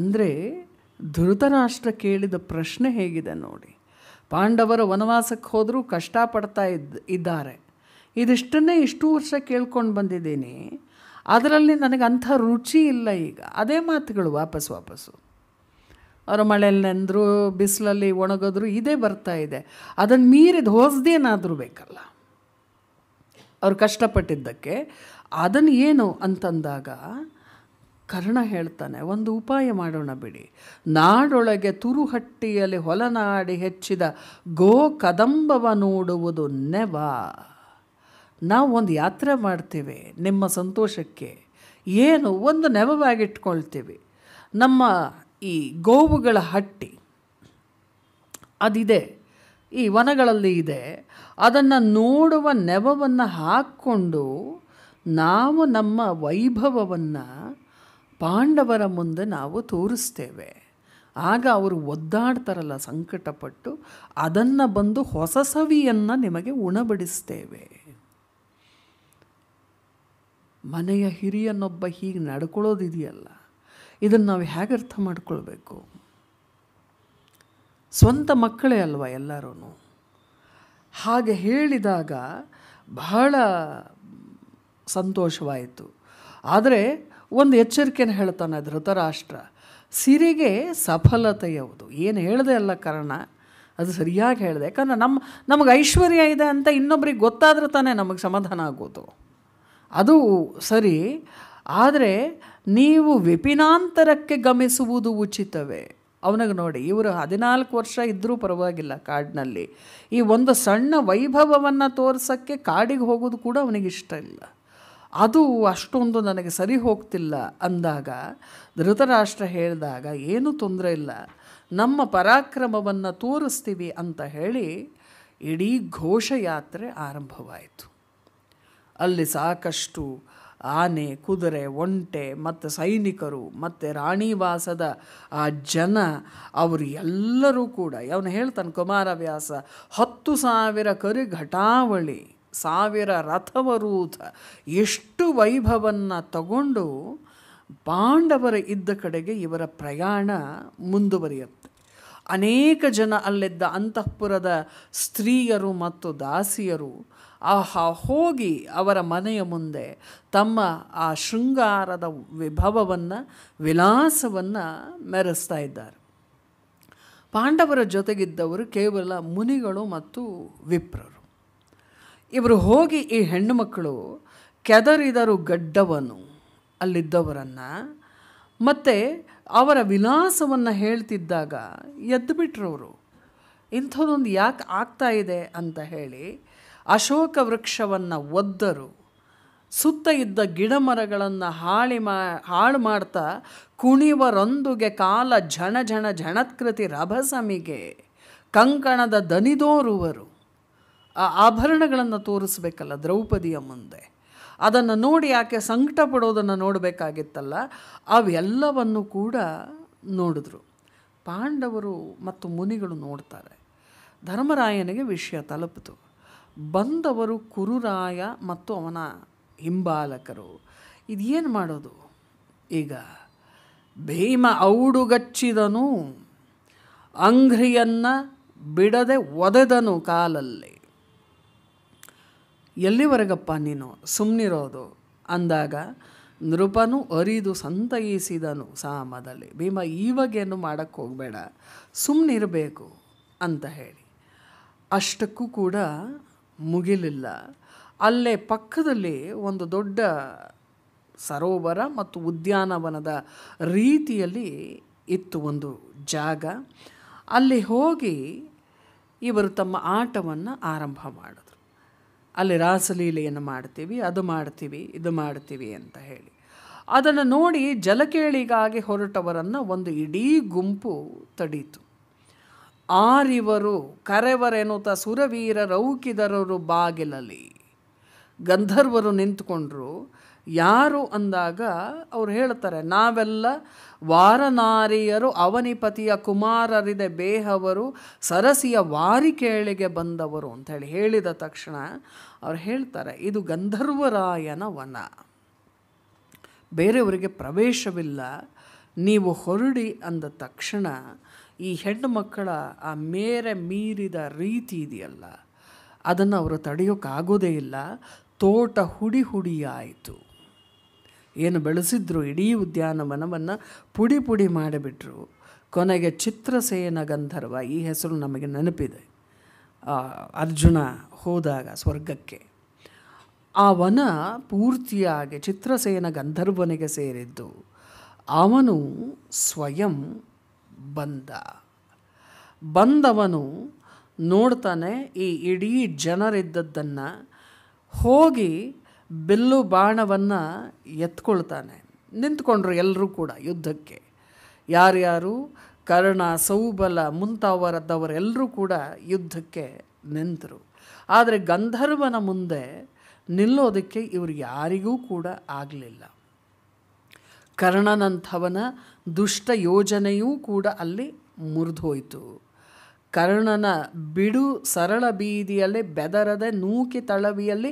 [SPEAKER 1] ಅಂದರೆ ಧೃತರಾಷ್ಟ್ರ ಕೇಳಿದ ಪ್ರಶ್ನೆ ಹೇಗಿದೆ ನೋಡಿ ಪಾಂಡವರು ವನವಾಸಕ್ಕೆ ಹೋದರೂ ಕಷ್ಟಪಡ್ತಾ ಇದ್ದ ಇದ್ದಾರೆ ಇದಿಷ್ಟನ್ನೇ ಇಷ್ಟು ವರ್ಷ ಕೇಳ್ಕೊಂಡು ಬಂದಿದ್ದೀನಿ ಅದರಲ್ಲಿ ನನಗೆ ಅಂಥ ರುಚಿ ಇಲ್ಲ ಈಗ ಅದೇ ಮಾತುಗಳು ವಾಪಸ್ ವಾಪಸ್ಸು ಅವರು ಮಳೆಯಲ್ಲಿ ನೆಂದರು ಬಿಸಿಲಲ್ಲಿ ಒಣಗೋದ್ರು ಇದೇ ಬರ್ತಾ ಇದೆ ಅದನ್ನು ಮೀರಿದ ಹೋಸ್ದೇನಾದರೂ ಬೇಕಲ್ಲ ಅವರು ಕಷ್ಟಪಟ್ಟಿದ್ದಕ್ಕೆ ಅದನ್ನು ಏನು ಅಂತಂದಾಗ ಕರ್ಣ ಹೇಳ್ತಾನೆ ಒಂದು ಉಪಾಯ ಮಾಡೋಣ ಬಿಡಿ ನಾಡೊಳಗೆ ತುರುಹಟ್ಟಿಯಲ್ಲಿ ಹೊಲನಾಡಿ ಹೆಚ್ಚಿದ ಗೋ ಕದಂಬವ ನೋಡುವುದು ನೆವ ನಾವು ಒಂದು ಯಾತ್ರೆ ಮಾಡ್ತೀವಿ ನಿಮ್ಮ ಸಂತೋಷಕ್ಕೆ ಏನು ಒಂದು ನೆವವಾಗಿಟ್ಕೊಳ್ತೀವಿ ನಮ್ಮ ಈ ಗೋವುಗಳ ಹಟ್ಟಿ ಅದಿದೆ ಈ ವನಗಳಲ್ಲಿ ಇದೆ ಅದನ್ನು ನೋಡುವ ನೆವವನ್ನು ಹಾಕ್ಕೊಂಡು ನಾವು ನಮ್ಮ ವೈಭವವನ್ನು ಪಾಂಡವರ ಮುಂದೆ ನಾವು ತೋರಿಸ್ತೇವೆ ಆಗ ಅವರು ಒದ್ದಾಡ್ತಾರಲ್ಲ ಸಂಕಟಪಟ್ಟು ಅದನ್ನು ಬಂದು ಹೊಸ ಸವಿಯನ್ನು ನಿಮಗೆ ಉಣಬಡಿಸ್ತೇವೆ ಮನೆಯ ಹಿರಿಯನೊಬ್ಬ ಹೀಗೆ ನಡ್ಕೊಳ್ಳೋದಿದೆಯಲ್ಲ ಇದನ್ನು ನಾವು ಹೇಗೆ ಅರ್ಥ ಮಾಡ್ಕೊಳ್ಬೇಕು ಸ್ವಂತ ಮಕ್ಕಳೇ ಅಲ್ವ ಎಲ್ಲರೂ ಹಾಗೆ ಹೇಳಿದಾಗ ಬಹಳ ಸಂತೋಷವಾಯಿತು ಆದರೆ ಒಂದು ಎಚ್ಚರಿಕೆಯನ್ನು ಹೇಳ್ತಾನೆ ಧೃತರಾಷ್ಟ್ರ ಸಿರಿಗೆ ಸಫಲತೆ ಯಾವುದು ಏನು ಹೇಳಿದೆ ಅಲ್ಲ ಕಾರಣ ಅದು ಸರಿಯಾಗಿ ಹೇಳಿದೆ ಯಾಕಂದರೆ ನಮ್ಮ ನಮಗೆ ಐಶ್ವರ್ಯ ಇದೆ ಅಂತ ಇನ್ನೊಬ್ರಿಗೆ ಗೊತ್ತಾದ್ರೆ ತಾನೇ ನಮಗೆ ಸಮಾಧಾನ ಆಗೋದು ಅದು ಸರಿ ಆದರೆ ನೀವು ವಿಪಿನಾಂತರಕ್ಕೆ ಗಮಿಸುವುದು ಉಚಿತವೇ ಅವನಿಗೆ ನೋಡಿ ಇವರು ಹದಿನಾಲ್ಕು ವರ್ಷ ಇದ್ದರೂ ಪರವಾಗಿಲ್ಲ ಕಾಡಿನಲ್ಲಿ ಈ ಒಂದು ಸಣ್ಣ ವೈಭವವನ್ನು ತೋರಿಸೋಕ್ಕೆ ಕಾಡಿಗೆ ಹೋಗೋದು ಕೂಡ ಇಷ್ಟ ಇಲ್ಲ ಅದು ಅಷ್ಟೊಂದು ನನಗೆ ಸರಿ ಹೋಗ್ತಿಲ್ಲ ಅಂದಾಗ ಧೃತರಾಷ್ಟ್ರ ಹೇಳಿದಾಗ ಏನೂ ತೊಂದರೆ ಇಲ್ಲ ನಮ್ಮ ಪರಾಕ್ರಮವನ್ನು ತೋರಿಸ್ತೀವಿ ಅಂತ ಹೇಳಿ ಇಡೀ ಘೋಷಯಾತ್ರೆ ಆರಂಭವಾಯಿತು ಅಲ್ಲಿ ಸಾಕಷ್ಟು ಆನೆ ಕುದುರೆ ಒಂಟೆ ಮತ್ತು ಸೈನಿಕರು ಮತ್ತು ರಾಣಿವಾಸದ ಆ ಜನ ಅವರು ಎಲ್ಲರೂ ಕೂಡ ಅವನು ಹೇಳ್ತಾನೆ ಕುಮಾರವ್ಯಾಸ ಹತ್ತು ಸಾವಿರ ಕರಿ ಘಟಾವಳಿ ಸಾವಿರ ರಥವರೂಥ ಎಷ್ಟು ವೈಭವವನ್ನು ತಗೊಂಡು ಪಾಂಡವರ ಇದ್ದ ಕಡೆಗೆ ಇವರ ಪ್ರಯಾಣ ಮುಂದುವರಿಯುತ್ತೆ ಅನೇಕ ಜನ ಅಲ್ಲಿದ್ದ ಅಂತಃಪುರದ ಸ್ತ್ರೀಯರು ಮತ್ತು ದಾಸಿಯರು ಆಹಾ ಹೋಗಿ ಅವರ ಮನೆಯ ಮುಂದೆ ತಮ್ಮ ಆ ಶೃಂಗಾರದ ವಿಭವವನ್ನು ವಿಲಾಸವನ್ನು ಮೆರೆಸ್ತಾ ಇದ್ದಾರೆ ಪಾಂಡವರ ಜೊತೆಗಿದ್ದವರು ಕೇವಲ ಮುನಿಗಳು ಮತ್ತು ವಿಪ್ರರು ಇವರು ಹೋಗಿ ಈ ಹೆಣ್ಣು ಮಕ್ಕಳು ಕೆದರಿದರು ಗಡ್ಡವನು ಅಲ್ಲಿದ್ದವರನ್ನು ಮತ್ತು ಅವರ ವಿಲಾಸವನ್ನು ಹೇಳ್ತಿದ್ದಾಗ ಎದ್ದು ಅವರು ಇಂಥದ್ದೊಂದು ಯಾಕೆ ಆಗ್ತಾ ಇದೆ ಅಂತ ಹೇಳಿ ಅಶೋಕ ವೃಕ್ಷವನ್ನು ಒದ್ದರು ಸುತ್ತ ಇದ್ದ ಮರಗಳನ್ನು ಹಾಳಿ ಮಾ ಹಾಳು ಮಾಡ್ತಾ ಕುಣಿವರೊಂದುಗೆ ಕಾಲ ಝಣ ಝಣ ಝಣತ್ಕೃತಿ ರಭಸಮಿಗೆ ಕಂಕಣದ ದನಿದೋರುವರು ಆ ಆಭರಣಗಳನ್ನು ತೋರಿಸ್ಬೇಕಲ್ಲ ದ್ರೌಪದಿಯ ಮುಂದೆ ಅದನ್ನು ನೋಡಿ ಆಕೆ ಸಂಕಟ ಪಡೋದನ್ನು ನೋಡಬೇಕಾಗಿತ್ತಲ್ಲ ಅವೆಲ್ಲವನ್ನು ಕೂಡ ನೋಡಿದ್ರು ಪಾಂಡವರು ಮತ್ತು ಮುನಿಗಳು ನೋಡ್ತಾರೆ ಧರ್ಮರಾಯನಿಗೆ ವಿಷಯ ತಲುಪಿತು ಬಂದವರು ಕುರುರಾಯ ಮತ್ತು ಅವನ ಹಿಂಬಾಲಕರು ಇದೇನು ಮಾಡೋದು ಈಗ ಭೀಮ ಔಡುಗಚ್ಚಿದನು ಅಂಗ್ರಿಯನ್ನು ಬಿಡದೆ ಒದೆದನು ಕಾಲಲ್ಲಿ ಎಲ್ಲಿವರೆಗಪ್ಪ ನೀನು ಸುಮ್ಮನಿರೋದು ಅಂದಾಗ ನೃಪನು ಅರಿದು ಸಂತೈಸಿದನು ಸಾಮದಲ್ಲಿ ಭೀಮ ಇವಾಗೇನು ಮಾಡೋಕ್ಕೆ ಹೋಗಬೇಡ ಸುಮ್ಮನಿರಬೇಕು ಅಂತ ಹೇಳಿ ಅಷ್ಟಕ್ಕೂ ಕೂಡ ಮುಗಿಲಿಲ್ಲ ಅಲ್ಲೇ ಪಕ್ಕದಲ್ಲಿ ಒಂದು ದೊಡ್ಡ ಸರೋವರ ಮತ್ತು ಉದ್ಯಾನವನದ ರೀತಿಯಲ್ಲಿ ಇತ್ತು ಒಂದು ಜಾಗ ಅಲ್ಲಿ ಹೋಗಿ ಇವರು ತಮ್ಮ ಆಟವನ್ನು ಆರಂಭ ಮಾಡಿದ್ರು ಅಲ್ಲಿ ರಾಸಲೀಲೆಯನ್ನು ಮಾಡ್ತೀವಿ ಅದು ಮಾಡ್ತೀವಿ ಇದು ಮಾಡ್ತೀವಿ ಅಂತ ಹೇಳಿ ಅದನ್ನು ನೋಡಿ ಜಲಕೇಳಿಗಾಗಿ ಹೊರಟವರನ್ನು ಒಂದು ಇಡೀ ಗುಂಪು ತಡೀತು ಆರಿವರು ಕರೆವರೆನುತ ಸುರವೀರ ರೌಕಿದರರು ಬಾಗಿಲಲ್ಲಿ ಗಂಧರ್ವರು ನಿಂತ್ಕೊಂಡ್ರು ಯಾರು ಅಂದಾಗ ಅವ್ರು ಹೇಳ್ತಾರೆ ನಾವೆಲ್ಲ ವಾರನಾರಿಯರು ಅವನಿಪತಿಯ ಕುಮಾರರಿದೆ ಬೇಹವರು ಸರಸಿಯ ವಾರಿಕೇಳಿಗೆ ಬಂದವರು ಹೇಳಿ ಹೇಳಿದ ತಕ್ಷಣ ಅವ್ರು ಹೇಳ್ತಾರೆ ಇದು ಗಂಧರ್ವರಾಯನ ವನ ಬೇರೆಯವರಿಗೆ ಪ್ರವೇಶವಿಲ್ಲ ನೀವು ಹೊರಡಿ ಅಂದ ತಕ್ಷಣ ಈ ಹೆಣ್ಣು ಮಕ್ಕಳ ಆ ಮೇರೆ ಮೀರಿದ ರೀತಿ ಇದೆಯಲ್ಲ ಅದನ್ನು ಅವರು ತಡೆಯೋಕ್ಕಾಗೋದೇ ಇಲ್ಲ ತೋಟ ಹುಡಿ ಹುಡಿಯಾಯಿತು ಏನು ಬೆಳೆಸಿದ್ರು ಇಡೀ ಉದ್ಯಾನವನವನ್ನು ಪುಡಿ ಪುಡಿ ಮಾಡಿಬಿಟ್ರು ಕೊನೆಗೆ ಚಿತ್ರಸೇನ ಗಂಧರ್ವ ಈ ಹೆಸರು ನಮಗೆ ನೆನಪಿದೆ ಅರ್ಜುನ ಹೋದಾಗ ಸ್ವರ್ಗಕ್ಕೆ ಆ ವನ ಪೂರ್ತಿಯಾಗಿ ಚಿತ್ರಸೇನ ಗಂಧರ್ವನಿಗೆ ಸೇರಿದ್ದು ಅವನು ಸ್ವಯಂ ಬಂದ ಬಂದವನು ನೋಡ್ತಾನೆ ಈ ಇಡೀ ಜನರಿದ್ದದ್ದನ್ನು ಹೋಗಿ ಬಿಲ್ಲು ಬಾಣವನ್ನು ಎತ್ಕೊಳ್ತಾನೆ ನಿಂತ್ಕೊಂಡ್ರು ಎಲ್ಲರೂ ಕೂಡ ಯುದ್ಧಕ್ಕೆ ಯಾರ್ಯಾರು ಕರ್ಣ ಸೌಬಲ ಮುಂತಾವರದವರೆಲ್ಲರೂ ಕೂಡ ಯುದ್ಧಕ್ಕೆ ನಿಂತರು ಆದರೆ ಗಂಧರ್ವನ ಮುಂದೆ ನಿಲ್ಲೋದಕ್ಕೆ ಇವರು ಯಾರಿಗೂ ಕೂಡ ಆಗಲಿಲ್ಲ ಕರ್ಣನಂಥವನ ದುಷ್ಟ ಯೋಜನೆಯೂ ಕೂಡ ಅಲ್ಲಿ ಮುರಿದೋಯಿತು ಕರ್ಣನ ಬಿಡು ಸರಳ ಬೀದಿಯಲ್ಲಿ ಬೆದರದೆ ನೂಕಿ ತಳವಿಯಲ್ಲಿ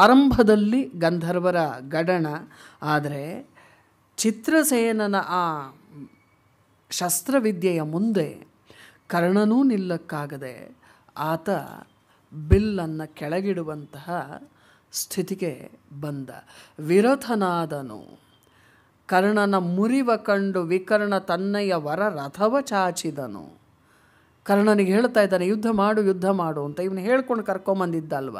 [SPEAKER 1] ಆರಂಭದಲ್ಲಿ ಗಂಧರ್ವರ ಗಡಣ ಆದರೆ ಚಿತ್ರಸೇನನ ಆ ಶಸ್ತ್ರವಿದ್ಯೆಯ ಮುಂದೆ ಕರ್ಣನೂ ನಿಲ್ಲಕ್ಕಾಗದೆ ಆತ ಬಿಲ್ಲನ್ನು ಕೆಳಗಿಡುವಂತಹ ಸ್ಥಿತಿಗೆ ಬಂದ ವಿರಥನಾದನು ಕರ್ಣನ ಮುರಿವ ಕಂಡು ವಿಕರ್ಣ ತನ್ನಯ್ಯ ವರ ರಥವ ಚಾಚಿದನು ಕರ್ಣನಿಗೆ ಹೇಳ್ತಾ ಇದ್ದಾನೆ ಯುದ್ಧ ಮಾಡು ಯುದ್ಧ ಮಾಡು ಅಂತ ಇವನು ಹೇಳ್ಕೊಂಡು ಕರ್ಕೊಂಬಂದಿದ್ದಲ್ವ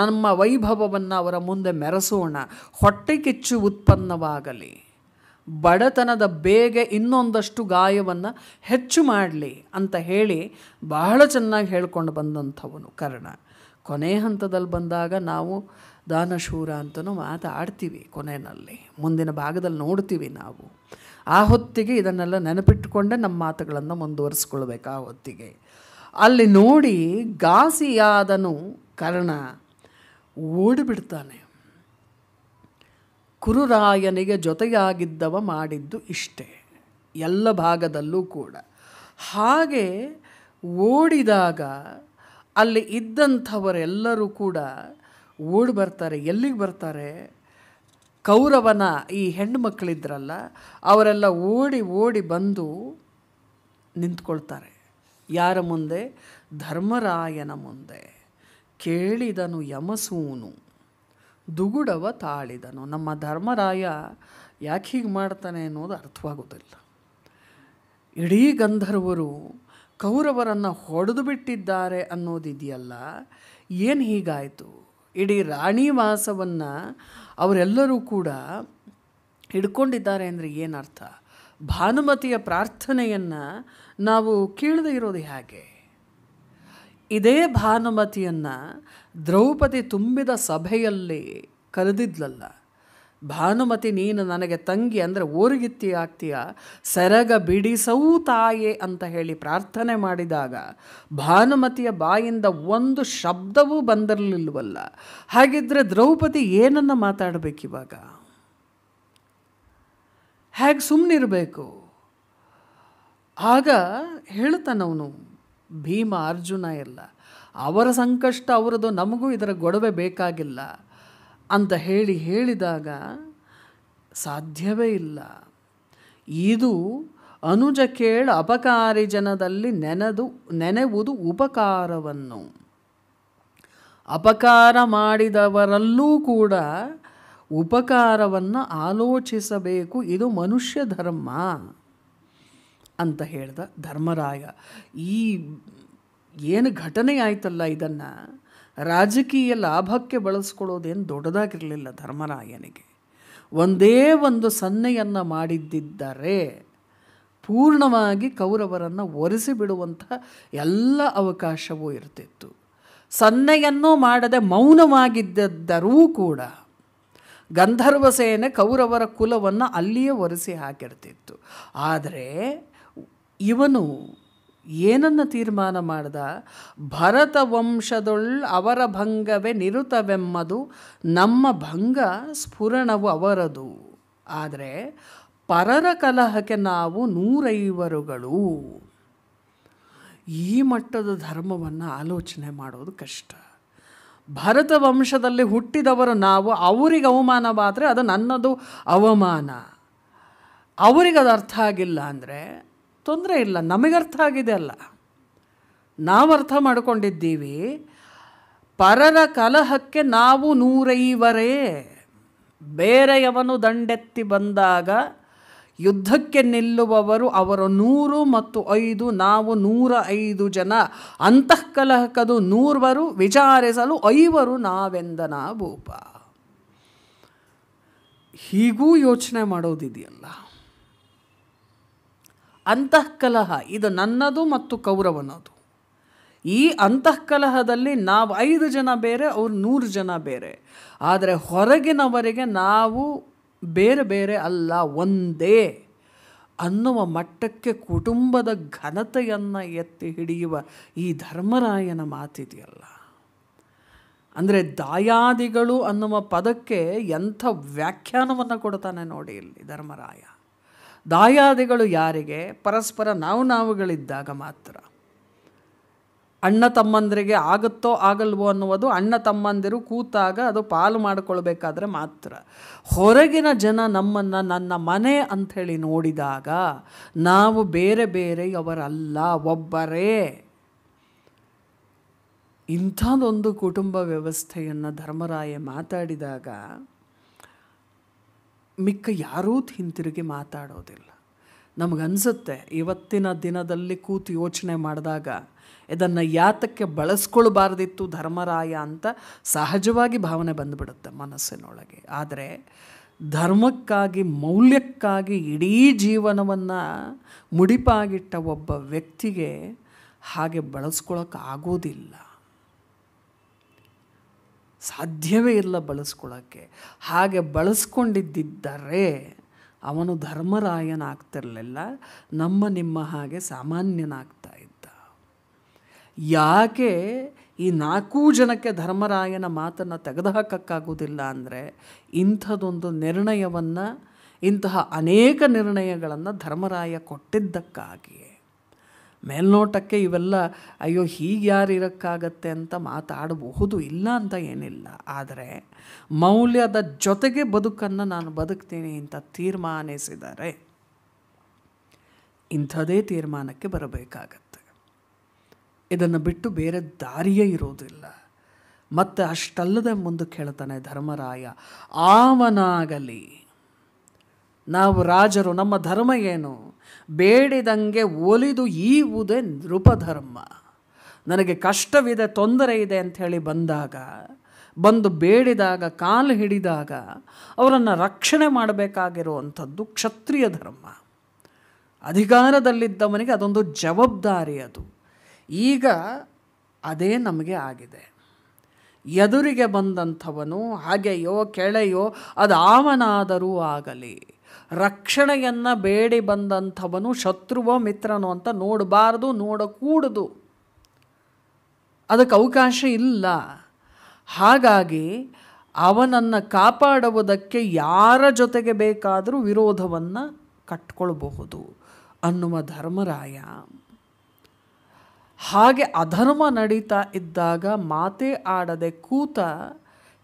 [SPEAKER 1] ನಮ್ಮ ವೈಭವವನ್ನು ಅವರ ಮುಂದೆ ಮೆರೆಸೋಣ ಹೊಟ್ಟೆ ಕಿಚ್ಚು ಉತ್ಪನ್ನವಾಗಲಿ ಬಡತನದ ಬೇಗೆ ಇನ್ನೊಂದಷ್ಟು ಗಾಯವನ್ನು ಹೆಚ್ಚು ಮಾಡಲಿ ಅಂತ ಹೇಳಿ ಬಹಳ ಚೆನ್ನಾಗಿ ಹೇಳ್ಕೊಂಡು ಬಂದಂಥವನು ಕರ್ಣ ಕೊನೆ ಹಂತದಲ್ಲಿ ಬಂದಾಗ ನಾವು ದಾನಶೂರ ಅಂತಲೂ ಮಾತಾಡ್ತೀವಿ ಕೊನೆಯಲ್ಲಿ ಮುಂದಿನ ಭಾಗದಲ್ಲಿ ನೋಡ್ತೀವಿ ನಾವು ಆ ಹೊತ್ತಿಗೆ ಇದನ್ನೆಲ್ಲ ನೆನಪಿಟ್ಟುಕೊಂಡೇ ನಮ್ಮ ಮಾತುಗಳನ್ನು ಮುಂದುವರಿಸ್ಕೊಳ್ಬೇಕು ಆ ಹೊತ್ತಿಗೆ ಅಲ್ಲಿ ನೋಡಿ ಗಾಸಿಯಾದನು ಕರ್ಣ ಓಡಿಬಿಡ್ತಾನೆ ಕುರುರಾಯನಿಗೆ ಜೊತೆಯಾಗಿದ್ದವ ಮಾಡಿದ್ದು ಇಷ್ಟೇ ಎಲ್ಲ ಭಾಗದಲ್ಲೂ ಕೂಡ ಹಾಗೆ ಓಡಿದಾಗ ಅಲ್ಲಿ ಇದ್ದಂಥವರೆಲ್ಲರೂ ಕೂಡ ಓಡಿ ಬರ್ತಾರೆ ಎಲ್ಲಿಗೆ ಬರ್ತಾರೆ ಕೌರವನ ಈ ಹೆಣ್ಣುಮಕ್ಕಳಿದ್ರಲ್ಲ ಅವರೆಲ್ಲ ಓಡಿ ಓಡಿ ಬಂದು ನಿಂತ್ಕೊಳ್ತಾರೆ ಯಾರ ಮುಂದೆ ಧರ್ಮರಾಯನ ಮುಂದೆ ಕೇಳಿದನು ಯಮಸೂನು ದುಗುಡವ ತಾಳಿದನು ನಮ್ಮ ಧರ್ಮರಾಯ ಯಾಕೆ ಹೀಗೆ ಮಾಡ್ತಾನೆ ಅನ್ನೋದು ಅರ್ಥವಾಗೋದಿಲ್ಲ ಇಡೀ ಗಂಧರ್ವರು ಕೌರವರನ್ನು ಹೊಡೆದು ಬಿಟ್ಟಿದ್ದಾರೆ ಅನ್ನೋದಿದೆಯಲ್ಲ ಏನು ಹೀಗಾಯಿತು ಇಡೀ ವಾಸವನ್ನು ಅವರೆಲ್ಲರೂ ಕೂಡ ಹಿಡ್ಕೊಂಡಿದ್ದಾರೆ ಅಂದರೆ ಏನರ್ಥ ಭಾನುಮತಿಯ ಪ್ರಾರ್ಥನೆಯನ್ನು ನಾವು ಕೇಳದೆ ಇರೋದು ಹೇಗೆ ಇದೇ ಭಾನುಮತಿಯನ್ನು ದ್ರೌಪದಿ ತುಂಬಿದ ಸಭೆಯಲ್ಲಿ ಕರೆದಿದ್ಲಲ್ಲ ಭಾನುಮತಿ ನೀನು ನನಗೆ ತಂಗಿ ಅಂದರೆ ಓರಿಗಿತ್ತಿ ಆಗ್ತೀಯ ಸೆರಗ ಬಿಡಿಸೂ ತಾಯೆ ಅಂತ ಹೇಳಿ ಪ್ರಾರ್ಥನೆ ಮಾಡಿದಾಗ ಭಾನುಮತಿಯ ಬಾಯಿಂದ ಒಂದು ಶಬ್ದವೂ ಬಂದಿರಲಿಲ್ಲವಲ್ಲ ಹಾಗಿದ್ರೆ ದ್ರೌಪದಿ ಏನನ್ನು ಮಾತಾಡಬೇಕಿವಾಗ ಹೇಗೆ ಸುಮ್ಮನಿರಬೇಕು ಆಗ ಹೇಳ್ತಾನವನು ಭೀಮ ಅರ್ಜುನ ಎಲ್ಲ ಅವರ ಸಂಕಷ್ಟ ಅವರದು ನಮಗೂ ಇದರ ಗೊಡವೆ ಬೇಕಾಗಿಲ್ಲ ಅಂತ ಹೇಳಿ ಹೇಳಿದಾಗ ಸಾಧ್ಯವೇ ಇಲ್ಲ ಇದು ಅನುಜ ಕೇಳ ಅಪಕಾರಿ ಜನದಲ್ಲಿ ನೆನೆದು ನೆನೆವುದು ಉಪಕಾರವನ್ನು ಅಪಕಾರ ಮಾಡಿದವರಲ್ಲೂ ಕೂಡ ಉಪಕಾರವನ್ನು ಆಲೋಚಿಸಬೇಕು ಇದು ಮನುಷ್ಯ ಧರ್ಮ ಅಂತ ಹೇಳಿದ ಧರ್ಮರಾಯ ಈ ಏನು ಘಟನೆ ಆಯ್ತಲ್ಲ ಇದನ್ನು ರಾಜಕೀಯ ಲಾಭಕ್ಕೆ ಬಳಸ್ಕೊಳ್ಳೋದೇನು ದೊಡ್ಡದಾಗಿರಲಿಲ್ಲ ಧರ್ಮರಾಯನಿಗೆ ಒಂದೇ ಒಂದು ಸನ್ನೆಯನ್ನು ಮಾಡಿದ್ದರೆ ಪೂರ್ಣವಾಗಿ ಕೌರವರನ್ನು ಒರೆಸಿ ಬಿಡುವಂಥ ಎಲ್ಲ ಅವಕಾಶವೂ ಇರ್ತಿತ್ತು ಸನ್ನೆಯನ್ನು ಮಾಡದೆ ಮೌನವಾಗಿದ್ದರೂ ಕೂಡ ಗಂಧರ್ವ ಸೇನೆ ಕೌರವರ ಕುಲವನ್ನು ಅಲ್ಲಿಯೇ ಒರೆಸಿ ಹಾಕಿರ್ತಿತ್ತು ಆದರೆ ಇವನು ಏನನ್ನು ತೀರ್ಮಾನ ಮಾಡ್ದ ಭರತ ವಂಶದೊಳ್ ಅವರ ಭಂಗವೇ ನಿರುತವೆಮ್ಮದು ನಮ್ಮ ಭಂಗ ಸ್ಫುರಣವು ಅವರದು ಆದರೆ ಪರರ ಕಲಹಕ್ಕೆ ನಾವು ನೂರೈವರುಗಳು ಈ ಮಟ್ಟದ ಧರ್ಮವನ್ನು ಆಲೋಚನೆ ಮಾಡೋದು ಕಷ್ಟ ಭರತ ವಂಶದಲ್ಲಿ ಹುಟ್ಟಿದವರು ನಾವು ಅವರಿಗೆ ಅವಮಾನವಾದರೆ ಅದು ನನ್ನದು ಅವಮಾನ ಅವರಿಗದು ಅರ್ಥ ಆಗಿಲ್ಲ ಅಂದರೆ ತೊಂದರೆ ಇಲ್ಲ ನಮಗೆ ಅರ್ಥ ಆಗಿದೆ ಅಲ್ಲ ನಾವು ಅರ್ಥ ಮಾಡಿಕೊಂಡಿದ್ದೀವಿ ಪರರ ಕಲಹಕ್ಕೆ ನಾವು ನೂರೈವರೇ ಬೇರೆಯವನು ದಂಡೆತ್ತಿ ಬಂದಾಗ ಯುದ್ಧಕ್ಕೆ ನಿಲ್ಲುವವರು ಅವರು ನೂರು ಮತ್ತು ಐದು ನಾವು ನೂರ ಐದು ಜನ ಅಂತಃಕಲಹಕದು ನೂರ್ವರು ವಿಚಾರಿಸಲು ಐವರು ನಾವೆಂದ ಭೂಪ ಹೀಗೂ ಯೋಚನೆ ಮಾಡೋದಿದೆಯಲ್ಲ ಅಂತಃಕಲಹ ಇದು ನನ್ನದು ಮತ್ತು ಕೌರವನದು ಈ ಅಂತಃಕಲಹದಲ್ಲಿ ನಾವು ಐದು ಜನ ಬೇರೆ ಅವ್ರು ನೂರು ಜನ ಬೇರೆ ಆದರೆ ಹೊರಗಿನವರೆಗೆ ನಾವು ಬೇರೆ ಬೇರೆ ಅಲ್ಲ ಒಂದೇ ಅನ್ನುವ ಮಟ್ಟಕ್ಕೆ ಕುಟುಂಬದ ಘನತೆಯನ್ನು ಎತ್ತಿ ಹಿಡಿಯುವ ಈ ಧರ್ಮರಾಯನ ಮಾತಿದೆಯಲ್ಲ ಅಂದರೆ ದಾಯಾದಿಗಳು ಅನ್ನುವ ಪದಕ್ಕೆ ಎಂಥ ವ್ಯಾಖ್ಯಾನವನ್ನು ಕೊಡ್ತಾನೆ ನೋಡಿ ಇಲ್ಲಿ ಧರ್ಮರಾಯ ದಾಯಾದಿಗಳು ಯಾರಿಗೆ ಪರಸ್ಪರ ನಾವು ನಾವುಗಳಿದ್ದಾಗ ಮಾತ್ರ ಅಣ್ಣ ತಮ್ಮಂದರಿಗೆ ಆಗುತ್ತೋ ಆಗಲ್ವೋ ಅನ್ನುವುದು ಅಣ್ಣ ತಮ್ಮಂದಿರು ಕೂತಾಗ ಅದು ಪಾಲು ಮಾಡಿಕೊಳ್ಬೇಕಾದ್ರೆ ಮಾತ್ರ ಹೊರಗಿನ ಜನ ನಮ್ಮನ್ನು ನನ್ನ ಮನೆ ಅಂಥೇಳಿ ನೋಡಿದಾಗ ನಾವು ಬೇರೆ ಬೇರೆ ಅವರಲ್ಲ ಒಬ್ಬರೇ ಇಂಥದೊಂದು ಕುಟುಂಬ ವ್ಯವಸ್ಥೆಯನ್ನು ಧರ್ಮರಾಯ ಮಾತಾಡಿದಾಗ ಮಿಕ್ಕ ಯಾರೂ ಹಿಂತಿರುಗಿ ಮಾತಾಡೋದಿಲ್ಲ ನಮಗನ್ಸುತ್ತೆ ಇವತ್ತಿನ ದಿನದಲ್ಲಿ ಕೂತು ಯೋಚನೆ ಮಾಡಿದಾಗ ಇದನ್ನು ಯಾತಕ್ಕೆ ಬಳಸ್ಕೊಳ್ಬಾರ್ದಿತ್ತು ಧರ್ಮರಾಯ ಅಂತ ಸಹಜವಾಗಿ ಭಾವನೆ ಬಂದುಬಿಡುತ್ತೆ ಮನಸ್ಸಿನೊಳಗೆ ಆದರೆ ಧರ್ಮಕ್ಕಾಗಿ ಮೌಲ್ಯಕ್ಕಾಗಿ ಇಡೀ ಜೀವನವನ್ನು ಮುಡಿಪಾಗಿಟ್ಟ ಒಬ್ಬ ವ್ಯಕ್ತಿಗೆ ಹಾಗೆ ಬಳಸ್ಕೊಳಕ್ಕೆ ಆಗೋದಿಲ್ಲ ಸಾಧ್ಯವೇ ಇಲ್ಲ ಬಳಸ್ಕೊಳ್ಳೋಕ್ಕೆ ಹಾಗೆ ಬಳಸ್ಕೊಂಡಿದ್ದರೆ ಅವನು ಧರ್ಮರಾಯನಾಗ್ತಿರಲಿಲ್ಲ ನಮ್ಮ ನಿಮ್ಮ ಹಾಗೆ ಸಾಮಾನ್ಯನಾಗ್ತಾ ಇದ್ದ ಯಾಕೆ ಈ ನಾಲ್ಕೂ ಜನಕ್ಕೆ ಧರ್ಮರಾಯನ ಮಾತನ್ನು ತೆಗೆದುಹಾಕಕ್ಕಾಗೋದಿಲ್ಲ ಅಂದರೆ ಇಂಥದೊಂದು ನಿರ್ಣಯವನ್ನು ಇಂತಹ ಅನೇಕ ನಿರ್ಣಯಗಳನ್ನು ಧರ್ಮರಾಯ ಕೊಟ್ಟಿದ್ದಕ್ಕಾಗಿ ಮೇಲ್ನೋಟಕ್ಕೆ ಇವೆಲ್ಲ ಅಯ್ಯೋ ಹೀಗೆ ಯಾರು ಇರೋಕ್ಕಾಗತ್ತೆ ಅಂತ ಮಾತಾಡಬಹುದು ಇಲ್ಲ ಅಂತ ಏನಿಲ್ಲ ಆದರೆ ಮೌಲ್ಯದ ಜೊತೆಗೆ ಬದುಕನ್ನು ನಾನು ಬದುಕ್ತೀನಿ ಅಂತ ತೀರ್ಮಾನಿಸಿದರೆ ಇಂಥದೇ ತೀರ್ಮಾನಕ್ಕೆ ಬರಬೇಕಾಗತ್ತೆ ಇದನ್ನು ಬಿಟ್ಟು ಬೇರೆ ದಾರಿಯೇ ಇರೋದಿಲ್ಲ ಮತ್ತೆ ಅಷ್ಟಲ್ಲದೆ ಮುಂದೆ ಕೇಳ್ತಾನೆ ಧರ್ಮರಾಯ ಆವನಾಗಲಿ ನಾವು ರಾಜರು ನಮ್ಮ ಧರ್ಮ ಏನು ಬೇಡಿದಂಗೆ ಒಲಿದು ಈವುದೇ ನೃಪಧರ್ಮ ನನಗೆ ಕಷ್ಟವಿದೆ ತೊಂದರೆ ಇದೆ ಅಂಥೇಳಿ ಬಂದಾಗ ಬಂದು ಬೇಡಿದಾಗ ಕಾಲು ಹಿಡಿದಾಗ ಅವರನ್ನು ರಕ್ಷಣೆ ಮಾಡಬೇಕಾಗಿರುವಂಥದ್ದು ಕ್ಷತ್ರಿಯ ಧರ್ಮ ಅಧಿಕಾರದಲ್ಲಿದ್ದವನಿಗೆ ಅದೊಂದು ಜವಾಬ್ದಾರಿ ಅದು ಈಗ ಅದೇ ನಮಗೆ ಆಗಿದೆ ಎದುರಿಗೆ ಬಂದಂಥವನು ಹಾಗೆಯೋ ಕೆಳೆಯೋ ಅದು ಆವನಾದರೂ ಆಗಲಿ ರಕ್ಷಣೆಯನ್ನು ಬೇಡಿ ಬಂದಂಥವನು ಶತ್ರುವೋ ಮಿತ್ರನೋ ಅಂತ ನೋಡಬಾರ್ದು ನೋಡಕೂಡದು ಅದಕ್ಕೆ ಅವಕಾಶ ಇಲ್ಲ ಹಾಗಾಗಿ ಅವನನ್ನು ಕಾಪಾಡುವುದಕ್ಕೆ ಯಾರ ಜೊತೆಗೆ ಬೇಕಾದರೂ ವಿರೋಧವನ್ನು ಕಟ್ಕೊಳ್ಬಹುದು ಅನ್ನುವ ಧರ್ಮರಾಯ ಹಾಗೆ ಅಧರ್ಮ ನಡೀತಾ ಇದ್ದಾಗ ಮಾತೇ ಆಡದೆ ಕೂತ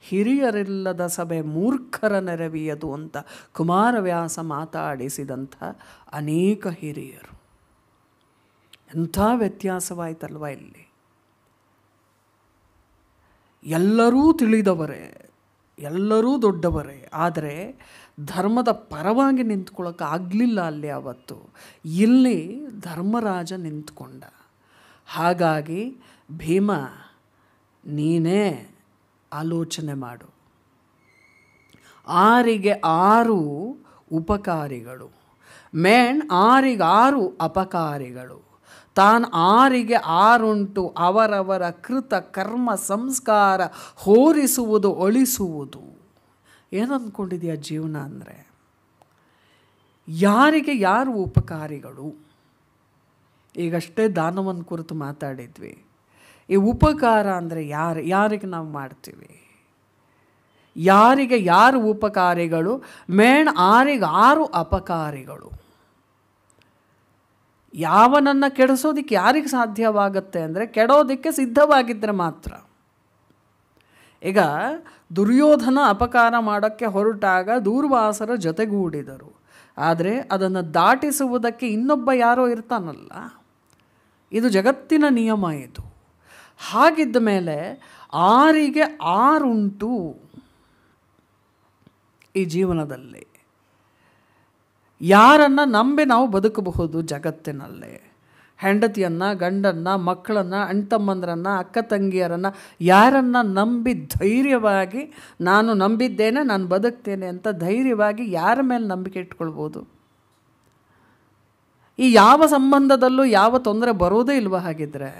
[SPEAKER 1] ಹಿರಿಯರಿಲ್ಲದ ಸಭೆ ಮೂರ್ಖರ ನೆರವಿಯದು ಅಂತ ಕುಮಾರವ್ಯಾಸ ಮಾತಾಡಿಸಿದಂಥ ಅನೇಕ ಹಿರಿಯರು ಎಂಥ ವ್ಯತ್ಯಾಸವಾಯ್ತಲ್ವ ಇಲ್ಲಿ ಎಲ್ಲರೂ ತಿಳಿದವರೇ ಎಲ್ಲರೂ ದೊಡ್ಡವರೇ ಆದರೆ ಧರ್ಮದ ಪರವಾಗಿ ಆಗಲಿಲ್ಲ ಅಲ್ಲಿ ಅವತ್ತು ಇಲ್ಲಿ ಧರ್ಮರಾಜ ನಿಂತ್ಕೊಂಡ ಹಾಗಾಗಿ ಭೀಮ ನೀನೇ ಆಲೋಚನೆ ಮಾಡು ಆರಿಗೆ ಆರು ಉಪಕಾರಿಗಳು ಆರಿಗೆ ಆರು ಅಪಕಾರಿಗಳು ತಾನು ಆರಿಗೆ ಆರುಂಟು ಅವರವರ ಕೃತ ಕರ್ಮ ಸಂಸ್ಕಾರ ಹೋರಿಸುವುದು ಒಳಿಸುವುದು ಏನಂದ್ಕೊಂಡಿದೆಯಾ ಜೀವನ ಅಂದರೆ ಯಾರಿಗೆ ಯಾರು ಉಪಕಾರಿಗಳು ಈಗಷ್ಟೇ ದಾನವನ್ನು ಕುರಿತು ಮಾತಾಡಿದ್ವಿ ಈ ಉಪಕಾರ ಅಂದರೆ ಯಾರು ಯಾರಿಗೆ ನಾವು ಮಾಡ್ತೀವಿ ಯಾರಿಗೆ ಯಾರು ಉಪಕಾರಿಗಳು ಮೇಣ್ ಆರಿಗೆ ಆರು ಅಪಕಾರಿಗಳು ಯಾವನನ್ನು ಕೆಡಿಸೋದಕ್ಕೆ ಯಾರಿಗೆ ಸಾಧ್ಯವಾಗುತ್ತೆ ಅಂದರೆ ಕೆಡೋದಕ್ಕೆ ಸಿದ್ಧವಾಗಿದ್ದರೆ ಮಾತ್ರ ಈಗ ದುರ್ಯೋಧನ ಅಪಕಾರ ಮಾಡೋಕ್ಕೆ ಹೊರಟಾಗ ದೂರ್ವಾಸರ ಜೊತೆಗೂಡಿದರು ಆದರೆ ಅದನ್ನು ದಾಟಿಸುವುದಕ್ಕೆ ಇನ್ನೊಬ್ಬ ಯಾರೋ ಇರ್ತಾನಲ್ಲ ಇದು ಜಗತ್ತಿನ ನಿಯಮ ಇದು ಹಾಗಿದ್ದ ಮೇಲೆ ಆರಿಗೆ ಆರುಂಟು ಈ ಜೀವನದಲ್ಲಿ ಯಾರನ್ನು ನಂಬಿ ನಾವು ಬದುಕಬಹುದು ಜಗತ್ತಿನಲ್ಲಿ ಹೆಂಡತಿಯನ್ನು ಗಂಡನ್ನು ಮಕ್ಕಳನ್ನು ಅಣ್ತಮ್ಮಂದ್ರನ್ನು ಅಕ್ಕ ತಂಗಿಯರನ್ನು ಯಾರನ್ನು ನಂಬಿ ಧೈರ್ಯವಾಗಿ ನಾನು ನಂಬಿದ್ದೇನೆ ನಾನು ಬದುಕ್ತೇನೆ ಅಂತ ಧೈರ್ಯವಾಗಿ ಯಾರ ಮೇಲೆ ನಂಬಿಕೆ ಇಟ್ಕೊಳ್ಬೋದು ಈ ಯಾವ ಸಂಬಂಧದಲ್ಲೂ ಯಾವ ತೊಂದರೆ ಬರೋದೇ ಇಲ್ವ ಹಾಗಿದ್ರೆ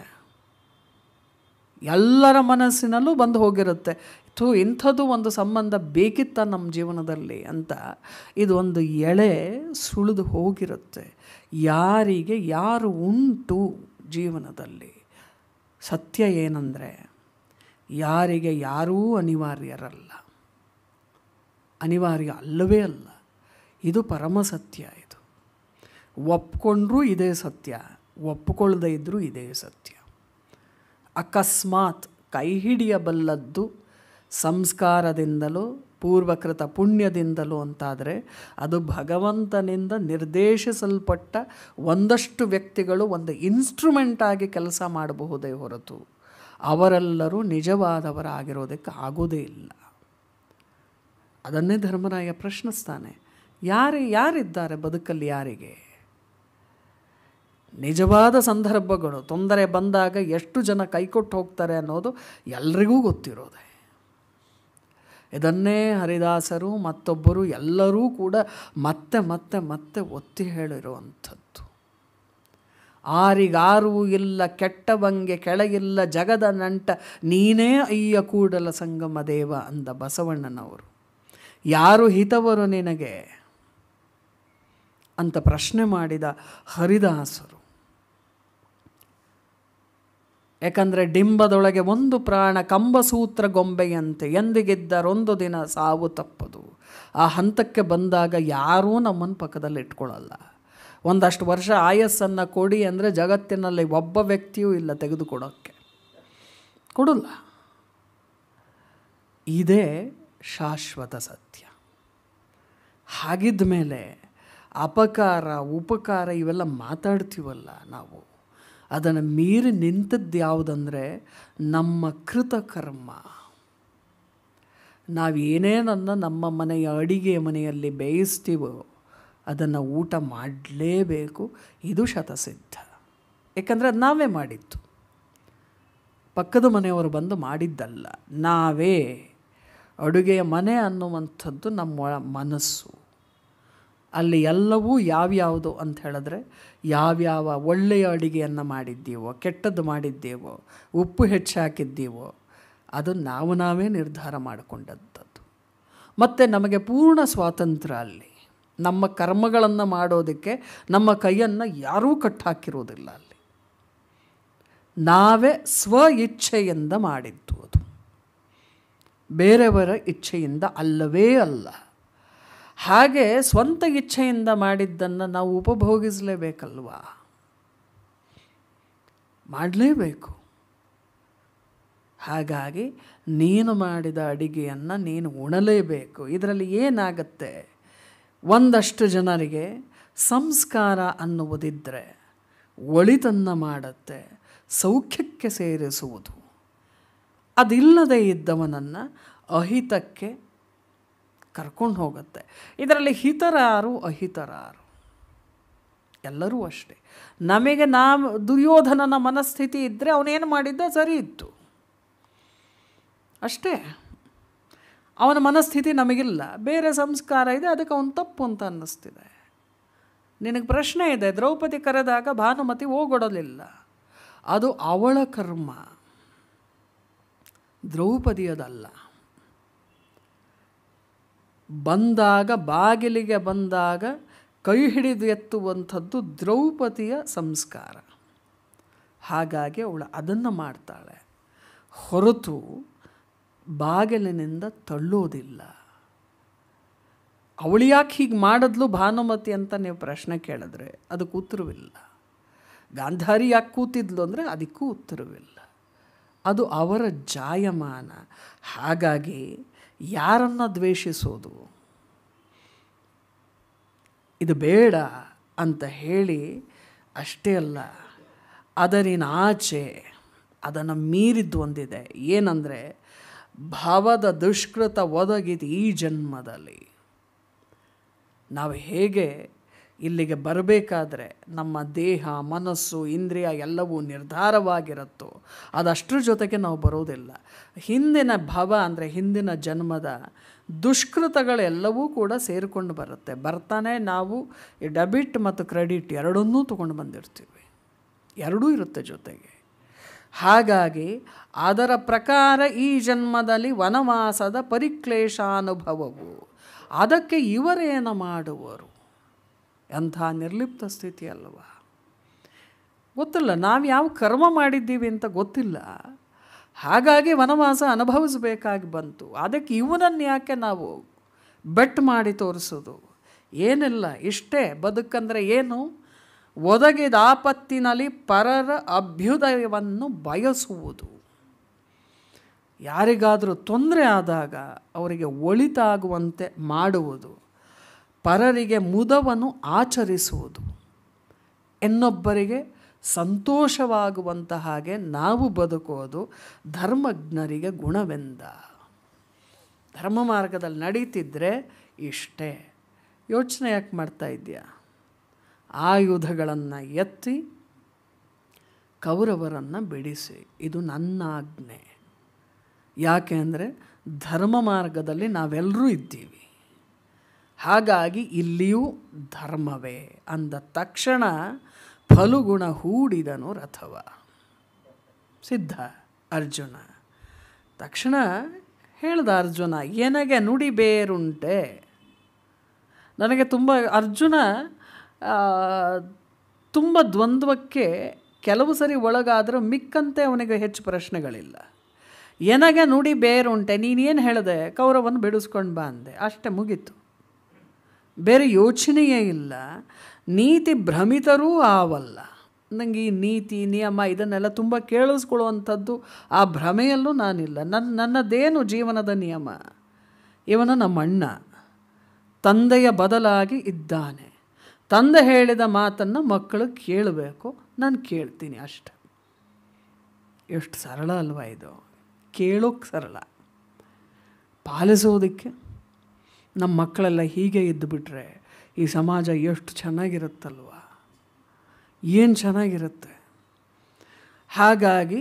[SPEAKER 1] ಎಲ್ಲರ ಮನಸ್ಸಿನಲ್ಲೂ ಬಂದು ಹೋಗಿರುತ್ತೆ ಥೂ ಇಂಥದ್ದು ಒಂದು ಸಂಬಂಧ ಬೇಕಿತ್ತ ನಮ್ಮ ಜೀವನದಲ್ಲಿ ಅಂತ ಇದು ಒಂದು ಎಳೆ ಸುಳಿದು ಹೋಗಿರುತ್ತೆ ಯಾರಿಗೆ ಯಾರು ಉಂಟು ಜೀವನದಲ್ಲಿ ಸತ್ಯ ಏನಂದರೆ ಯಾರಿಗೆ ಯಾರೂ ಅನಿವಾರ್ಯರಲ್ಲ ಅನಿವಾರ್ಯ ಅಲ್ಲವೇ ಅಲ್ಲ ಇದು ಪರಮ ಸತ್ಯ ಇದು ಒಪ್ಕೊಂಡ್ರೂ ಇದೇ ಸತ್ಯ ಒಪ್ಪಿಕೊಳ್ಳದೇ ಇದ್ದರೂ ಇದೇ ಸತ್ಯ ಅಕಸ್ಮಾತ್ ಕೈ ಹಿಡಿಯಬಲ್ಲದ್ದು ಸಂಸ್ಕಾರದಿಂದಲೂ ಪೂರ್ವಕೃತ ಪುಣ್ಯದಿಂದಲೂ ಅಂತಾದರೆ ಅದು ಭಗವಂತನಿಂದ ನಿರ್ದೇಶಿಸಲ್ಪಟ್ಟ ಒಂದಷ್ಟು ವ್ಯಕ್ತಿಗಳು ಒಂದು ಇನ್ಸ್ಟ್ರೂಮೆಂಟಾಗಿ ಕೆಲಸ ಮಾಡಬಹುದೇ ಹೊರತು ಅವರೆಲ್ಲರೂ ನಿಜವಾದವರಾಗಿರೋದಕ್ಕೆ ಆಗೋದೇ ಇಲ್ಲ ಅದನ್ನೇ ಧರ್ಮರಾಯ ಪ್ರಶ್ನಿಸ್ತಾನೆ ಯಾರು ಯಾರಿದ್ದಾರೆ ಬದುಕಲ್ಲಿ ಯಾರಿಗೆ ನಿಜವಾದ ಸಂದರ್ಭಗಳು ತೊಂದರೆ ಬಂದಾಗ ಎಷ್ಟು ಜನ ಕೈಕೊಟ್ಟು ಹೋಗ್ತಾರೆ ಅನ್ನೋದು ಎಲ್ರಿಗೂ ಗೊತ್ತಿರೋದೆ ಇದನ್ನೇ ಹರಿದಾಸರು ಮತ್ತೊಬ್ಬರು ಎಲ್ಲರೂ ಕೂಡ ಮತ್ತೆ ಮತ್ತೆ ಮತ್ತೆ ಒತ್ತಿ ಹೇಳಿರುವಂಥದ್ದು ಆರಿಗಾರೂ ಇಲ್ಲ ಕೆಟ್ಟ ಬಂಗೆ ಕೆಳಗಿಲ್ಲ ಜಗದ ನಂಟ ನೀನೇ ಅಯ್ಯ ಕೂಡಲ ಸಂಗಮ ದೇವ ಅಂದ ಬಸವಣ್ಣನವರು ಯಾರು ಹಿತವರು ನಿನಗೆ ಅಂತ ಪ್ರಶ್ನೆ ಮಾಡಿದ ಹರಿದಾಸರು ಯಾಕಂದರೆ ಡಿಂಬದೊಳಗೆ ಒಂದು ಪ್ರಾಣ ಕಂಬಸೂತ್ರ ಗೊಂಬೆಯಂತೆ ಎಂದಿಗಿದ್ದರೊಂದು ದಿನ ಸಾವು ತಪ್ಪದು ಆ ಹಂತಕ್ಕೆ ಬಂದಾಗ ಯಾರೂ ನಮ್ಮನ್ನು ಪಕ್ಕದಲ್ಲಿ ಇಟ್ಕೊಳ್ಳಲ್ಲ ಒಂದಷ್ಟು ವರ್ಷ ಆಯಸ್ಸನ್ನು ಕೊಡಿ ಅಂದರೆ ಜಗತ್ತಿನಲ್ಲಿ ಒಬ್ಬ ವ್ಯಕ್ತಿಯೂ ಇಲ್ಲ ತೆಗೆದುಕೊಡೋಕ್ಕೆ ಕೊಡಲ್ಲ ಇದೇ ಶಾಶ್ವತ ಸತ್ಯ ಹಾಗಿದ್ದ ಮೇಲೆ ಅಪಕಾರ ಉಪಕಾರ ಇವೆಲ್ಲ ಮಾತಾಡ್ತೀವಲ್ಲ ನಾವು ಅದನ್ನು ಮೀರಿ ನಿಂತದ್ದು ಯಾವುದಂದರೆ ನಮ್ಮ ಕೃತಕರ್ಮ ನಾವೇನೇನನ್ನು ನಮ್ಮ ಮನೆಯ ಅಡಿಗೆ ಮನೆಯಲ್ಲಿ ಬೇಯಿಸ್ತೀವೋ ಅದನ್ನು ಊಟ ಮಾಡಲೇಬೇಕು ಇದು ಶತಸಿದ್ಧ ಏಕೆಂದರೆ ಅದು ನಾವೇ ಮಾಡಿದ್ದು ಪಕ್ಕದ ಮನೆಯವರು ಬಂದು ಮಾಡಿದ್ದಲ್ಲ ನಾವೇ ಅಡುಗೆಯ ಮನೆ ಅನ್ನುವಂಥದ್ದು ನಮ್ಮ ಮನಸ್ಸು ಅಲ್ಲಿ ಎಲ್ಲವೂ ಯಾವ್ಯಾವುದು ಅಂತ ಹೇಳಿದ್ರೆ ಯಾವ್ಯಾವ ಒಳ್ಳೆಯ ಅಡುಗೆಯನ್ನು ಮಾಡಿದ್ದೀವೋ ಕೆಟ್ಟದ್ದು ಮಾಡಿದ್ದೇವೋ ಉಪ್ಪು ಹೆಚ್ಚು ಹಾಕಿದ್ದೀವೋ ಅದು ನಾವು ನಾವೇ ನಿರ್ಧಾರ ಮಾಡಿಕೊಂಡಂಥದ್ದು ಮತ್ತು ನಮಗೆ ಪೂರ್ಣ ಸ್ವಾತಂತ್ರ್ಯ ಅಲ್ಲಿ ನಮ್ಮ ಕರ್ಮಗಳನ್ನು ಮಾಡೋದಕ್ಕೆ ನಮ್ಮ ಕೈಯನ್ನು ಯಾರೂ ಕಟ್ಟಾಕಿರೋದಿಲ್ಲ ಅಲ್ಲಿ ನಾವೇ ಸ್ವ ಇಚ್ಛೆಯಿಂದ ಮಾಡಿದ್ದು ಅದು ಬೇರೆಯವರ ಇಚ್ಛೆಯಿಂದ ಅಲ್ಲವೇ ಅಲ್ಲ ಹಾಗೆ ಸ್ವಂತ ಇಚ್ಛೆಯಿಂದ ಮಾಡಿದ್ದನ್ನು ನಾವು ಉಪಭೋಗಿಸಲೇಬೇಕಲ್ವಾ ಮಾಡಲೇಬೇಕು ಹಾಗಾಗಿ ನೀನು ಮಾಡಿದ ಅಡಿಗೆಯನ್ನು ನೀನು ಉಣಲೇಬೇಕು ಇದರಲ್ಲಿ ಏನಾಗತ್ತೆ ಒಂದಷ್ಟು ಜನರಿಗೆ ಸಂಸ್ಕಾರ ಅನ್ನುವುದಿದ್ದರೆ ಒಳಿತನ್ನು ಮಾಡುತ್ತೆ ಸೌಖ್ಯಕ್ಕೆ ಸೇರಿಸುವುದು ಅದಿಲ್ಲದೇ ಇದ್ದವನನ್ನು ಅಹಿತಕ್ಕೆ ಕರ್ಕೊಂಡು ಹೋಗುತ್ತೆ ಇದರಲ್ಲಿ ಹಿತರಾರು ಅಹಿತರಾರು ಎಲ್ಲರೂ ಅಷ್ಟೇ ನಮಗೆ ನಾ ದುರ್ಯೋಧನನ ಮನಸ್ಥಿತಿ ಇದ್ದರೆ ಅವನೇನು ಮಾಡಿದ್ದ ಸರಿ ಇತ್ತು ಅಷ್ಟೇ ಅವನ ಮನಸ್ಥಿತಿ ನಮಗಿಲ್ಲ ಬೇರೆ ಸಂಸ್ಕಾರ ಇದೆ ಅದಕ್ಕೆ ಅವನು ತಪ್ಪು ಅಂತ ಅನ್ನಿಸ್ತಿದೆ ನಿನಗೆ ಪ್ರಶ್ನೆ ಇದೆ ದ್ರೌಪದಿ ಕರೆದಾಗ ಭಾನುಮತಿ ಹೋಗೊಡಲಿಲ್ಲ ಅದು ಅವಳ ಕರ್ಮ ದ್ರೌಪದಿಯದಲ್ಲ ಬಂದಾಗ ಬಾಗಿಲಿಗೆ ಬಂದಾಗ ಕೈ ಹಿಡಿದು ಎತ್ತುವಂಥದ್ದು ದ್ರೌಪದಿಯ ಸಂಸ್ಕಾರ ಹಾಗಾಗಿ ಅವಳು ಅದನ್ನು ಮಾಡ್ತಾಳೆ ಹೊರತು ಬಾಗಿಲಿನಿಂದ ತಳ್ಳೋದಿಲ್ಲ ಅವಳು ಯಾಕೆ ಹೀಗೆ ಮಾಡಿದ್ಲು ಭಾನುಮತಿ ಅಂತ ನೀವು ಪ್ರಶ್ನೆ ಕೇಳಿದ್ರೆ ಅದಕ್ಕೆ ಉತ್ತರವಿಲ್ಲ ಗಾಂಧಾರಿ ಯಾಕೆ ಕೂತಿದ್ಲು ಅಂದರೆ ಅದಕ್ಕೂ ಉತ್ತರವಿಲ್ಲ ಅದು ಅವರ ಜಾಯಮಾನ ಹಾಗಾಗಿ ಯಾರನ್ನು ದ್ವೇಷಿಸೋದು ಇದು ಬೇಡ ಅಂತ ಹೇಳಿ ಅಷ್ಟೇ ಅಲ್ಲ ಅದರಿನ ಆಚೆ ಅದನ್ನು ಮೀರಿದ್ದು ಒಂದಿದೆ ಏನಂದರೆ ಭಾವದ ದುಷ್ಕೃತ ಒದಗಿದ ಈ ಜನ್ಮದಲ್ಲಿ ನಾವು ಹೇಗೆ ಇಲ್ಲಿಗೆ ಬರಬೇಕಾದ್ರೆ ನಮ್ಮ ದೇಹ ಮನಸ್ಸು ಇಂದ್ರಿಯ ಎಲ್ಲವೂ ನಿರ್ಧಾರವಾಗಿರುತ್ತೋ ಅದಷ್ಟರ ಜೊತೆಗೆ ನಾವು ಬರೋದಿಲ್ಲ ಹಿಂದಿನ ಭವ ಅಂದರೆ ಹಿಂದಿನ ಜನ್ಮದ ದುಷ್ಕೃತಗಳೆಲ್ಲವೂ ಕೂಡ ಸೇರಿಕೊಂಡು ಬರುತ್ತೆ ಬರ್ತಾನೆ ನಾವು ಡೆಬಿಟ್ ಮತ್ತು ಕ್ರೆಡಿಟ್ ಎರಡನ್ನೂ ತೊಗೊಂಡು ಬಂದಿರ್ತೀವಿ ಎರಡೂ ಇರುತ್ತೆ ಜೊತೆಗೆ ಹಾಗಾಗಿ ಅದರ ಪ್ರಕಾರ ಈ ಜನ್ಮದಲ್ಲಿ ವನವಾಸದ ಪರಿಕ್ಲೇಶಾನುಭವವು ಅದಕ್ಕೆ ಇವರೇನು ಮಾಡುವರು ಎಂಥ ನಿರ್ಲಿಪ್ತ ಸ್ಥಿತಿ ಅಲ್ವ ಗೊತ್ತಿಲ್ಲ ನಾವು ಯಾವ ಕರ್ಮ ಮಾಡಿದ್ದೀವಿ ಅಂತ ಗೊತ್ತಿಲ್ಲ ಹಾಗಾಗಿ ವನವಾಸ ಅನುಭವಿಸಬೇಕಾಗಿ ಬಂತು ಅದಕ್ಕೆ ಇವನನ್ನು ಯಾಕೆ ನಾವು ಬೆಟ್ ಮಾಡಿ ತೋರಿಸೋದು ಏನಿಲ್ಲ ಇಷ್ಟೇ ಬದುಕಂದರೆ ಏನು ಒದಗಿದ ಆಪತ್ತಿನಲ್ಲಿ ಪರರ ಅಭ್ಯುದಯವನ್ನು ಬಯಸುವುದು ಯಾರಿಗಾದರೂ ತೊಂದರೆ ಆದಾಗ ಅವರಿಗೆ ಒಳಿತಾಗುವಂತೆ ಮಾಡುವುದು ಪರರಿಗೆ ಮುದವನ್ನು ಆಚರಿಸುವುದು ಇನ್ನೊಬ್ಬರಿಗೆ ಸಂತೋಷವಾಗುವಂತ ಹಾಗೆ ನಾವು ಬದುಕೋದು ಧರ್ಮಜ್ಞರಿಗೆ ಗುಣವೆಂದ ಧರ್ಮ ಮಾರ್ಗದಲ್ಲಿ ನಡೀತಿದ್ದರೆ ಇಷ್ಟೇ ಯೋಚನೆ ಯಾಕೆ ಮಾಡ್ತಾ ಇದೆಯಾ ಆಯುಧಗಳನ್ನು ಎತ್ತಿ ಕೌರವರನ್ನು ಬಿಡಿಸಿ ಇದು ನನ್ನ ಆಜ್ಞೆ ಯಾಕೆ ಅಂದರೆ ಧರ್ಮ ಮಾರ್ಗದಲ್ಲಿ ನಾವೆಲ್ಲರೂ ಇದ್ದೀವಿ ಹಾಗಾಗಿ ಇಲ್ಲಿಯೂ ಧರ್ಮವೇ ಅಂದ ತಕ್ಷಣ ಫಲುಗುಣ ಹೂಡಿದನು ರಥವ ಸಿದ್ಧ ಅರ್ಜುನ ತಕ್ಷಣ ಹೇಳ್ದ ಅರ್ಜುನ ಏನಗೆ ನುಡಿ ಬೇರುಂಟೆ ನನಗೆ ತುಂಬ ಅರ್ಜುನ ತುಂಬ ದ್ವಂದ್ವಕ್ಕೆ ಕೆಲವು ಸರಿ ಒಳಗಾದರೂ ಮಿಕ್ಕಂತೆ ಅವನಿಗೆ ಹೆಚ್ಚು ಪ್ರಶ್ನೆಗಳಿಲ್ಲ ಏನಗೆ ನುಡಿ ಬೇರುಂಟೆ ನೀನೇನು ಹೇಳಿದೆ ಕೌರವನ್ನು ಬಿಡಿಸ್ಕೊಂಡು ಬಂದೆ ಅಷ್ಟೇ ಮುಗೀತು ಬೇರೆ ಯೋಚನೆಯೇ ಇಲ್ಲ ನೀತಿ ಭ್ರಮಿತರೂ ಆವಲ್ಲ ನನಗೆ ಈ ನೀತಿ ನಿಯಮ ಇದನ್ನೆಲ್ಲ ತುಂಬ ಕೇಳಿಸ್ಕೊಳ್ಳುವಂಥದ್ದು ಆ ಭ್ರಮೆಯಲ್ಲೂ ನಾನಿಲ್ಲ ನನ್ನ ನನ್ನದೇನು ಜೀವನದ ನಿಯಮ ನಮ್ಮ ನಮ್ಮಣ್ಣ ತಂದೆಯ ಬದಲಾಗಿ ಇದ್ದಾನೆ ತಂದೆ ಹೇಳಿದ ಮಾತನ್ನು ಮಕ್ಕಳು ಕೇಳಬೇಕು ನಾನು ಕೇಳ್ತೀನಿ ಅಷ್ಟೆ ಎಷ್ಟು ಸರಳ ಅಲ್ವಾ ಇದು ಕೇಳೋಕ್ಕೆ ಸರಳ ಪಾಲಿಸೋದಕ್ಕೆ ನಮ್ಮ ಮಕ್ಕಳೆಲ್ಲ ಹೀಗೆ ಇದ್ದುಬಿಟ್ರೆ ಈ ಸಮಾಜ ಎಷ್ಟು ಚೆನ್ನಾಗಿರುತ್ತಲ್ವ ಏನು ಚೆನ್ನಾಗಿರುತ್ತೆ ಹಾಗಾಗಿ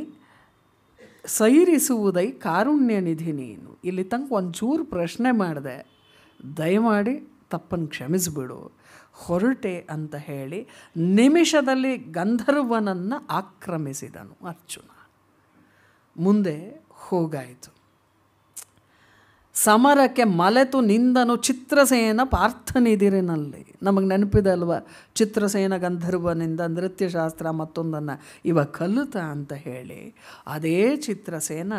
[SPEAKER 1] ಸೈರಿಸುವುದೈ ಕಾರುಣ್ಯ ನಿಧಿ ನೀನು ಇಲ್ಲಿ ತನಕ ಒಂಚೂರು ಪ್ರಶ್ನೆ ಮಾಡಿದೆ ದಯಮಾಡಿ ತಪ್ಪನ್ನು ಕ್ಷಮಿಸಿಬಿಡು ಹೊರಟೆ ಅಂತ ಹೇಳಿ ನಿಮಿಷದಲ್ಲಿ ಗಂಧರ್ವನನ್ನು ಆಕ್ರಮಿಸಿದನು ಅರ್ಜುನ ಮುಂದೆ ಹೋಗಾಯಿತು ಸಮರಕ್ಕೆ ಮಲೆತು ನಿಂದನು ಚಿತ್ರಸೇನ ಪಾರ್ಥನಿದಿರಿನಲ್ಲಿ ನಮಗೆ ನೆನಪಿದೆ ಚಿತ್ರಸೇನ ಗಂಧರ್ವನಿಂದ ನೃತ್ಯಶಾಸ್ತ್ರ ಮತ್ತೊಂದನ್ನು ಇವ ಕಲಿತ ಅಂತ ಹೇಳಿ ಅದೇ ಚಿತ್ರಸೇನ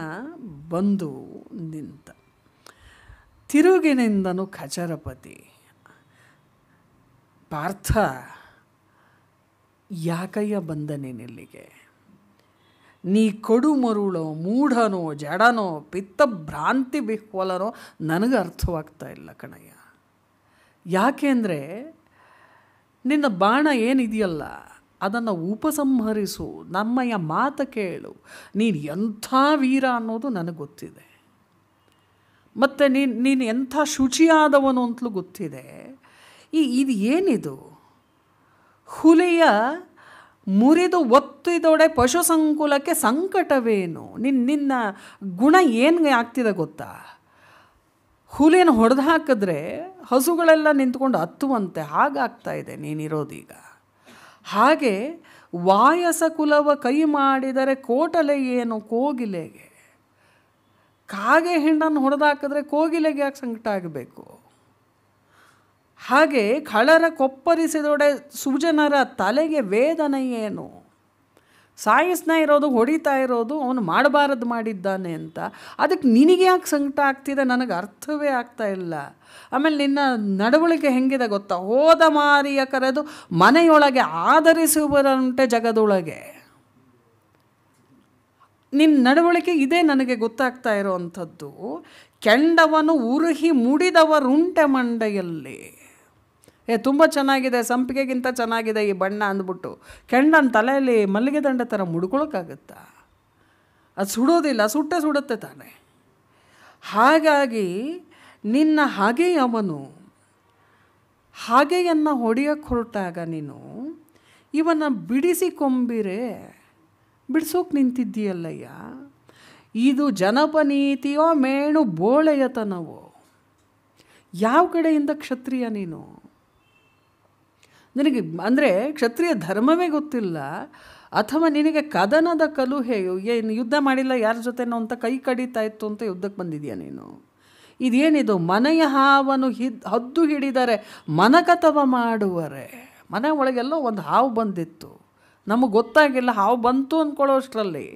[SPEAKER 1] ಬಂದು ನಿಂತ ತಿರುಗಿನಿಂದನು ಖಚರಪತಿ ಪಾರ್ಥ ಯಾಕಯ್ಯ ಬಂದ ಇಲ್ಲಿಗೆ ನೀ ಮರುಳೋ ಮೂಢನೋ ಜಡನೋ ಪಿತ್ತಭ್ರಾಂತಿ ಬಿಹ್ವಲನೋ ನನಗೆ ಅರ್ಥವಾಗ್ತಾ ಇಲ್ಲ ಕಣಯ್ಯ ಯಾಕೆಂದರೆ ನಿನ್ನ ಬಾಣ ಏನಿದೆಯಲ್ಲ ಅದನ್ನು ಉಪಸಂಹರಿಸು ನಮ್ಮಯ್ಯ ಮಾತು ಕೇಳು ನೀನು ಎಂಥ ವೀರ ಅನ್ನೋದು ನನಗೆ ಗೊತ್ತಿದೆ ಮತ್ತು ನೀನು ನೀನು ಎಂಥ ಶುಚಿಯಾದವನು ಅಂತಲೂ ಗೊತ್ತಿದೆ ಈ ಇದು ಏನಿದು ಹುಲಿಯ ಮುರಿದು ಒತ್ತಿದೊಡೆ ಪಶು ಸಂಕುಲಕ್ಕೆ ಸಂಕಟವೇನು ನಿನ್ನ ನಿನ್ನ ಗುಣ ಏನು ಆಗ್ತಿದೆ ಗೊತ್ತಾ ಹುಲಿಯನ್ನು ಹೊಡೆದು ಹಾಕಿದ್ರೆ ಹಸುಗಳೆಲ್ಲ ನಿಂತ್ಕೊಂಡು ಹತ್ತುವಂತೆ ಹಾಗಾಗ್ತಾ ಇದೆ ನೀನಿರೋದೀಗ ಹಾಗೆ ವಾಯಸ ಕುಲವ ಕೈ ಮಾಡಿದರೆ ಕೋಟಲೆ ಏನು ಕೋಗಿಲೆಗೆ ಕಾಗೆ ಹೆಣ್ಣನ್ನು ಹೊಡೆದಾಕಿದ್ರೆ ಕೋಗಿಲೆಗೆ ಯಾಕೆ ಸಂಕಟ ಆಗಬೇಕು ಹಾಗೆ ಕಳರ ಕೊಪ್ಪರಿಸಿದೊಡೆ ಸುಜನರ ತಲೆಗೆ ವೇದನೆ ಏನು ಸಾಯಿಸ್ನ ಇರೋದು ಹೊಡಿತಾ ಇರೋದು ಅವನು ಮಾಡಬಾರದು ಮಾಡಿದ್ದಾನೆ ಅಂತ ಅದಕ್ಕೆ ನಿನಗೆ ಯಾಕೆ ಸಂಕಟ ಆಗ್ತಿದೆ ನನಗೆ ಅರ್ಥವೇ ಆಗ್ತಾ ಇಲ್ಲ ಆಮೇಲೆ ನಿನ್ನ ನಡವಳಿಕೆ ಹೆಂಗಿದೆ ಗೊತ್ತಾ ಹೋದ ಮಾರಿಯ ಕರೆದು ಮನೆಯೊಳಗೆ ಆಧರಿಸುವರಂಟೆ ಜಗದೊಳಗೆ ನಿನ್ನ ನಡವಳಿಕೆ ಇದೇ ನನಗೆ ಗೊತ್ತಾಗ್ತಾ ಇರೋವಂಥದ್ದು ಕೆಂಡವನು ಉರುಹಿ ಮುಡಿದವರುಂಟೆ ಮಂಡೆಯಲ್ಲಿ ಏ ತುಂಬ ಚೆನ್ನಾಗಿದೆ ಸಂಪಿಗೆಗಿಂತ ಚೆನ್ನಾಗಿದೆ ಈ ಬಣ್ಣ ಅಂದ್ಬಿಟ್ಟು ಕೆಂಡನ ತಲೆಯಲ್ಲಿ ಮಲ್ಲಿಗೆ ದಂಡ ಥರ ಮುಡ್ಕೊಳಕ್ಕಾಗುತ್ತಾ ಅದು ಸುಡೋದಿಲ್ಲ ಸುಟ್ಟೆ ಸುಡುತ್ತೆ ತಾನೆ ಹಾಗಾಗಿ ನಿನ್ನ ಹಾಗೆ ಅವನು ಹಾಗೆಯನ್ನು ಹೊಡೆಯಕ್ಕೆ ಹೊರಟಾಗ ನೀನು ಇವನ ಬಿಡಿಸಿಕೊಂಬಿರೆ ಬಿಡಿಸೋಕೆ ನಿಂತಿದ್ದೀಯಲ್ಲಯ್ಯ ಇದು ಜನಪನೀತಿಯೋ ಮೇಣು ಬೋಳೆಯತನವೋ ಯಾವ ಕಡೆಯಿಂದ ಕ್ಷತ್ರಿಯ ನೀನು ನಿನಗೆ ಅಂದರೆ ಕ್ಷತ್ರಿಯ ಧರ್ಮವೇ ಗೊತ್ತಿಲ್ಲ ಅಥವಾ ನಿನಗೆ ಕದನದ ಕಲುಹೆಯು ಏನು ಯುದ್ಧ ಮಾಡಿಲ್ಲ ಯಾರ ಜೊತೆನೋ ಅಂತ ಕೈ ಕಡಿತಾ ಇತ್ತು ಅಂತ ಯುದ್ಧಕ್ಕೆ ಬಂದಿದೆಯಾ ನೀನು ಇದೇನಿದು ಮನೆಯ ಹಾವನ್ನು ಹಿದ್ ಹದ್ದು ಹಿಡಿದರೆ ಮನಕತವ ಮಾಡುವರೆ ಮನೆ ಒಳಗೆಲ್ಲೋ ಒಂದು ಹಾವು ಬಂದಿತ್ತು ನಮಗೆ ಗೊತ್ತಾಗಿಲ್ಲ ಹಾವು ಬಂತು ಅಷ್ಟರಲ್ಲಿ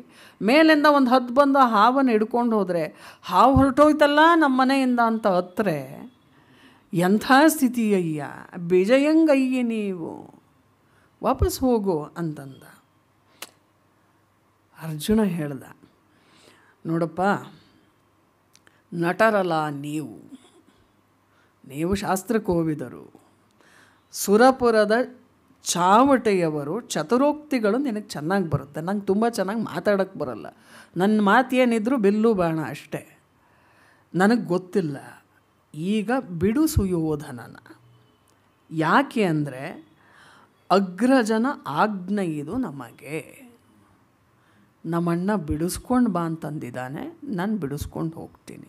[SPEAKER 1] ಮೇಲಿಂದ ಒಂದು ಹದ್ದು ಬಂದು ಹಾವನ್ನು ಹಿಡ್ಕೊಂಡು ಹೋದರೆ ಹಾವು ಹೊರಟೋಯ್ತಲ್ಲ ನಮ್ಮ ಮನೆಯಿಂದ ಅಂತ ಹತ್ತರೆ ಎಂಥ ಸ್ಥಿತಿಯಯ್ಯ ಬಿಜಯಂಗಯ್ಯ ನೀವು ವಾಪಸ್ ಹೋಗು ಅಂತಂದ ಅರ್ಜುನ ಹೇಳ್ದ ನೋಡಪ್ಪ ನಟರಲ್ಲ ನೀವು ನೀವು ಕೋವಿದರು ಸುರಪುರದ ಚಾವಟೆಯವರು ಚತುರೋಕ್ತಿಗಳು ನಿನಗೆ ಚೆನ್ನಾಗಿ ಬರುತ್ತೆ ನಂಗೆ ತುಂಬ ಚೆನ್ನಾಗಿ ಮಾತಾಡೋಕ್ಕೆ ಬರಲ್ಲ ನನ್ನ ಮಾತು ಏನಿದ್ರು ಬಿಲ್ಲು ಬಾಣ ಅಷ್ಟೇ ನನಗೆ ಗೊತ್ತಿಲ್ಲ ಈಗ ಬಿಡು ಸುಯೋಧನನ ಯಾಕೆ ಅಂದರೆ ಅಗ್ರಜನ ಆಜ್ಞೆ ಇದು ನಮಗೆ ನಮ್ಮಣ್ಣ ಬಿಡಿಸ್ಕೊಂಡು ಬಾ ಅಂತಂದಿದ್ದಾನೆ ನಾನು ಬಿಡಿಸ್ಕೊಂಡು ಹೋಗ್ತೀನಿ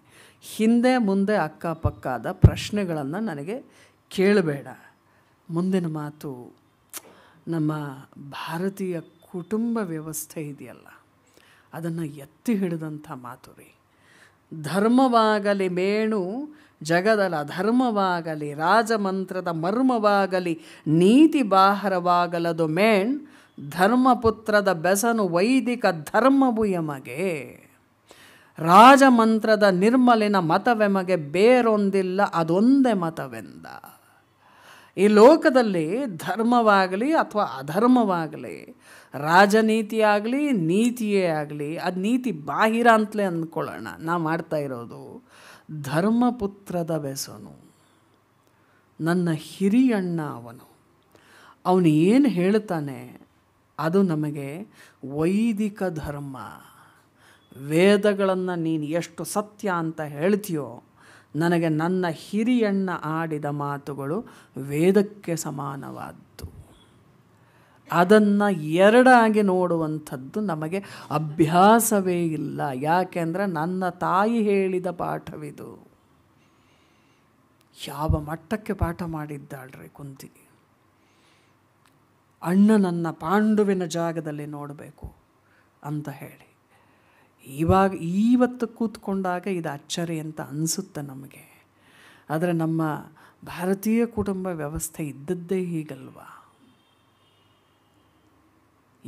[SPEAKER 1] ಹಿಂದೆ ಮುಂದೆ ಅಕ್ಕಪಕ್ಕದ ಪ್ರಶ್ನೆಗಳನ್ನು ನನಗೆ ಕೇಳಬೇಡ ಮುಂದಿನ ಮಾತು ನಮ್ಮ ಭಾರತೀಯ ಕುಟುಂಬ ವ್ಯವಸ್ಥೆ ಇದೆಯಲ್ಲ ಅದನ್ನು ಎತ್ತಿ ಹಿಡಿದಂಥ ಮಾತು ರೀ ಧರ್ಮವಾಗಲಿ ಮೇಣು ಜಗದಲ ಧರ್ಮವಾಗಲಿ ರಾಜಮಂತ್ರದ ಮರ್ಮವಾಗಲಿ ನೀತಿ ಬಾಹರವಾಗಲದು ಮೇಣ್ ಧರ್ಮಪುತ್ರದ ಬೆಸನು ವೈದಿಕ ಧರ್ಮವು ಎಮಗೆ ರಾಜಮಂತ್ರದ ನಿರ್ಮಲಿನ ಮತವೆಮಗೆ ಬೇರೊಂದಿಲ್ಲ ಅದೊಂದೇ ಮತವೆಂದ ಈ ಲೋಕದಲ್ಲಿ ಧರ್ಮವಾಗಲಿ ಅಥವಾ ಅಧರ್ಮವಾಗಲಿ ರಾಜನೀತಿಯಾಗಲಿ ನೀತಿಯೇ ಆಗಲಿ ಅದು ನೀತಿ ಬಾಹಿರ ಅಂತಲೇ ಅಂದ್ಕೊಳ್ಳೋಣ ನಾ ಮಾಡ್ತಾ ಇರೋದು ಧರ್ಮಪುತ್ರದ ಬೆಸನು ನನ್ನ ಹಿರಿಯಣ್ಣ ಅವನು ಅವನು ಏನು ಹೇಳ್ತಾನೆ ಅದು ನಮಗೆ ವೈದಿಕ ಧರ್ಮ ವೇದಗಳನ್ನು ನೀನು ಎಷ್ಟು ಸತ್ಯ ಅಂತ ಹೇಳ್ತೀಯೋ ನನಗೆ ನನ್ನ ಹಿರಿಯಣ್ಣ ಆಡಿದ ಮಾತುಗಳು ವೇದಕ್ಕೆ ಸಮಾನವಾದ ಅದನ್ನು ಎರಡಾಗಿ ನೋಡುವಂಥದ್ದು ನಮಗೆ ಅಭ್ಯಾಸವೇ ಇಲ್ಲ ಯಾಕೆಂದರೆ ನನ್ನ ತಾಯಿ ಹೇಳಿದ ಪಾಠವಿದು ಯಾವ ಮಟ್ಟಕ್ಕೆ ಪಾಠ ಮಾಡಿದ್ದಾಳ್ರಿ ಕುಂತಿ ಅಣ್ಣ ನನ್ನ ಪಾಂಡುವಿನ ಜಾಗದಲ್ಲಿ ನೋಡಬೇಕು ಅಂತ ಹೇಳಿ ಇವಾಗ ಇವತ್ತು ಕೂತ್ಕೊಂಡಾಗ ಇದು ಅಚ್ಚರಿ ಅಂತ ಅನಿಸುತ್ತೆ ನಮಗೆ ಆದರೆ ನಮ್ಮ ಭಾರತೀಯ ಕುಟುಂಬ ವ್ಯವಸ್ಥೆ ಇದ್ದದ್ದೇ ಹೀಗಲ್ವಾ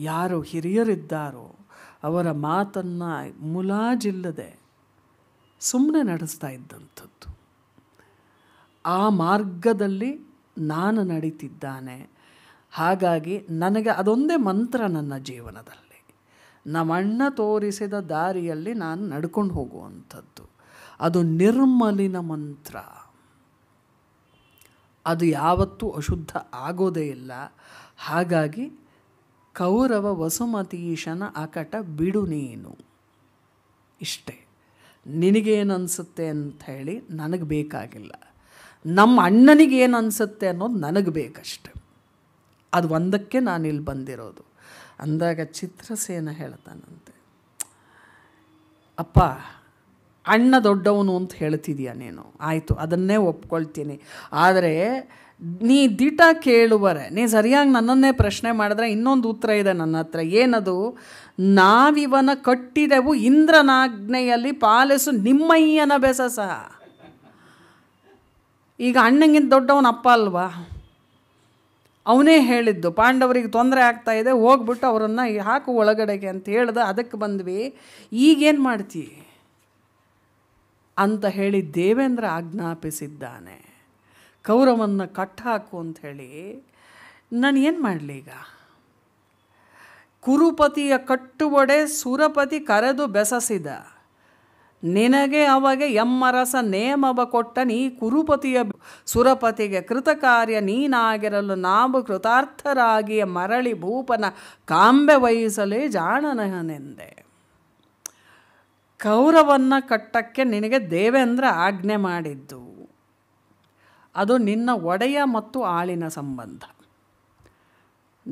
[SPEAKER 1] ಯಾರು ಹಿರಿಯರಿದ್ದಾರೋ ಅವರ ಮಾತನ್ನು ಮುಲಾಜಿಲ್ಲದೆ ಸುಮ್ಮನೆ ನಡೆಸ್ತಾ ಇದ್ದಂಥದ್ದು ಆ ಮಾರ್ಗದಲ್ಲಿ ನಾನು ನಡೀತಿದ್ದಾನೆ ಹಾಗಾಗಿ ನನಗೆ ಅದೊಂದೇ ಮಂತ್ರ ನನ್ನ ಜೀವನದಲ್ಲಿ ನಮ್ಮಣ್ಣ ತೋರಿಸಿದ ದಾರಿಯಲ್ಲಿ ನಾನು ನಡ್ಕೊಂಡು ಹೋಗುವಂಥದ್ದು ಅದು ನಿರ್ಮಲಿನ ಮಂತ್ರ ಅದು ಯಾವತ್ತೂ ಅಶುದ್ಧ ಆಗೋದೇ ಇಲ್ಲ ಹಾಗಾಗಿ ಕೌರವ ವಸುಮತೀಶನ ಆಕಟ ಬಿಡು ನೀನು ಇಷ್ಟೇ ನಿನಗೇನು ಅನಿಸುತ್ತೆ ಅಂತ ಹೇಳಿ ನನಗೆ ಬೇಕಾಗಿಲ್ಲ ನಮ್ಮ ಅಣ್ಣನಿಗೆ ಅನಿಸುತ್ತೆ ಅನ್ನೋದು ನನಗೆ ಬೇಕಷ್ಟೆ ಅದು ಒಂದಕ್ಕೆ ನಾನಿಲ್ಲಿ ಬಂದಿರೋದು ಅಂದಾಗ ಚಿತ್ರಸೇನ ಹೇಳ್ತಾನಂತೆ ಅಪ್ಪ ಅಣ್ಣ ದೊಡ್ಡವನು ಅಂತ ಹೇಳ್ತಿದ್ಯಾ ನೀನು ಆಯಿತು ಅದನ್ನೇ ಒಪ್ಕೊಳ್ತೀನಿ ಆದರೆ ನೀ ದಿಟ ಕೇಳುವರೆ ನೀ ಸರಿಯಾಗಿ ನನ್ನನ್ನೇ ಪ್ರಶ್ನೆ ಮಾಡಿದ್ರೆ ಇನ್ನೊಂದು ಉತ್ತರ ಇದೆ ನನ್ನ ಹತ್ರ ಏನದು ನಾವಿವನ ಕಟ್ಟಿದೆವು ಇಂದ್ರನಾಜ್ಞೆಯಲ್ಲಿ ಪಾಲಿಸು ನಿಮ್ಮಯ್ಯನ ಬೆಸ ಸಹ ಈಗ ಅಣ್ಣಂಗಿಂತ ದೊಡ್ಡವನ ಅಪ್ಪ ಅಲ್ವಾ ಅವನೇ ಹೇಳಿದ್ದು ಪಾಂಡವರಿಗೆ ತೊಂದರೆ ಆಗ್ತಾ ಇದೆ ಹೋಗ್ಬಿಟ್ಟು ಅವರನ್ನು ಹಾಕು ಒಳಗಡೆಗೆ ಅಂತ ಹೇಳ್ದೆ ಅದಕ್ಕೆ ಬಂದ್ವಿ ಈಗೇನು ಮಾಡ್ತೀವಿ ಅಂತ ಹೇಳಿ ದೇವೇಂದ್ರ ಆಜ್ಞಾಪಿಸಿದ್ದಾನೆ ಕೌರವನ್ನು ಕಟ್ಟಾಕು ಅಂಥೇಳಿ ನಾನು ಏನು ಮಾಡಲಿ ಈಗ ಕುರುಪತಿಯ ಕಟ್ಟುವಡೆ ಸುರಪತಿ ಕರೆದು ಬೆಸಸಿದ ನಿನಗೆ ಅವಾಗ ಎಮ್ಮರಸ ನೇಮವ ಕೊಟ್ಟ ನೀ ಕುರುಪತಿಯ ಸುರಪತಿಗೆ ಕೃತಕಾರ್ಯ ನೀನಾಗಿರಲು ನಾವು ಕೃತಾರ್ಥರಾಗಿಯ ಮರಳಿ ಭೂಪನ ಕಾಂಬೆ ವಹಿಸಲೇ ಜಾಣನಹನೆಂದೆ ಕೌರವನ್ನು ಕಟ್ಟಕ್ಕೆ ನಿನಗೆ ದೇವೇಂದ್ರ ಆಜ್ಞೆ ಮಾಡಿದ್ದು ಅದು ನಿನ್ನ ಒಡೆಯ ಮತ್ತು ಆಳಿನ ಸಂಬಂಧ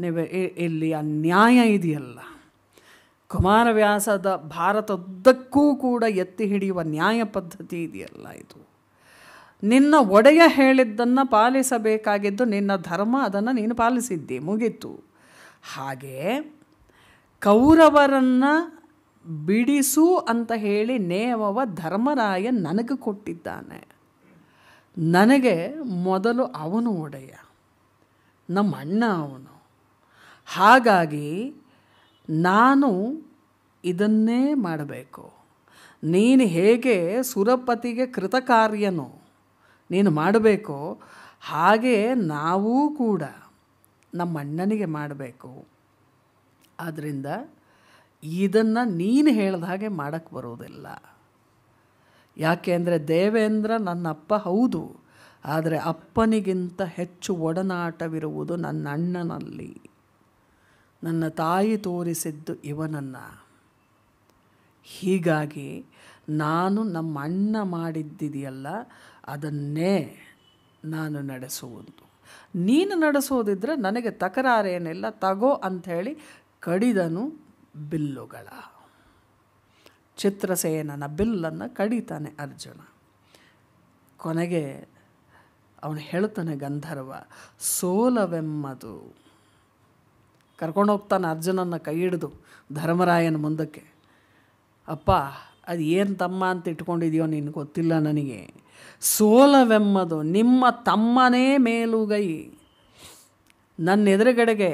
[SPEAKER 1] ನೀವು ಇಲ್ಲಿ ಅನ್ಯಾಯ ಇದೆಯಲ್ಲ ಕುಮಾರವ್ಯಾಸದ ಭಾರತದ್ದಕ್ಕೂ ಕೂಡ ಎತ್ತಿ ಹಿಡಿಯುವ ನ್ಯಾಯ ಪದ್ಧತಿ ಇದೆಯಲ್ಲ ಇದು ನಿನ್ನ ಒಡೆಯ ಹೇಳಿದ್ದನ್ನು ಪಾಲಿಸಬೇಕಾಗಿದ್ದು ನಿನ್ನ ಧರ್ಮ ಅದನ್ನು ನೀನು ಪಾಲಿಸಿದ್ದಿ ಮುಗಿತು ಹಾಗೆ ಕೌರವರನ್ನು ಬಿಡಿಸು ಅಂತ ಹೇಳಿ ನೇಮವ ಧರ್ಮರಾಯ ನನಗೆ ಕೊಟ್ಟಿದ್ದಾನೆ ನನಗೆ ಮೊದಲು ಅವನು ಒಡೆಯ ನಮ್ಮ ಅಣ್ಣ ಅವನು ಹಾಗಾಗಿ ನಾನು ಇದನ್ನೇ ಮಾಡಬೇಕು ನೀನು ಹೇಗೆ ಸುರಪತಿಗೆ ಕೃತಕಾರ್ಯನು ನೀನು ಮಾಡಬೇಕು ಹಾಗೆ ನಾವೂ ಕೂಡ ನಮ್ಮ ಅಣ್ಣನಿಗೆ ಮಾಡಬೇಕು ಆದ್ದರಿಂದ ಇದನ್ನು ನೀನು ಹೇಳಿದ ಹಾಗೆ ಮಾಡೋಕ್ಕೆ ಬರೋದಿಲ್ಲ ಯಾಕೆ ಅಂದರೆ ದೇವೇಂದ್ರ ನನ್ನ ಅಪ್ಪ ಹೌದು ಆದರೆ ಅಪ್ಪನಿಗಿಂತ ಹೆಚ್ಚು ಒಡನಾಟವಿರುವುದು ನನ್ನ ಅಣ್ಣನಲ್ಲಿ ನನ್ನ ತಾಯಿ ತೋರಿಸಿದ್ದು ಇವನನ್ನು ಹೀಗಾಗಿ ನಾನು ನಮ್ಮ ಅಣ್ಣ ಮಾಡಿದ್ದಿದೆಯಲ್ಲ ಅದನ್ನೇ ನಾನು ನಡೆಸುವುದು ನೀನು ನಡೆಸೋದಿದ್ರೆ ನನಗೆ ತಕರಾರೇನಿಲ್ಲ ತಗೋ ಅಂಥೇಳಿ ಕಡಿದನು ಬಿಲ್ಲುಗಳ ಚಿತ್ರಸೇನನ ಬಿಲ್ಲನ್ನು ಕಡಿತಾನೆ ಅರ್ಜುನ ಕೊನೆಗೆ ಅವನು ಹೇಳ್ತಾನೆ ಗಂಧರ್ವ ಸೋಲವೆಮ್ಮದು ಕರ್ಕೊಂಡೋಗ್ತಾನೆ ಅರ್ಜುನನ್ನು ಕೈ ಹಿಡಿದು ಧರ್ಮರಾಯನ ಮುಂದಕ್ಕೆ ಅಪ್ಪ ಅದು ಏನು ತಮ್ಮ ಅಂತ ಇಟ್ಕೊಂಡಿದೆಯೋ ನೀನು ಗೊತ್ತಿಲ್ಲ ನನಗೆ ಸೋಲವೆಮ್ಮದು ನಿಮ್ಮ ತಮ್ಮನೇ ಮೇಲುಗೈ ನನ್ನ ಎದುರುಗಡೆಗೆ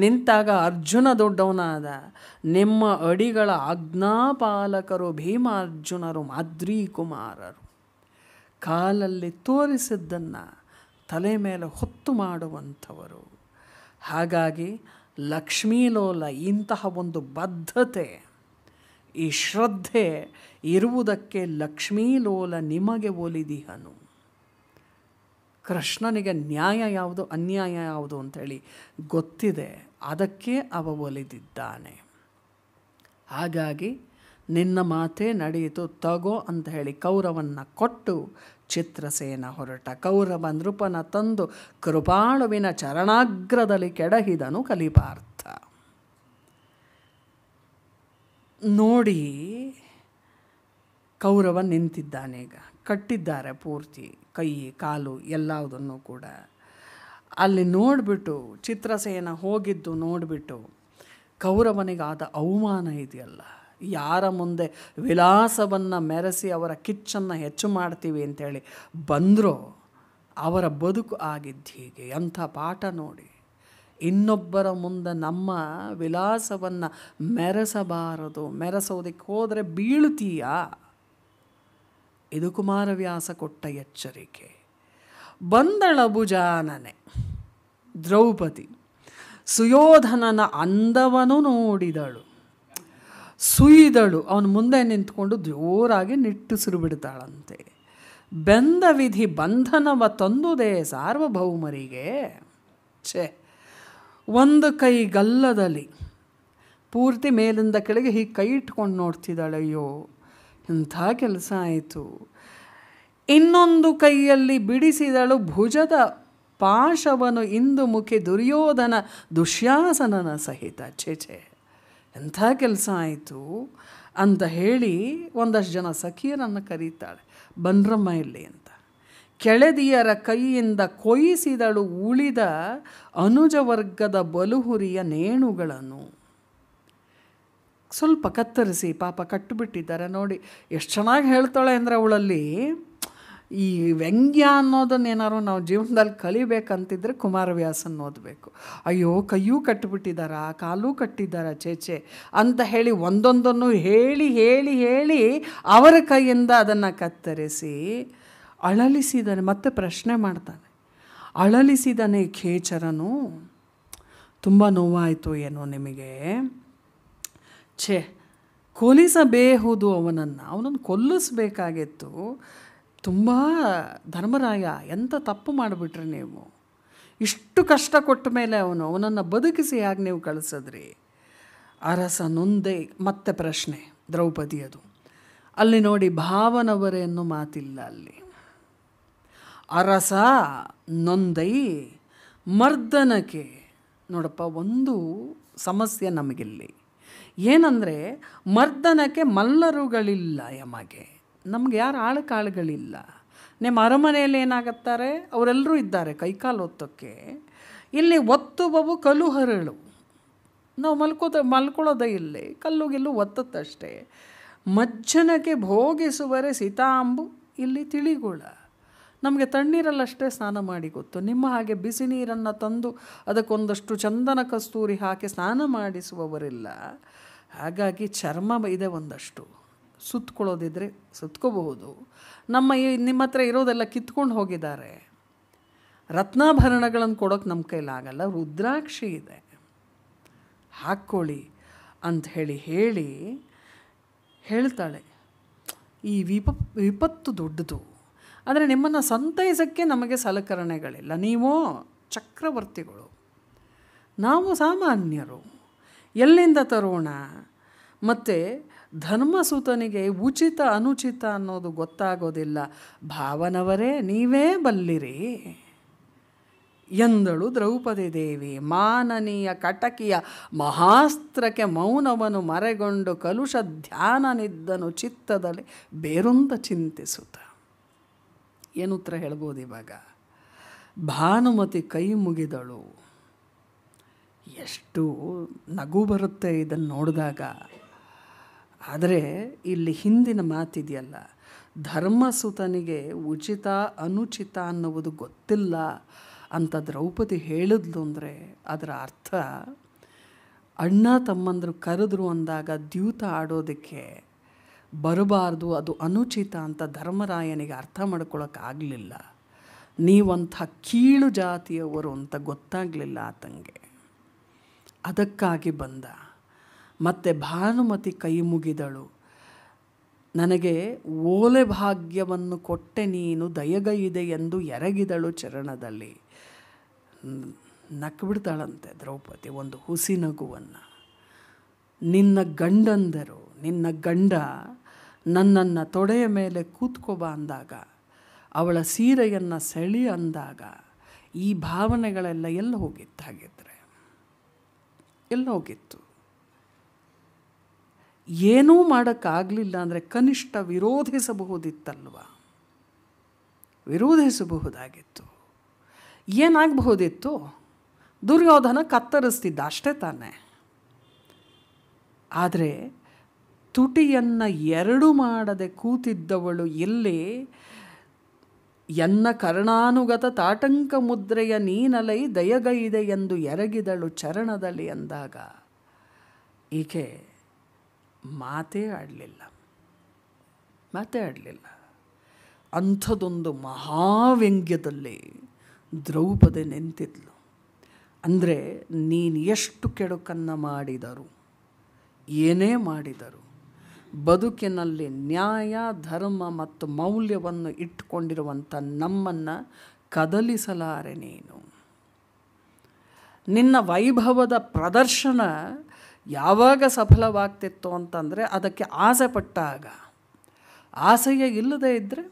[SPEAKER 1] ನಿಂತಾಗ ಅರ್ಜುನ ದೊಡ್ಡವನಾದ ನಿಮ್ಮ ಅಡಿಗಳ ಆಜ್ಞಾಪಾಲಕರು ಭೀಮಾರ್ಜುನರು ಮಾದ್ರಿ ಕುಮಾರರು ಕಾಲಲ್ಲಿ ತೋರಿಸಿದ್ದನ್ನು ತಲೆ ಮೇಲೆ ಹೊತ್ತು ಮಾಡುವಂಥವರು ಹಾಗಾಗಿ ಲಕ್ಷ್ಮೀಲೋಲ ಇಂತಹ ಒಂದು ಬದ್ಧತೆ ಈ ಶ್ರದ್ಧೆ ಇರುವುದಕ್ಕೆ ಲಕ್ಷ್ಮೀಲೋಲ ನಿಮಗೆ ಒಲಿದಿಹನು ಕೃಷ್ಣನಿಗೆ ನ್ಯಾಯ ಯಾವುದು ಅನ್ಯಾಯ ಯಾವುದು ಅಂಥೇಳಿ ಗೊತ್ತಿದೆ ಅದಕ್ಕೆ ಅವ ಒಲಿದಿದ್ದಾನೆ ಹಾಗಾಗಿ ನಿನ್ನ ಮಾತೇ ನಡೆಯಿತು ತಗೋ ಅಂತ ಹೇಳಿ ಕೌರವನ್ನ ಕೊಟ್ಟು ಚಿತ್ರಸೇನ ಹೊರಟ ಕೌರವ ನೃಪನ ತಂದು ಕೃಪಾಳುವಿನ ಚರಣಾಗ್ರದಲ್ಲಿ ಕೆಡಹಿದನು ಕಲಿಪಾರ್ಥ ನೋಡಿ ಕೌರವ ಈಗ ಕಟ್ಟಿದ್ದಾರೆ ಪೂರ್ತಿ ಕೈ ಕಾಲು ಎಲ್ಲದನ್ನು ಕೂಡ ಅಲ್ಲಿ ನೋಡಿಬಿಟ್ಟು ಚಿತ್ರಸೇನ ಹೋಗಿದ್ದು ನೋಡಿಬಿಟ್ಟು ಕೌರವನಿಗಾದ ಅವಮಾನ ಇದೆಯಲ್ಲ ಯಾರ ಮುಂದೆ ವಿಳಾಸವನ್ನು ಮೆರೆಸಿ ಅವರ ಕಿಚ್ಚನ್ನು ಹೆಚ್ಚು ಮಾಡ್ತೀವಿ ಅಂತೇಳಿ ಬಂದರೋ ಅವರ ಬದುಕು ಆಗಿದ್ದು ಹೀಗೆ ಅಂಥ ಪಾಠ ನೋಡಿ ಇನ್ನೊಬ್ಬರ ಮುಂದೆ ನಮ್ಮ ವಿಳಾಸವನ್ನು ಮೆರೆಸಬಾರದು ಮೆರೆಸೋದಕ್ಕೆ ಹೋದರೆ ಬೀಳ್ತೀಯಾ ಇದು ಕುಮಾರವ್ಯಾಸ ಕೊಟ್ಟ ಎಚ್ಚರಿಕೆ ಬಂದಳಭುಜಾನನೆ ದ್ರೌಪದಿ ಸುಯೋಧನನ ಅಂದವನು ನೋಡಿದಳು ಸುಯಿದಳು ಅವನು ಮುಂದೆ ನಿಂತ್ಕೊಂಡು ಜೋರಾಗಿ ನಿಟ್ಟುಸಿರು ಬಿಡ್ತಾಳಂತೆ ಬೆಂದ ವಿಧಿ ಬಂಧನವ ತಂದುದೇ ಸಾರ್ವಭೌಮರಿಗೆ ಛೇ ಒಂದು ಕೈ ಗಲ್ಲದಲ್ಲಿ ಪೂರ್ತಿ ಮೇಲಿಂದ ಕೆಳಗೆ ಹೀಗೆ ಕೈ ಇಟ್ಕೊಂಡು ನೋಡ್ತಿದ್ದಾಳೆ ಅಯ್ಯೋ ಅಂಥ ಕೆಲಸ ಆಯಿತು ಇನ್ನೊಂದು ಕೈಯಲ್ಲಿ ಬಿಡಿಸಿದಳು ಭುಜದ ಪಾಶವನು ಇಂದು ಮುಖಿ ದುರ್ಯೋಧನ ದುಶ್ಯಾಸನನ ಸಹಿತ ಛೇಛೆ ಎಂಥ ಕೆಲಸ ಆಯಿತು ಅಂತ ಹೇಳಿ ಒಂದಷ್ಟು ಜನ ಸಖಿಯರನ್ನು ಕರೀತಾಳೆ ಬನ್ರಮ್ಮ ಇಲ್ಲಿ ಅಂತ ಕೆಳದಿಯರ ಕೈಯಿಂದ ಕೊಯಿಸಿದಳು ಉಳಿದ ಅನುಜವರ್ಗದ ಬಲುಹುರಿಯ ನೇಣುಗಳನ್ನು ಸ್ವಲ್ಪ ಕತ್ತರಿಸಿ ಪಾಪ ಕಟ್ಟುಬಿಟ್ಟಿದ್ದಾರೆ ನೋಡಿ ಎಷ್ಟು ಚೆನ್ನಾಗಿ ಹೇಳ್ತಾಳೆ ಅಂದರೆ ಅವಳಲ್ಲಿ ಈ ವ್ಯಂಗ್ಯ ಅನ್ನೋದನ್ನೇನಾದ್ರು ನಾವು ಜೀವನದಲ್ಲಿ ಕಲಿಬೇಕಂತಿದ್ರೆ ಕುಮಾರವ್ಯಾಸನ ಓದಬೇಕು ಅಯ್ಯೋ ಕೈಯೂ ಕಟ್ಟಿಬಿಟ್ಟಿದಾರ ಕಾಲೂ ಕಟ್ಟಿದ್ದಾರ ಚೇಚೆ ಅಂತ ಹೇಳಿ ಒಂದೊಂದನ್ನು ಹೇಳಿ ಹೇಳಿ ಹೇಳಿ ಅವರ ಕೈಯಿಂದ ಅದನ್ನು ಕತ್ತರಿಸಿ ಅಳಲಿಸಿದಾನೆ ಮತ್ತೆ ಪ್ರಶ್ನೆ ಮಾಡ್ತಾನೆ ಅಳಲಿಸಿದಾನೆ ಖೇಚರನು ತುಂಬ ನೋವಾಯಿತು ಏನೋ ನಿಮಗೆ ಛೇ ಕೊಲಿಸಬೇಹುದು ಅವನನ್ನು ಅವನನ್ನು ಕೊಲ್ಲಿಸ್ಬೇಕಾಗಿತ್ತು ತುಂಬ ಧರ್ಮರಾಯ ಎಂಥ ತಪ್ಪು ಮಾಡಿಬಿಟ್ರಿ ನೀವು ಇಷ್ಟು ಕಷ್ಟ ಕೊಟ್ಟ ಮೇಲೆ ಅವನು ಅವನನ್ನು ಬದುಕಿಸಿ ಹೇಗೆ ನೀವು ಕಳಿಸಿದ್ರಿ ಅರಸ ನೊಂದೆ ಮತ್ತೆ ಪ್ರಶ್ನೆ ದ್ರೌಪದಿಯದು ಅಲ್ಲಿ ನೋಡಿ ಭಾವನವರೇನೋ ಮಾತಿಲ್ಲ ಅಲ್ಲಿ ಅರಸ ನೊಂದೈ ಮರ್ದನಕ್ಕೆ ನೋಡಪ್ಪ ಒಂದು ಸಮಸ್ಯೆ ನಮಗಿಲ್ಲಿ ಏನಂದರೆ ಮರ್ದನಕ್ಕೆ ಮಲ್ಲರುಗಳಿಲ್ಲ ಯಮಗೆ ನಮ್ಗೆ ಯಾರು ಆಳು ಕಾಳುಗಳಿಲ್ಲ ನಿಮ್ಮ ಅರಮನೆಯಲ್ಲಿ ಏನಾಗುತ್ತಾರೆ ಅವರೆಲ್ಲರೂ ಇದ್ದಾರೆ ಕೈಕಾಲು ಒತ್ತೋಕ್ಕೆ ಇಲ್ಲಿ ಒತ್ತು ಬಬು ಕಲ್ಲು ಹರಳು ನಾವು ಮಲ್ಕೋತ ಮಲ್ಕೊಳ್ಳೋದೇ ಇಲ್ಲಿ ಕಲ್ಲು ಗಿಲ್ಲು ಒತ್ತತ್ತಷ್ಟೇ ಮಜ್ಜನಕ್ಕೆ ಭೋಗಿಸುವರೆ ಸೀತಾಂಬು ಇಲ್ಲಿ ತಿಳಿಗುಳ ನಮಗೆ ತಣ್ಣೀರಲ್ಲಷ್ಟೇ ಸ್ನಾನ ಮಾಡಿ ಗೊತ್ತು ನಿಮ್ಮ ಹಾಗೆ ಬಿಸಿ ನೀರನ್ನು ತಂದು ಅದಕ್ಕೊಂದಷ್ಟು ಚಂದನ ಕಸ್ತೂರಿ ಹಾಕಿ ಸ್ನಾನ ಮಾಡಿಸುವವರಿಲ್ಲ ಹಾಗಾಗಿ ಚರ್ಮ ಇದೆ ಒಂದಷ್ಟು ಸುತ್ತಕೊಳ್ಳೋದಿದ್ರೆ ಸುತ್ಕೋಬಹುದು ನಮ್ಮ ಈ ನಿಮ್ಮ ಹತ್ರ ಇರೋದೆಲ್ಲ ಕಿತ್ಕೊಂಡು ಹೋಗಿದ್ದಾರೆ ರತ್ನಾಭರಣಗಳನ್ನು ಕೊಡೋಕ್ಕೆ ನಮ್ಮ ಕೈಲಾಗಲ್ಲ ರುದ್ರಾಕ್ಷಿ ಇದೆ ಹಾಕ್ಕೊಳ್ಳಿ ಅಂಥೇಳಿ ಹೇಳಿ ಹೇಳ್ತಾಳೆ ಈ ವಿಪ ವಿಪತ್ತು ದೊಡ್ಡದು ಆದರೆ ನಿಮ್ಮನ್ನು ಸಂತೈಸೋಕ್ಕೆ ನಮಗೆ ಸಲಕರಣೆಗಳಿಲ್ಲ ನೀವು ಚಕ್ರವರ್ತಿಗಳು ನಾವು ಸಾಮಾನ್ಯರು ಎಲ್ಲಿಂದ ತರೋಣ ಮತ್ತು ಧರ್ಮಸೂತನಿಗೆ ಉಚಿತ ಅನುಚಿತ ಅನ್ನೋದು ಗೊತ್ತಾಗೋದಿಲ್ಲ ಭಾವನವರೇ ನೀವೇ ಬಲ್ಲಿರಿ ಎಂದಳು ದ್ರೌಪದಿ ದೇವಿ ಮಾನನೀಯ ಕಟಕಿಯ ಮಹಾಸ್ತ್ರಕ್ಕೆ ಮೌನವನ್ನು ಮರೆಗೊಂಡು ಕಲುಷ ಧ್ಯಾನನಿದ್ದನು ಚಿತ್ತದಲ್ಲಿ ಬೇರೊಂದ ಚಿಂತಿಸುತ್ತ ಏನು ಉತ್ತರ ಹೇಳ್ಬೋದು ಇವಾಗ ಭಾನುಮತಿ ಕೈ ಮುಗಿದಳು ಎಷ್ಟು ನಗು ಬರುತ್ತೆ ಇದನ್ನು ನೋಡಿದಾಗ ಆದರೆ ಇಲ್ಲಿ ಹಿಂದಿನ ಮಾತಿದೆಯಲ್ಲ ಧರ್ಮಸುತನಿಗೆ ಉಚಿತ ಅನುಚಿತ ಅನ್ನುವುದು ಗೊತ್ತಿಲ್ಲ ಅಂತ ದ್ರೌಪದಿ ಹೇಳಿದ್ಲು ಅಂದರೆ ಅದರ ಅರ್ಥ ಅಣ್ಣ ತಮ್ಮಂದರು ಕರೆದ್ರು ಅಂದಾಗ ದ್ಯೂತ ಆಡೋದಕ್ಕೆ ಬರಬಾರ್ದು ಅದು ಅನುಚಿತ ಅಂತ ಧರ್ಮರಾಯನಿಗೆ ಅರ್ಥ ಮಾಡ್ಕೊಳಕ್ಕಾಗಲಿಲ್ಲ ನೀವಂಥ ಕೀಳು ಜಾತಿಯವರು ಅಂತ ಗೊತ್ತಾಗಲಿಲ್ಲ ಆತಂಗೆ ಅದಕ್ಕಾಗಿ ಬಂದ ಮತ್ತು ಭಾನುಮತಿ ಕೈ ಮುಗಿದಳು ನನಗೆ ಓಲೆ ಭಾಗ್ಯವನ್ನು ಕೊಟ್ಟೆ ನೀನು ದಯಗೈದೆ ಎಂದು ಎರಗಿದಳು ಚರಣದಲ್ಲಿ ನಕ್ಬಿಡ್ತಾಳಂತೆ ದ್ರೌಪದಿ ಒಂದು ಹುಸಿ ನಗುವನ್ನು ನಿನ್ನ ಗಂಡಂದರು ನಿನ್ನ ಗಂಡ ನನ್ನನ್ನು ತೊಡೆಯ ಮೇಲೆ ಕೂತ್ಕೊಬಾ ಅಂದಾಗ ಅವಳ ಸೀರೆಯನ್ನು ಸೆಳಿ ಅಂದಾಗ ಈ ಭಾವನೆಗಳೆಲ್ಲ ಎಲ್ಲ ಹೋಗಿತ್ತು ಹಾಗಿದ್ರೆ ಎಲ್ಲ ಹೋಗಿತ್ತು ಏನೂ ಮಾಡೋಕ್ಕಾಗಲಿಲ್ಲ ಅಂದರೆ ಕನಿಷ್ಠ ವಿರೋಧಿಸಬಹುದಿತ್ತಲ್ವ ವಿರೋಧಿಸಬಹುದಾಗಿತ್ತು ಏನಾಗಬಹುದಿತ್ತು ದುರ್ಯೋಧನ ಕತ್ತರಿಸ್ತಿದ್ದ ಅಷ್ಟೇ ತಾನೇ ಆದರೆ ತುಟಿಯನ್ನು ಎರಡು ಮಾಡದೆ ಕೂತಿದ್ದವಳು ಇಲ್ಲಿ ಎನ್ನ ಕರ್ಣಾನುಗತ ತಾಟಂಕ ಮುದ್ರೆಯ ನೀನಲೈ ದಯಗೈದೆ ಎಂದು ಎರಗಿದಳು ಚರಣದಲ್ಲಿ ಎಂದಾಗ ಈಕೆ ಮಾತೇ ಆಡಲಿಲ್ಲ ಮಾತೇ ಆಡಲಿಲ್ಲ ಅಂಥದೊಂದು ಮಹಾವ್ಯಂಗ್ಯದಲ್ಲಿ ದ್ರೌಪದಿ ನಿಂತಿದ್ಲು ಅಂದರೆ ನೀನು ಎಷ್ಟು ಕೆಡುಕನ್ನು ಮಾಡಿದರು ಏನೇ ಮಾಡಿದರು ಬದುಕಿನಲ್ಲಿ ನ್ಯಾಯ ಧರ್ಮ ಮತ್ತು ಮೌಲ್ಯವನ್ನು ಇಟ್ಟುಕೊಂಡಿರುವಂಥ ನಮ್ಮನ್ನು ಕದಲಿಸಲಾರೆ ನೀನು ನಿನ್ನ ವೈಭವದ ಪ್ರದರ್ಶನ ಯಾವಾಗ ಸಫಲವಾಗ್ತಿತ್ತು ಅಂತಂದರೆ ಅದಕ್ಕೆ ಆಸೆ ಪಟ್ಟಾಗ ಆಸೆಯೇ ಇಲ್ಲದೆ ಇದ್ದರೆ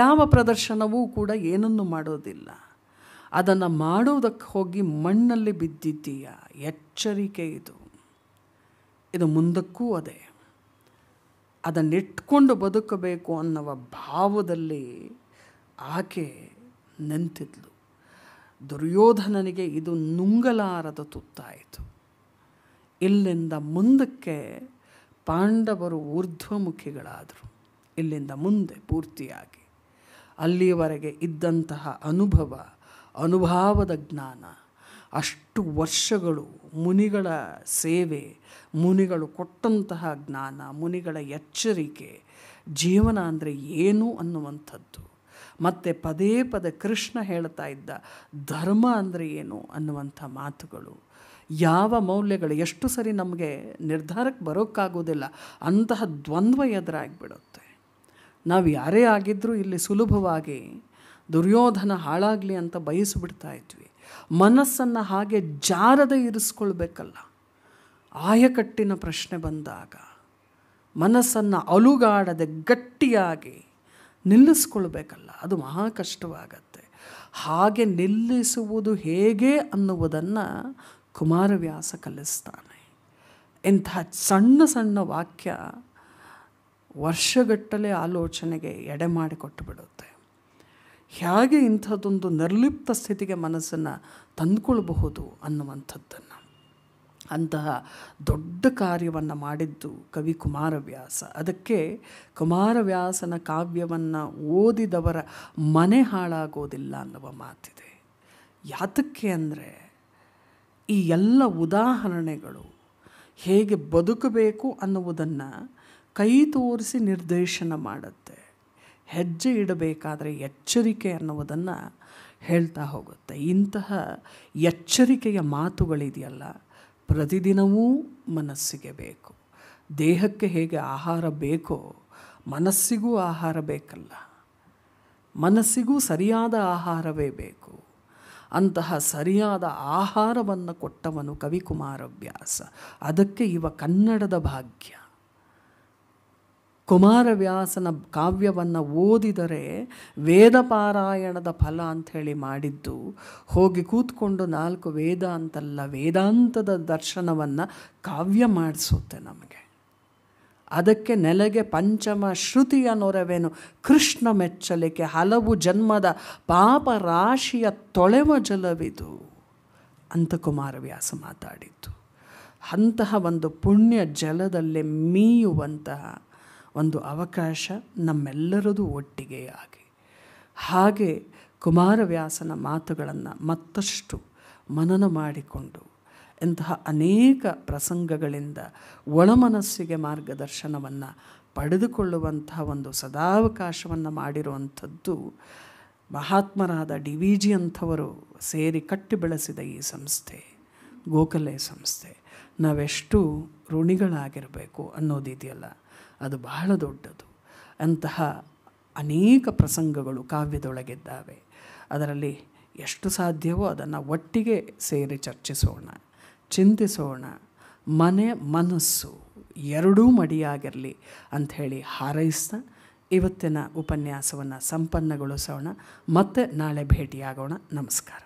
[SPEAKER 1] ಯಾವ ಪ್ರದರ್ಶನವೂ ಕೂಡ ಏನನ್ನು ಮಾಡೋದಿಲ್ಲ ಅದನ್ನು ಮಾಡುವುದಕ್ಕೆ ಹೋಗಿ ಮಣ್ಣಲ್ಲಿ ಬಿದ್ದಿದ್ದೀಯ ಎಚ್ಚರಿಕೆ ಇದು ಇದು ಮುಂದಕ್ಕೂ ಅದೇ ಅದನ್ನಿಟ್ಕೊಂಡು ಬದುಕಬೇಕು ಅನ್ನುವ ಭಾವದಲ್ಲಿ ಆಕೆ ನಿಂತಿದ್ಲು ದುರ್ಯೋಧನನಿಗೆ ಇದು ನುಂಗಲಾರದ ತುತ್ತಾಯಿತು ಇಲ್ಲಿಂದ ಮುಂದಕ್ಕೆ ಪಾಂಡವರು ಊರ್ಧ್ವಮುಖಿಗಳಾದರು ಇಲ್ಲಿಂದ ಮುಂದೆ ಪೂರ್ತಿಯಾಗಿ ಅಲ್ಲಿಯವರೆಗೆ ಇದ್ದಂತಹ ಅನುಭವ ಅನುಭಾವದ ಜ್ಞಾನ ಅಷ್ಟು ವರ್ಷಗಳು ಮುನಿಗಳ ಸೇವೆ ಮುನಿಗಳು ಕೊಟ್ಟಂತಹ ಜ್ಞಾನ ಮುನಿಗಳ ಎಚ್ಚರಿಕೆ ಜೀವನ ಅಂದರೆ ಏನು ಅನ್ನುವಂಥದ್ದು ಮತ್ತು ಪದೇ ಪದೇ ಕೃಷ್ಣ ಹೇಳ್ತಾ ಇದ್ದ ಧರ್ಮ ಅಂದರೆ ಏನು ಅನ್ನುವಂಥ ಮಾತುಗಳು ಯಾವ ಮೌಲ್ಯಗಳು ಎಷ್ಟು ಸರಿ ನಮಗೆ ನಿರ್ಧಾರಕ್ಕೆ ಬರೋಕ್ಕಾಗೋದಿಲ್ಲ ಅಂತಹ ದ್ವಂದ್ವ ಎದುರಾಗಿಬಿಡುತ್ತೆ ನಾವು ಯಾರೇ ಆಗಿದ್ದರೂ ಇಲ್ಲಿ ಸುಲಭವಾಗಿ ದುರ್ಯೋಧನ ಹಾಳಾಗಲಿ ಅಂತ ಬಯಸಿಬಿಡ್ತಾ ಇದ್ವಿ ಮನಸ್ಸನ್ನು ಹಾಗೆ ಜಾರದ ಇರಿಸ್ಕೊಳ್ಬೇಕಲ್ಲ ಆಯಕಟ್ಟಿನ ಪ್ರಶ್ನೆ ಬಂದಾಗ ಮನಸ್ಸನ್ನು ಅಲುಗಾಡದೆ ಗಟ್ಟಿಯಾಗಿ ನಿಲ್ಲಿಸ್ಕೊಳ್ಬೇಕಲ್ಲ ಅದು ಮಹಾ ಕಷ್ಟವಾಗತ್ತೆ ಹಾಗೆ ನಿಲ್ಲಿಸುವುದು ಹೇಗೆ ಅನ್ನುವುದನ್ನು ಕುಮಾರವ್ಯಾಸ ಕಲಿಸ್ತಾನೆ ಇಂಥ ಸಣ್ಣ ಸಣ್ಣ ವಾಕ್ಯ ವರ್ಷಗಟ್ಟಲೆ ಆಲೋಚನೆಗೆ ಎಡೆ ಮಾಡಿಕೊಟ್ಟು ಬಿಡುತ್ತೆ ಹೇಗೆ ಇಂಥದ್ದೊಂದು ನಿರ್ಲಿಪ್ತ ಸ್ಥಿತಿಗೆ ಮನಸ್ಸನ್ನು ತಂದುಕೊಳ್ಬಹುದು ಅನ್ನುವಂಥದ್ದನ್ನು ಅಂತಹ ದೊಡ್ಡ ಕಾರ್ಯವನ್ನು ಮಾಡಿದ್ದು ಕವಿ ಕುಮಾರವ್ಯಾಸ ಅದಕ್ಕೆ ಕುಮಾರವ್ಯಾಸನ ಕಾವ್ಯವನ್ನು ಓದಿದವರ ಮನೆ ಹಾಳಾಗೋದಿಲ್ಲ ಅನ್ನುವ ಮಾತಿದೆ ಯಾತಕ್ಕೆ ಅಂದರೆ ಈ ಎಲ್ಲ ಉದಾಹರಣೆಗಳು ಹೇಗೆ ಬದುಕಬೇಕು ಅನ್ನುವುದನ್ನು ಕೈ ತೋರಿಸಿ ನಿರ್ದೇಶನ ಮಾಡುತ್ತೆ ಹೆಜ್ಜೆ ಇಡಬೇಕಾದರೆ ಎಚ್ಚರಿಕೆ ಅನ್ನುವುದನ್ನು ಹೇಳ್ತಾ ಹೋಗುತ್ತೆ ಇಂತಹ ಎಚ್ಚರಿಕೆಯ ಮಾತುಗಳಿದೆಯಲ್ಲ ಪ್ರತಿದಿನವೂ ಮನಸ್ಸಿಗೆ ಬೇಕು ದೇಹಕ್ಕೆ ಹೇಗೆ ಆಹಾರ ಬೇಕೋ ಮನಸ್ಸಿಗೂ ಆಹಾರ ಬೇಕಲ್ಲ ಮನಸ್ಸಿಗೂ ಸರಿಯಾದ ಆಹಾರವೇ ಬೇಕು ಅಂತಹ ಸರಿಯಾದ ಆಹಾರವನ್ನು ಕೊಟ್ಟವನು ಕವಿಕುಮಾರ ವ್ಯಾಸ ಅದಕ್ಕೆ ಇವ ಕನ್ನಡದ ಭಾಗ್ಯ ಕುಮಾರವ್ಯಾಸನ ಕಾವ್ಯವನ್ನು ಓದಿದರೆ ವೇದ ಪಾರಾಯಣದ ಫಲ ಅಂಥೇಳಿ ಮಾಡಿದ್ದು ಹೋಗಿ ಕೂತ್ಕೊಂಡು ನಾಲ್ಕು ವೇದ ಅಂತಲ್ಲ ವೇದಾಂತದ ದರ್ಶನವನ್ನು ಕಾವ್ಯ ಮಾಡಿಸುತ್ತೆ ನಮಗೆ ಅದಕ್ಕೆ ನೆಲೆಗೆ ಪಂಚಮ ಶ್ರುತಿಯ ನೊರವೇನು ಕೃಷ್ಣ ಮೆಚ್ಚಲಿಕೆ ಹಲವು ಜನ್ಮದ ಪಾಪ ರಾಶಿಯ ತೊಳೆವ ಜಲವಿದು ಅಂತ ಕುಮಾರವ್ಯಾಸ ಮಾತಾಡಿದ್ದು ಅಂತಹ ಒಂದು ಪುಣ್ಯ ಜಲದಲ್ಲಿ ಮೀಯುವಂತಹ ಒಂದು ಅವಕಾಶ ನಮ್ಮೆಲ್ಲರದು ಒಟ್ಟಿಗೆ ಆಗಿ ಹಾಗೆ ಕುಮಾರವ್ಯಾಸನ ಮಾತುಗಳನ್ನು ಮತ್ತಷ್ಟು ಮನನ ಮಾಡಿಕೊಂಡು ಇಂತಹ ಅನೇಕ ಪ್ರಸಂಗಗಳಿಂದ ಒಳಮನಸ್ಸಿಗೆ ಮಾರ್ಗದರ್ಶನವನ್ನು ಪಡೆದುಕೊಳ್ಳುವಂತಹ ಒಂದು ಸದಾವಕಾಶವನ್ನು ಮಾಡಿರುವಂಥದ್ದು ಮಹಾತ್ಮರಾದ ಡಿ ವಿ ಜಿ ಅಂಥವರು ಸೇರಿ ಕಟ್ಟಿ ಬೆಳೆಸಿದ ಈ ಸಂಸ್ಥೆ ಗೋಕಲೆ ಸಂಸ್ಥೆ ನಾವೆಷ್ಟು ಋಣಿಗಳಾಗಿರಬೇಕು ಅನ್ನೋದಿದೆಯಲ್ಲ ಅದು ಬಹಳ ದೊಡ್ಡದು ಅಂತಹ ಅನೇಕ ಪ್ರಸಂಗಗಳು ಕಾವ್ಯದೊಳಗಿದ್ದಾವೆ ಅದರಲ್ಲಿ ಎಷ್ಟು ಸಾಧ್ಯವೋ ಅದನ್ನು ಒಟ್ಟಿಗೆ ಸೇರಿ ಚರ್ಚಿಸೋಣ ಚಿಂತಿಸೋಣ ಮನೆ ಮನಸ್ಸು ಎರಡೂ ಮಡಿಯಾಗಿರಲಿ ಅಂಥೇಳಿ ಹಾರೈಸ್ತಾ ಇವತ್ತಿನ ಉಪನ್ಯಾಸವನ್ನು ಸಂಪನ್ನಗೊಳಿಸೋಣ ಮತ್ತೆ ನಾಳೆ ಭೇಟಿಯಾಗೋಣ ನಮಸ್ಕಾರ